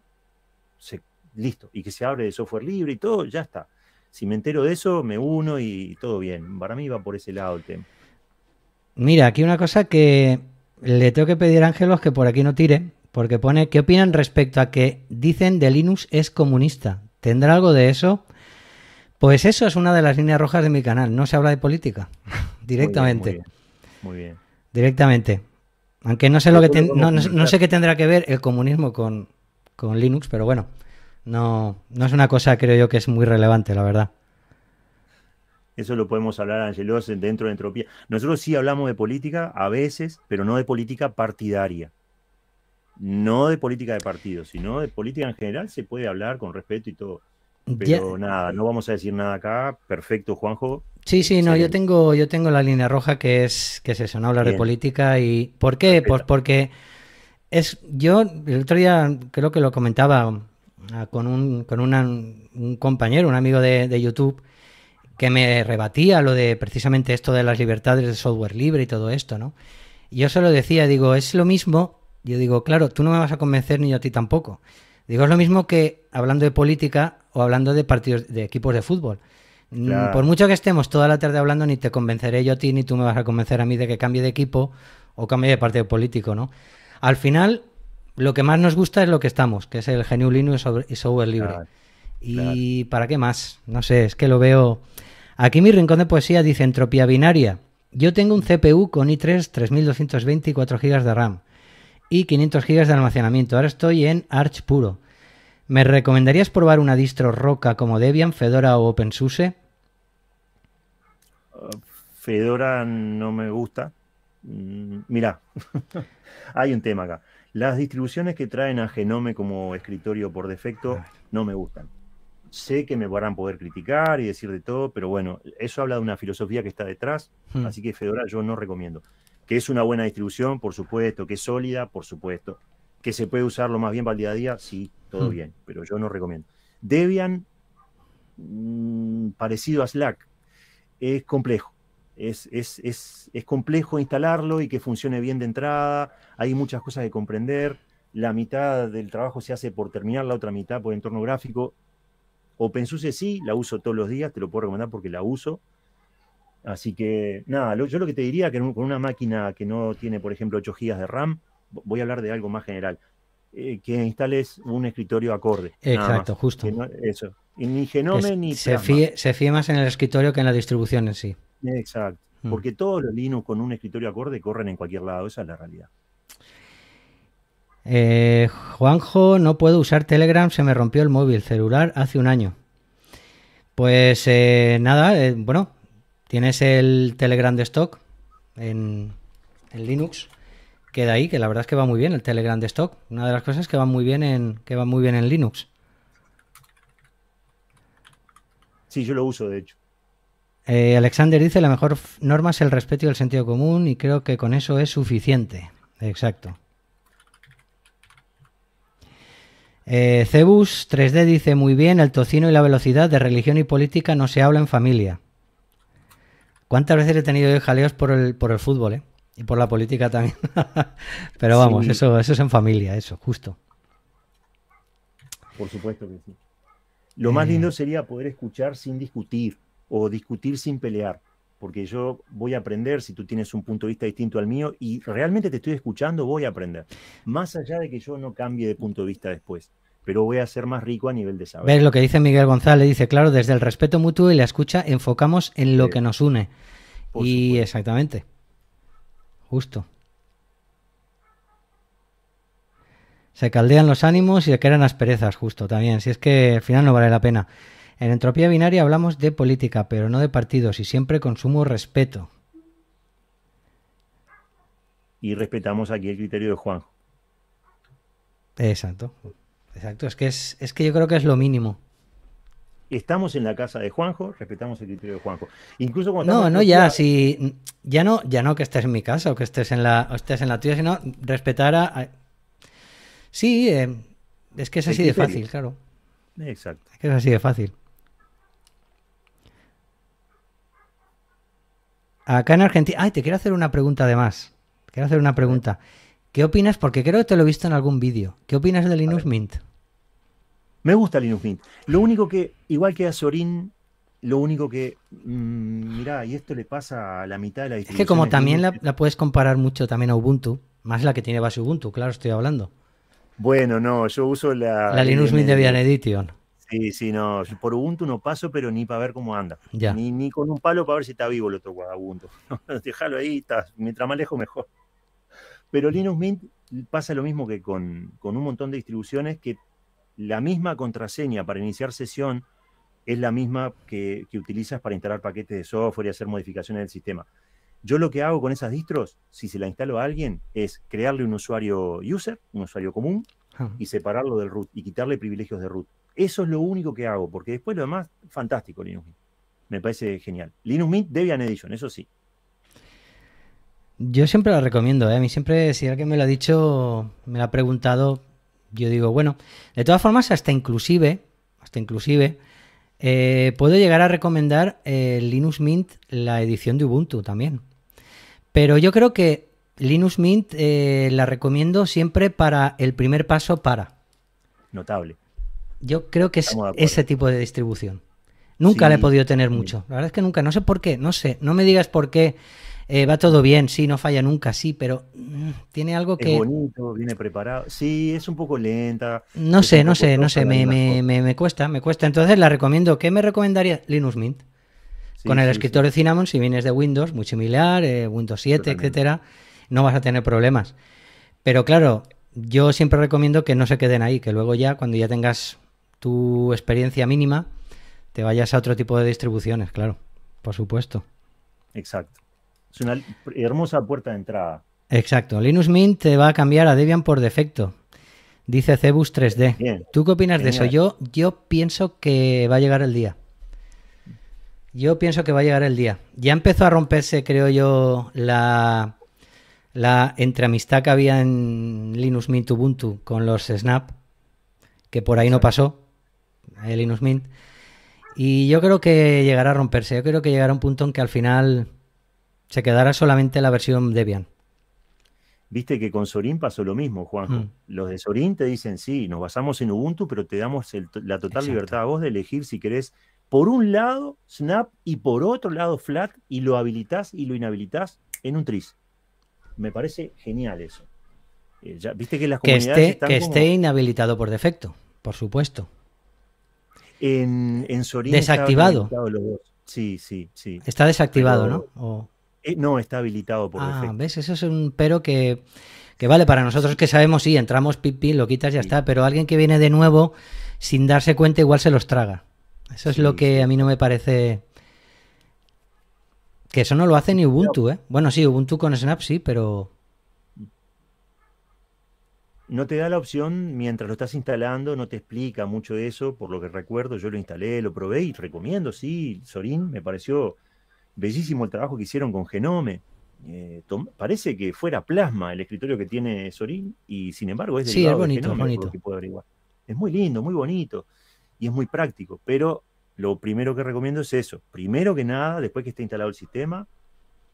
se, listo. Y que se abre de software libre y todo, ya está. Si me entero de eso, me uno y todo bien. Para mí va por ese lado el tema. Mira, aquí una cosa que le tengo que pedir a Ángelos que por aquí no tire, porque pone, ¿qué opinan respecto a que dicen de Linux es comunista? ¿Tendrá algo de eso? Pues eso es una de las líneas rojas de mi canal. No se habla de política directamente. Muy bien. Directamente. Aunque no sé sé qué tendrá que ver el comunismo con, Linux, pero bueno, no, no es una cosa creo yo que es muy relevante, la verdad. Eso lo podemos hablar, Angelos, dentro de Entropía. Nosotros sí hablamos de política a veces, pero no de política partidaria. No de política de partido, sino de política en general se puede hablar con respeto y todo. Pero nada, no vamos a decir nada acá. Perfecto, Juanjo. Sí, sí, no, yo tengo, yo tengo la línea roja que es, que se eso, no hablar de política y. ¿Por qué? Pues porque es. Yo el otro día creo que lo comentaba ah, con un, compañero, un amigo de, de, YouTube, que me rebatía lo de precisamente esto de las libertades de software libre y todo esto, ¿no? yo se lo decía, digo, es lo mismo. Yo digo, claro, tú no me vas a convencer ni yo a ti tampoco. Digo, es lo mismo que hablando de política, o hablando de partidos de equipos de fútbol. Mm, por mucho que estemos toda la tarde hablando, ni te convenceré yo a ti, ni tú me vas a convencer a mí de que cambie de equipo o cambie de partido político, ¿no? Al final, lo que más nos gusta es lo que estamos, que es el genio Linux y software libre. ¿Y para qué más? No sé, es que lo veo... Aquí mi rincón de poesía dice entropía binaria. Yo tengo un CPU con i3 3220 y 4 GB de RAM y 500 GB de almacenamiento. Ahora estoy en Arch puro. ¿Me recomendarías probar una distro roca como Debian, Fedora o OpenSUSE? Ah, Fedora no me gusta. Mm, Mira, hay un tema acá. Las distribuciones que traen a Genome como escritorio por defecto no me gustan. Sé que me podrán poder criticar y decir de todo, pero bueno, eso habla de una filosofía que está detrás, hmm. así que Fedora yo no recomiendo. Que es una buena distribución, por supuesto, que es sólida, por supuesto que se puede usarlo más bien para el día a día, sí, todo hmm. bien, pero yo no recomiendo. Debian, mm, parecido a Slack, es complejo. Es, complejo instalarlo y que funcione bien de entrada. Hay muchas cosas que comprender. La mitad del trabajo se hace por terminar, la otra mitad por entorno gráfico. OpenSUSE sí, la uso todos los días, te lo puedo recomendar porque la uso. Así que, nada, yo lo que te diría que con una máquina que no tiene, por ejemplo, 8 GB de RAM, voy a hablar de algo más general, eh, que instales un escritorio acorde. Exacto, justo. eso. Y ni Genome ni... Se fíe, más en el escritorio que en la distribución en sí. Exacto. Mm. Porque todos los Linux con un escritorio acorde corren en cualquier lado, esa es la realidad. Eh, Juanjo, no puedo usar Telegram, se me rompió el móvil celular hace un año. Pues eh, nada, bueno, tienes el Telegram de stock en, en Linux queda ahí, que la verdad es que va muy bien el Telegram de stock. Una de las cosas que va muy bien en, que va muy bien en Linux. Sí, yo lo uso, de hecho. Eh, Alexander dice, la mejor norma es el respeto y el sentido común y creo que con eso es suficiente. Exacto. Eh, Cebus 3D dice muy bien, el tocino y la velocidad de religión y política no se habla en familia. ¿Cuántas veces he tenido jaleos por el, por el fútbol? Eh? Y por la política también. Pero vamos, eso, eso es en familia, eso, justo. Por supuesto que sí. Lo más lindo eh. sería poder escuchar sin discutir o discutir sin pelear, porque yo voy a aprender si tú tienes un punto de vista distinto al mío y realmente te estoy escuchando, voy a aprender. Más allá de que yo no cambie de punto de vista después pero voy a ser más rico a nivel de saber. ¿Ves lo que dice Miguel González? Dice, claro, desde el respeto mutuo y la escucha enfocamos en lo que nos une. y exactamente. Justo. Se caldean los ánimos y se las asperezas, justo también. Si es que al final no vale la pena. En entropía binaria hablamos de política, pero no de partidos, y siempre con sumo respeto. Y respetamos aquí el criterio de Juan. Exacto. Exacto. Es que es, es que yo creo que es lo mínimo. Estamos en la casa de Juanjo, respetamos el criterio de Juanjo. Incluso cuando No, no, ya, si ya no, ya no que estés en mi casa o que estés en la, estés en la tuya, sino respetar a. Sí, eh, es que es así de fácil, claro. Exacto. Es que es así de fácil. Acá en Argentina. Ay, te quiero hacer una pregunta además. Quiero hacer una pregunta. ¿Qué opinas? Porque creo que te lo he visto en algún vídeo. ¿Qué opinas de Linux Mint? Me gusta Linux Mint. Lo único que, igual que a Sorin, lo único que, mira mm, mirá, y esto le pasa a la mitad de la distribución. Es que como también la, puedes comparar mucho también a Ubuntu, más la que tiene base Ubuntu, claro, estoy hablando. Bueno, no, yo uso la... La Linux Mint de Vian Edition. Sí, sí, no, por Ubuntu no paso, pero ni para ver cómo anda. Ni, con un palo para ver si está vivo el otro Ubuntu. Déjalo ahí, mientras más lejos mejor. Pero Linux Mint pasa lo mismo que con, con un montón de distribuciones que la misma contraseña para iniciar sesión es la misma que, utilizas para instalar paquetes de software y hacer modificaciones del sistema. Yo lo que hago con esas distros, si se la instalo a alguien, es crearle un usuario user, un usuario común, ah. y separarlo del root y quitarle privilegios de root. Eso es lo único que hago, porque después lo demás, fantástico Linux Mint. Me parece genial. Linux Mint Debian Edition, eso sí. Yo siempre la recomiendo, ¿eh? a mí siempre, si alguien me lo ha dicho, me lo ha preguntado, yo digo, bueno, de todas formas, hasta inclusive, hasta inclusive, eh, puedo llegar a recomendar eh, Linux Mint, la edición de Ubuntu también. Pero yo creo que Linux Mint eh, la recomiendo siempre para el primer paso para. Notable. Yo creo que es ese tipo de distribución. Nunca la he podido tener mucho. La verdad es que nunca. No sé por qué. No sé. No me digas por qué eh, va todo bien, sí, no falla nunca, sí, pero mm, tiene algo que. Es bonito, viene preparado. Sí, es un poco lenta. No sé, no sé, no sé, me, me, me, cuesta, me cuesta. Entonces la recomiendo. ¿Qué me recomendaría? Linux Mint. Con el escritor de Cinnamon, si vienes de Windows, muy similar, eh, Windows 7, etcétera, no vas a tener problemas. Pero claro, yo siempre recomiendo que no se queden ahí, que luego ya, cuando ya tengas tu experiencia mínima, te vayas a otro tipo de distribuciones, claro, por supuesto. Exacto. Es una hermosa puerta de entrada. Exacto. Linux Mint te va a cambiar a Debian por defecto. Dice Cebus 3D. ¿Tú qué opinas de eso? Yo, pienso que va a llegar el día. Yo pienso que va a llegar el día. Ya empezó a romperse, creo yo, la, la entreamistad que había en Linux Mint Ubuntu con los Snap, que por ahí no pasó, el eh, Linux Mint. Y yo creo que llegará a romperse. Yo creo que llegará un punto en que al final se quedará solamente la versión Debian. Viste que con Sorin pasó lo mismo, Juan mm. Los de Sorin te dicen, sí, nos basamos en Ubuntu, pero te damos la total libertad a vos de elegir si querés, por un lado, Snap y por otro lado, Flat, y lo habilitas y lo inhabilitas en un tris. Me parece genial eso. Eh, viste que las comunidades esté, esté inhabilitado por defecto, por supuesto. En, Sorin. Desactivado. Sí, sí, sí. Está desactivado, ¿no? Eh, no, está habilitado por ah, defecto. ¿Ves? Eso es un pero que, vale para nosotros que sabemos, sí, entramos, pipi, lo quitas, ya está. Pero alguien que viene de nuevo, sin darse cuenta, igual se los traga. Eso es lo que a mí no me parece. Que eso no lo hace ni Ubuntu, ¿eh? Bueno, sí, Ubuntu con Snap sí, pero. No te da la opción mientras lo estás instalando, no te explica mucho eso, por lo que recuerdo, yo lo instalé, lo probé y recomiendo, sí, Sorin, me pareció Bellísimo el trabajo que hicieron con Genome. Eh, parece que fuera plasma el escritorio que tiene Sorín y sin embargo es sí, de Genome, averiguar. Es muy lindo, muy bonito y es muy práctico, pero lo primero que recomiendo es eso. Primero que nada, después que esté instalado el sistema,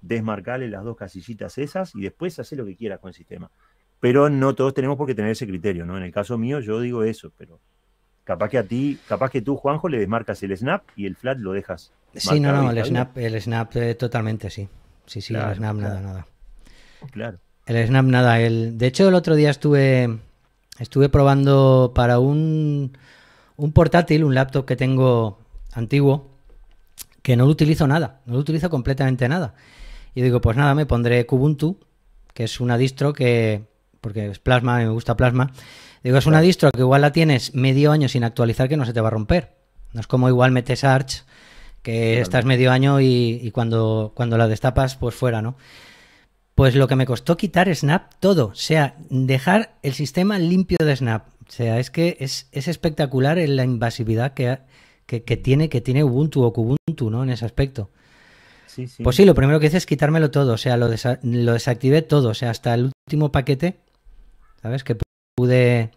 desmarcarle las dos casillitas esas y después hacer lo que quieras con el sistema. Pero no todos tenemos por qué tener ese criterio, ¿no? En el caso mío yo digo eso, pero Capaz que a ti, capaz que tú, Juanjo, le desmarcas el snap y el flat lo dejas. Sí, no, no, el snap, el snap eh, totalmente sí. Sí, sí, el snap nada, nada. Claro. El snap nada, el de hecho el otro día estuve estuve probando para un un portátil, un laptop que tengo antiguo que no lo utilizo nada, no lo utilizo completamente nada. Y digo, pues nada, me pondré Kubuntu, que es una distro que porque es Plasma, me gusta Plasma Digo, es una distro que igual la tienes medio año sin actualizar que no se te va a romper. No es como igual metes Arch, que estás medio año y, cuando, cuando la destapas, pues fuera, ¿no? Pues lo que me costó quitar Snap todo, o sea, dejar el sistema limpio de Snap. O sea, es que es, espectacular la invasividad que, tiene, que tiene Ubuntu o Kubuntu, ¿no? En ese aspecto. Pues sí, lo primero que hice es quitármelo todo, o sea, lo, desactivé todo, o sea, hasta el último paquete, ¿sabes? Que pude...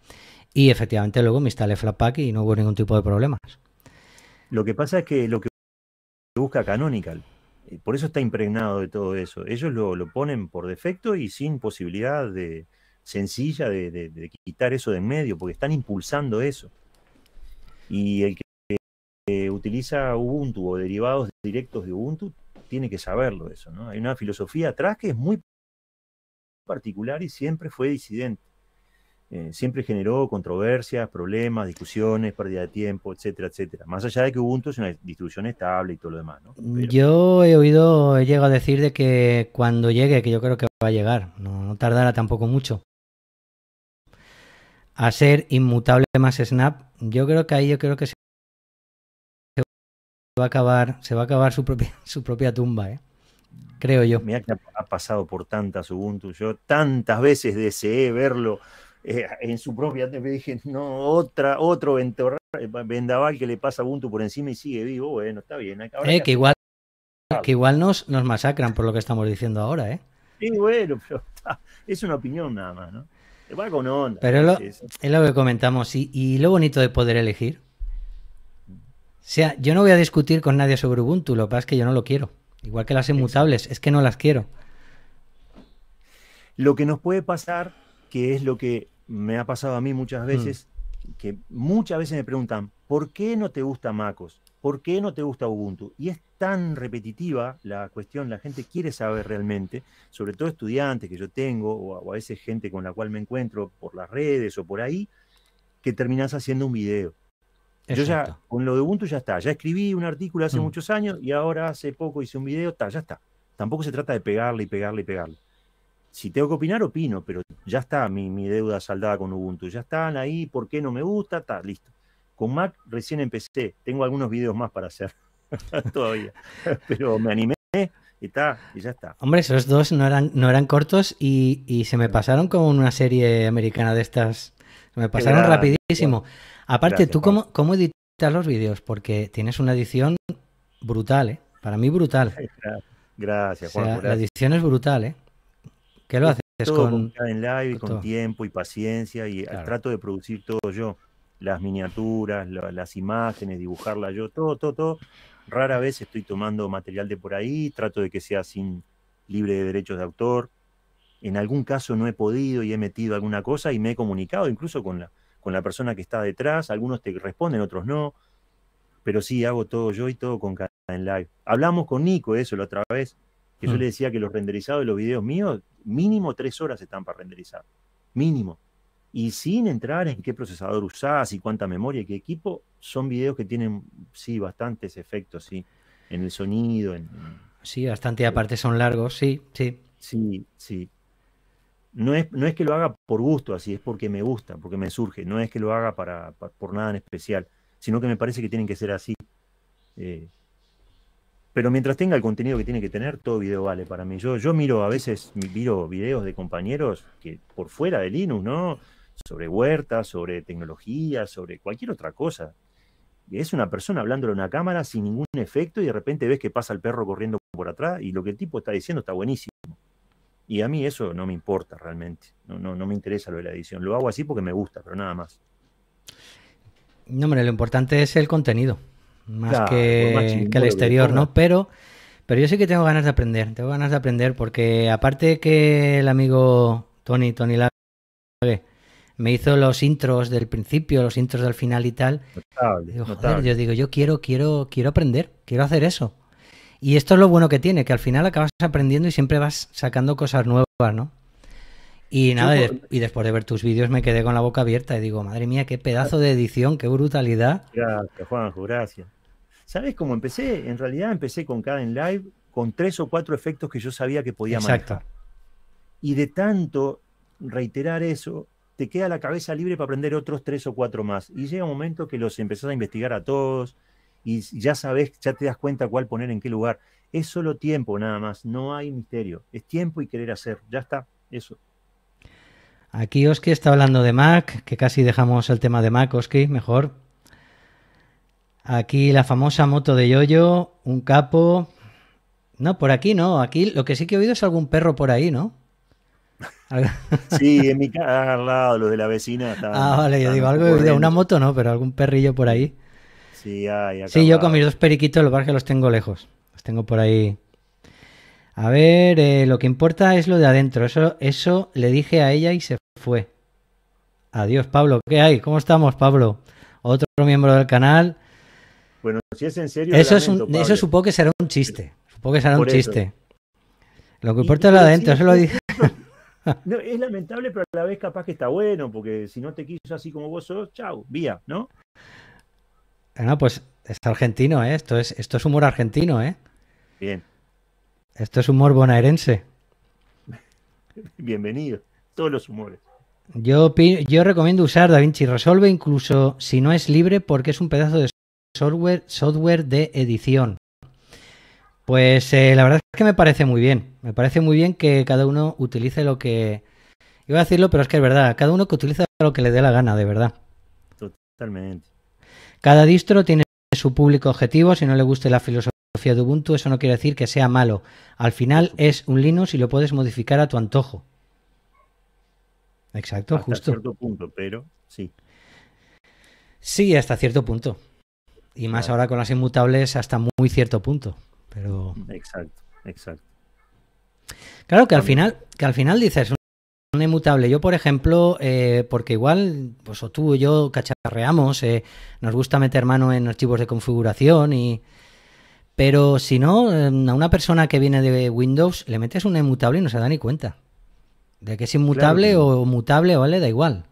Y efectivamente luego me instalé Flatpak y no hubo ningún tipo de problemas. Lo que pasa es que lo que busca Canonical, por eso está impregnado de todo eso. Ellos lo, ponen por defecto y sin posibilidad de sencilla de, quitar eso de en medio, porque están impulsando eso. Y el que utiliza Ubuntu o derivados directos de Ubuntu tiene que saberlo eso, ¿no? Hay una filosofía atrás que es muy particular y siempre fue disidente. Eh, siempre generó controversias, problemas, discusiones, pérdida de tiempo, etcétera, etcétera. Más allá de que Ubuntu es una distribución estable y todo lo demás. ¿no? Yo he oído, he llegado a decir de que cuando llegue, que yo creo que va a llegar, no, tardará tampoco mucho, a ser inmutable más Snap, yo creo que ahí yo creo que se va a acabar, se va a acabar su propia, su propia tumba, ¿eh? creo yo. Mira que ha pasado por tantas Ubuntu, yo tantas veces deseé verlo eh, en su propia me dije, no, otra, otro eh, vendaval que le pasa a Ubuntu por encima y sigue vivo, bueno, está bien. Eh, que, igual, que igual nos, nos masacran por lo que estamos diciendo ahora, ¿eh? Sí, bueno, pero es una opinión nada más, ¿no? Pero es lo que comentamos, y, y lo bonito de poder elegir. O sea, yo no voy a discutir con nadie sobre Ubuntu, lo que pasa es que yo no lo quiero. Igual que las inmutables, es que no las quiero. Lo que nos puede pasar, que es lo que me ha pasado a mí muchas mm. veces que muchas veces me preguntan, ¿por qué no te gusta MacOS? ¿Por qué no te gusta Ubuntu? Y es tan repetitiva la cuestión, la gente quiere saber realmente, sobre todo estudiantes que yo tengo o, a veces gente con la cual me encuentro por las redes o por ahí, que terminas haciendo un video. Yo ya, con lo de Ubuntu ya está, ya escribí un artículo hace mm. muchos años y ahora hace poco hice un video, está, ya está. Tampoco se trata de pegarle y pegarle y pegarle si tengo que opinar, opino, pero ya está mi, mi, deuda saldada con Ubuntu. Ya están ahí, ¿por qué no me gusta? Está, listo. Con Mac recién empecé, tengo algunos videos más para hacer todavía, pero me animé y, está, y ya está. Hombre, esos dos no eran, no eran cortos y, se me pasaron como una serie americana de estas. Se me pasaron rapidísimo. Aparte, ¿tú cómo, cómo editas los vídeos? Porque tienes una edición brutal, ¿eh? Para mí brutal. Gracias, Juan. la edición es brutal, ¿eh? Que lo haces con, con en live, con, tiempo y paciencia y eh, trato de producir todo yo, las miniaturas, las imágenes, dibujarlas yo, todo, todo, todo. Rara vez estoy tomando material de por ahí, trato de que sea sin libre de derechos de autor. En algún caso no he podido y he metido alguna cosa y me he comunicado incluso con la, con la persona que está detrás, algunos te responden, otros no. Pero sí, hago todo yo y todo con en live. Hablamos con Nico de eso la otra vez, que yo les mm. le decía que los renderizados de los videos míos, mínimo tres horas están para renderizar. Mínimo. Y sin entrar en qué procesador usás y cuánta memoria y qué equipo, son videos que tienen, sí, bastantes efectos, sí. En el sonido, Sí, bastante, aparte son largos, sí, sí. Sí, sí. No es, no es que lo haga por gusto, así, es porque me gusta, porque me surge. No es que lo haga para, por nada en especial, sino que me parece que tienen que ser así. Eh, pero mientras tenga el contenido que tiene que tener, todo video vale para mí. Yo, yo miro a veces, miro videos de compañeros que por fuera de Linux, ¿no? Sobre huertas, sobre tecnología, sobre cualquier otra cosa. Es una persona hablándole a una cámara sin ningún efecto y de repente ves que pasa el perro corriendo por atrás y lo que el tipo está diciendo está buenísimo. Y a mí eso no me importa realmente. No, no, no me interesa lo de la edición. Lo hago así porque me gusta, pero nada más. No, hombre, lo importante es el contenido más que, al exterior, ¿no? Pero, pero yo sí que tengo ganas de aprender, tengo ganas de aprender porque aparte que el amigo Tony, Tony Lave, me hizo los intros del principio, los intros del final y tal. digo, yo digo, yo quiero, quiero, quiero aprender, quiero hacer eso. Y esto es lo bueno que tiene, que al final acabas aprendiendo y siempre vas sacando cosas nuevas, ¿no? Y nada, y, después de ver tus vídeos me quedé con la boca abierta y digo, madre mía, qué pedazo de edición, qué brutalidad. Gracias, Juanjo, gracias. ¿Sabes cómo empecé? En realidad empecé con cada en live con tres o cuatro efectos que yo sabía que podía Exacto. Y de tanto reiterar eso, te queda la cabeza libre para aprender otros tres o cuatro más. Y llega un momento que los empezás a investigar a todos y ya sabes, ya te das cuenta cuál poner en qué lugar. Es solo tiempo nada más, no hay misterio. Es tiempo y querer hacer. Ya está, eso. Aquí Oski está hablando de Mac, que casi dejamos el tema de Mac, Oski, mejor. Aquí la famosa moto de yoyo, un capo. No, por aquí no. Aquí lo que sí que he oído es algún perro por ahí, ¿no? sí, en mi casa, al lado, los de la vecina. ah, vale, yo digo algo, de una moto no, pero algún perrillo por ahí. Sí, yo con mis dos periquitos, lo que los tengo lejos. Los tengo por ahí a ver, eh, lo que importa es lo de adentro. Eso, eso le dije a ella y se fue. Adiós, Pablo. ¿Qué hay? ¿Cómo estamos, Pablo? Otro miembro del canal. Bueno, si es en serio. Eso, supongo que será un chiste. Supongo que será un chiste. Lo que importa es lo de adentro, eso lo dije. No, es lamentable, pero a la vez capaz que está bueno, porque si no te quiso así como vos sos, chao, vía, ¿no? bueno, pues es argentino, ¿eh? Esto es, esto es humor argentino, ¿eh? Bien. Esto es humor bonaerense. Bienvenido, todos los humores. Yo, yo recomiendo usar DaVinci Resolve incluso si no es libre porque es un pedazo de software, de edición. Pues eh, la verdad es que me parece muy bien. Me parece muy bien que cada uno utilice lo que... Iba a decirlo, pero es que es verdad. Cada uno que utiliza lo que le dé la gana, de verdad. Totalmente. Cada distro tiene su público objetivo. Si no le gusta la filosofía de Ubuntu, eso no quiere decir que sea malo. Al final es un Linux y lo puedes modificar a tu antojo. Exacto, justo. cierto punto, pero sí. Sí, hasta cierto punto. Y más ahora con las inmutables hasta muy cierto punto. Pero. Exacto, exacto. Claro que al final, que al final dices un inmutable. Yo, por ejemplo, eh, porque igual, pues tú y yo cacharreamos, eh, nos gusta meter mano en archivos de configuración y, pero si no, em, a una persona que viene de Windows le metes un inmutable y no se da ni cuenta. De que es inmutable o mutable, ¿vale? Da igual.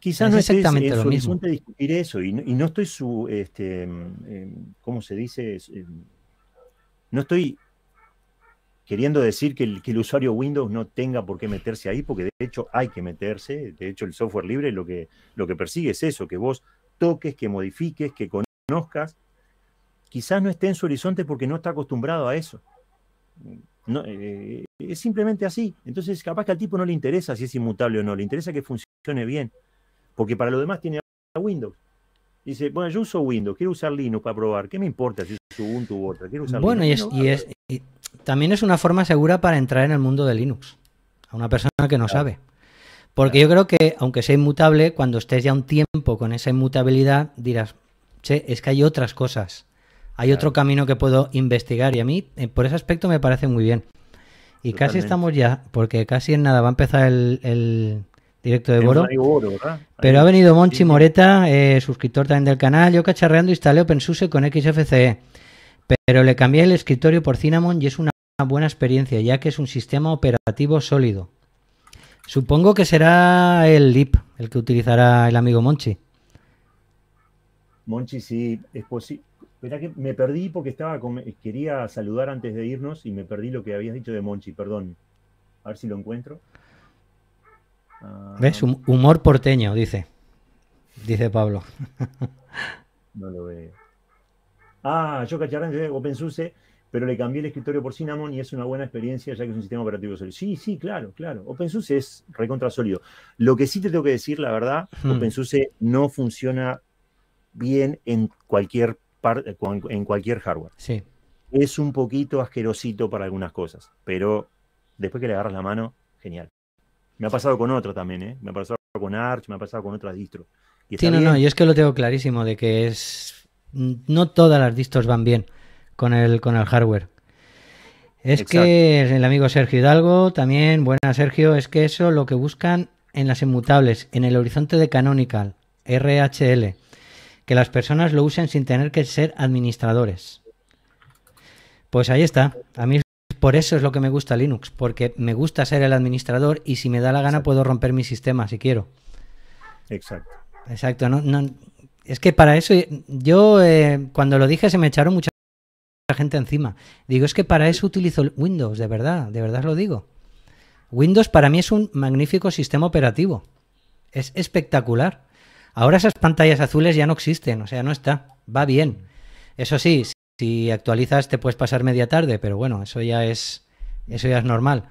Quizás no es exactamente lo mismo. importante discutir eso y no, estoy su, este, em, em, ¿cómo se dice? no estoy queriendo decir que el, usuario Windows no tenga por qué meterse ahí, porque de hecho hay que meterse. De hecho, el software libre lo que, lo que persigue es eso, que vos toques, que modifiques, que conozcas quizás no esté en su horizonte porque no está acostumbrado a eso. Eh, es simplemente así. Entonces, capaz que al tipo no le interesa si es inmutable o no, le interesa que funcione bien. Porque para lo demás tiene Windows. Dice, bueno, yo uso Windows, quiero usar Linux para probar. ¿Qué me importa si uso Ubuntu u otra? Quiero usar bueno, Y, también es una forma segura para entrar en el mundo de Linux. A una persona que no sabe. Porque yo creo que, aunque sea inmutable, cuando estés ya un tiempo con esa inmutabilidad, dirás, che, es que hay otras cosas hay otro camino que puedo investigar y a mí eh, por ese aspecto me parece muy bien. Y casi estamos ya, porque casi en nada va a empezar el, directo de Boro. pero ha venido Monchi Moreta, eh, suscriptor también del canal. Yo cacharreando instalé OpenSUSE con XFCE, pero le cambié el escritorio por Cinnamon y es una buena experiencia, ya que es un sistema operativo sólido. Supongo que será el LIP el que utilizará el amigo Monchi. Monchi, sí, es posible Espera que me perdí porque estaba eh, quería saludar antes de irnos y me perdí lo que habías dicho de Monchi, perdón. A ver si lo encuentro. ¿Ves? Ah. humor porteño, dice. Dice Pablo. no lo veo. Ah, yo cacharán de OpenSUSE, pero le cambié el escritorio por Cinnamon y es una buena experiencia ya que es un sistema operativo sólido. Sí, sí, claro, claro. OpenSUSE es recontra sólido. Lo que sí te tengo que decir, la verdad, hmm. OpenSUSE no funciona bien en cualquier eh, en cualquier hardware. Sí. Es un poquito asquerosito para algunas cosas, pero después que le agarras la mano, genial. Me ha pasado con otro también, ¿eh? Me ha pasado con Arch, me ha pasado con otras distros. sí, no, no, y es que lo tengo clarísimo de que es. No todas las distros van bien con el, con el hardware. Es que el amigo Sergio Hidalgo, también, buena Sergio, es que eso lo que buscan en las inmutables, en el horizonte de Canonical, RHL, que las personas lo usen sin tener que ser administradores. Pues ahí está. A mí por eso es lo que me gusta Linux, porque me gusta ser el administrador y si me da la gana puedo romper mi sistema si quiero. Exacto. Exacto. es que para eso yo eh, cuando lo dije se me echaron mucha gente encima. Digo, es que para eso utilizo Windows, de verdad, de verdad lo digo. Windows para mí es un magnífico sistema operativo. Es espectacular. Ahora esas pantallas azules ya no existen, o sea, no está, va bien. Eso sí, si actualizas te puedes pasar media tarde, pero bueno, eso ya es, eso ya es normal.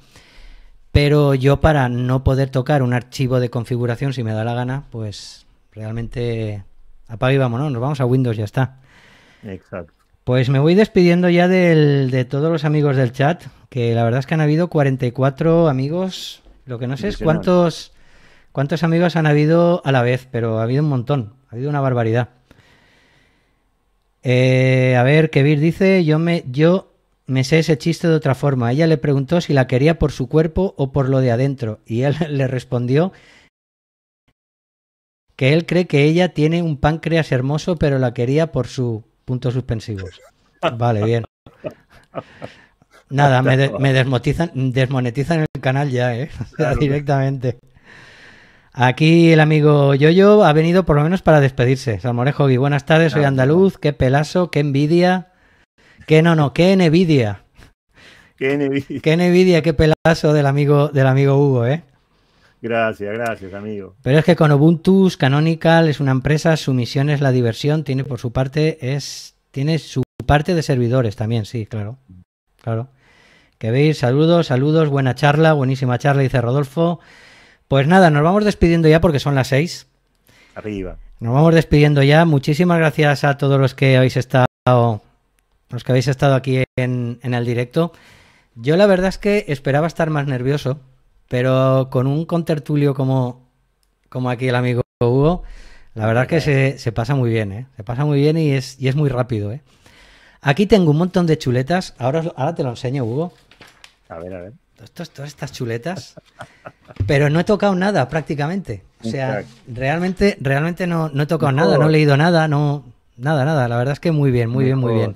Pero yo para no poder tocar un archivo de configuración si me da la gana, pues realmente apaga y ¿no? nos vamos a Windows, ya está. Exacto. Pues me voy despidiendo ya de todos los amigos del chat, que la verdad es que han habido 44 amigos. Lo que no sé es cuántos, ¿Cuántos amigos han habido a la vez? Pero ha habido un montón, ha habido una barbaridad. Eh, a ver, Kevir dice, yo me, yo me sé ese chiste de otra forma. Ella le preguntó si la quería por su cuerpo o por lo de adentro. Y él le respondió que él cree que ella tiene un páncreas hermoso, pero la quería por su puntos suspensivos. Vale, bien. Nada, me, desmonetizan el canal ya, ¿eh? directamente. Aquí el amigo Yoyo ha venido por lo menos para despedirse. Salmorejo y buenas tardes, soy andaluz, qué pelazo, qué envidia. Qué no, no, qué envidia. Qué envidia. Qué pelazo del amigo, del amigo Hugo, ¿eh? Gracias, gracias, amigo. Pero es que con Ubuntu, Canonical es una empresa, su misión es la diversión, tiene por su parte, es, tiene su parte de servidores también, sí, claro. Claro. Que veis, saludos, saludos, buena charla, buenísima charla, dice Rodolfo. Pues nada, nos vamos despidiendo ya porque son las seis. Arriba. Nos vamos despidiendo ya. Muchísimas gracias a todos los que habéis estado, los que habéis estado aquí en, el directo. Yo la verdad es que esperaba estar más nervioso, pero con un contertulio como, como aquí el amigo Hugo, la verdad es que se, pasa muy bien, ¿eh? Se pasa muy bien y es, y es muy rápido, ¿eh? Aquí tengo un montón de chuletas. Ahora, ahora te lo enseño, Hugo. A ver, a ver todas estas chuletas, pero no he tocado nada prácticamente. O sea, realmente, realmente no, he tocado nada, no he leído nada, no, nada, nada. La verdad es que muy bien, muy bien, muy bien.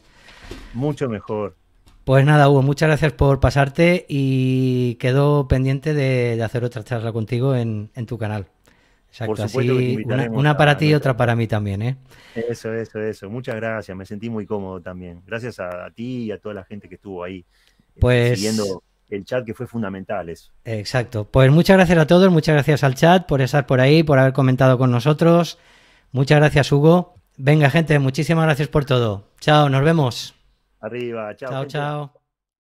Mucho mejor. Pues nada, Hugo, muchas gracias por pasarte y quedo pendiente de, hacer otra charla contigo en, tu canal. Exacto, una, para ti y otra para mí también, ¿eh? Eso, eso, eso. Muchas gracias. Me sentí muy cómodo también. Gracias a, ti y a toda la gente que estuvo ahí este, pues, siguiendo el chat que fue fundamental eso. Exacto. Pues muchas gracias a todos, muchas gracias al chat por estar por ahí, por haber comentado con nosotros. Muchas gracias, Hugo. Venga, gente, muchísimas gracias por todo. Chao, nos vemos. Arriba, chao. Chao, chao.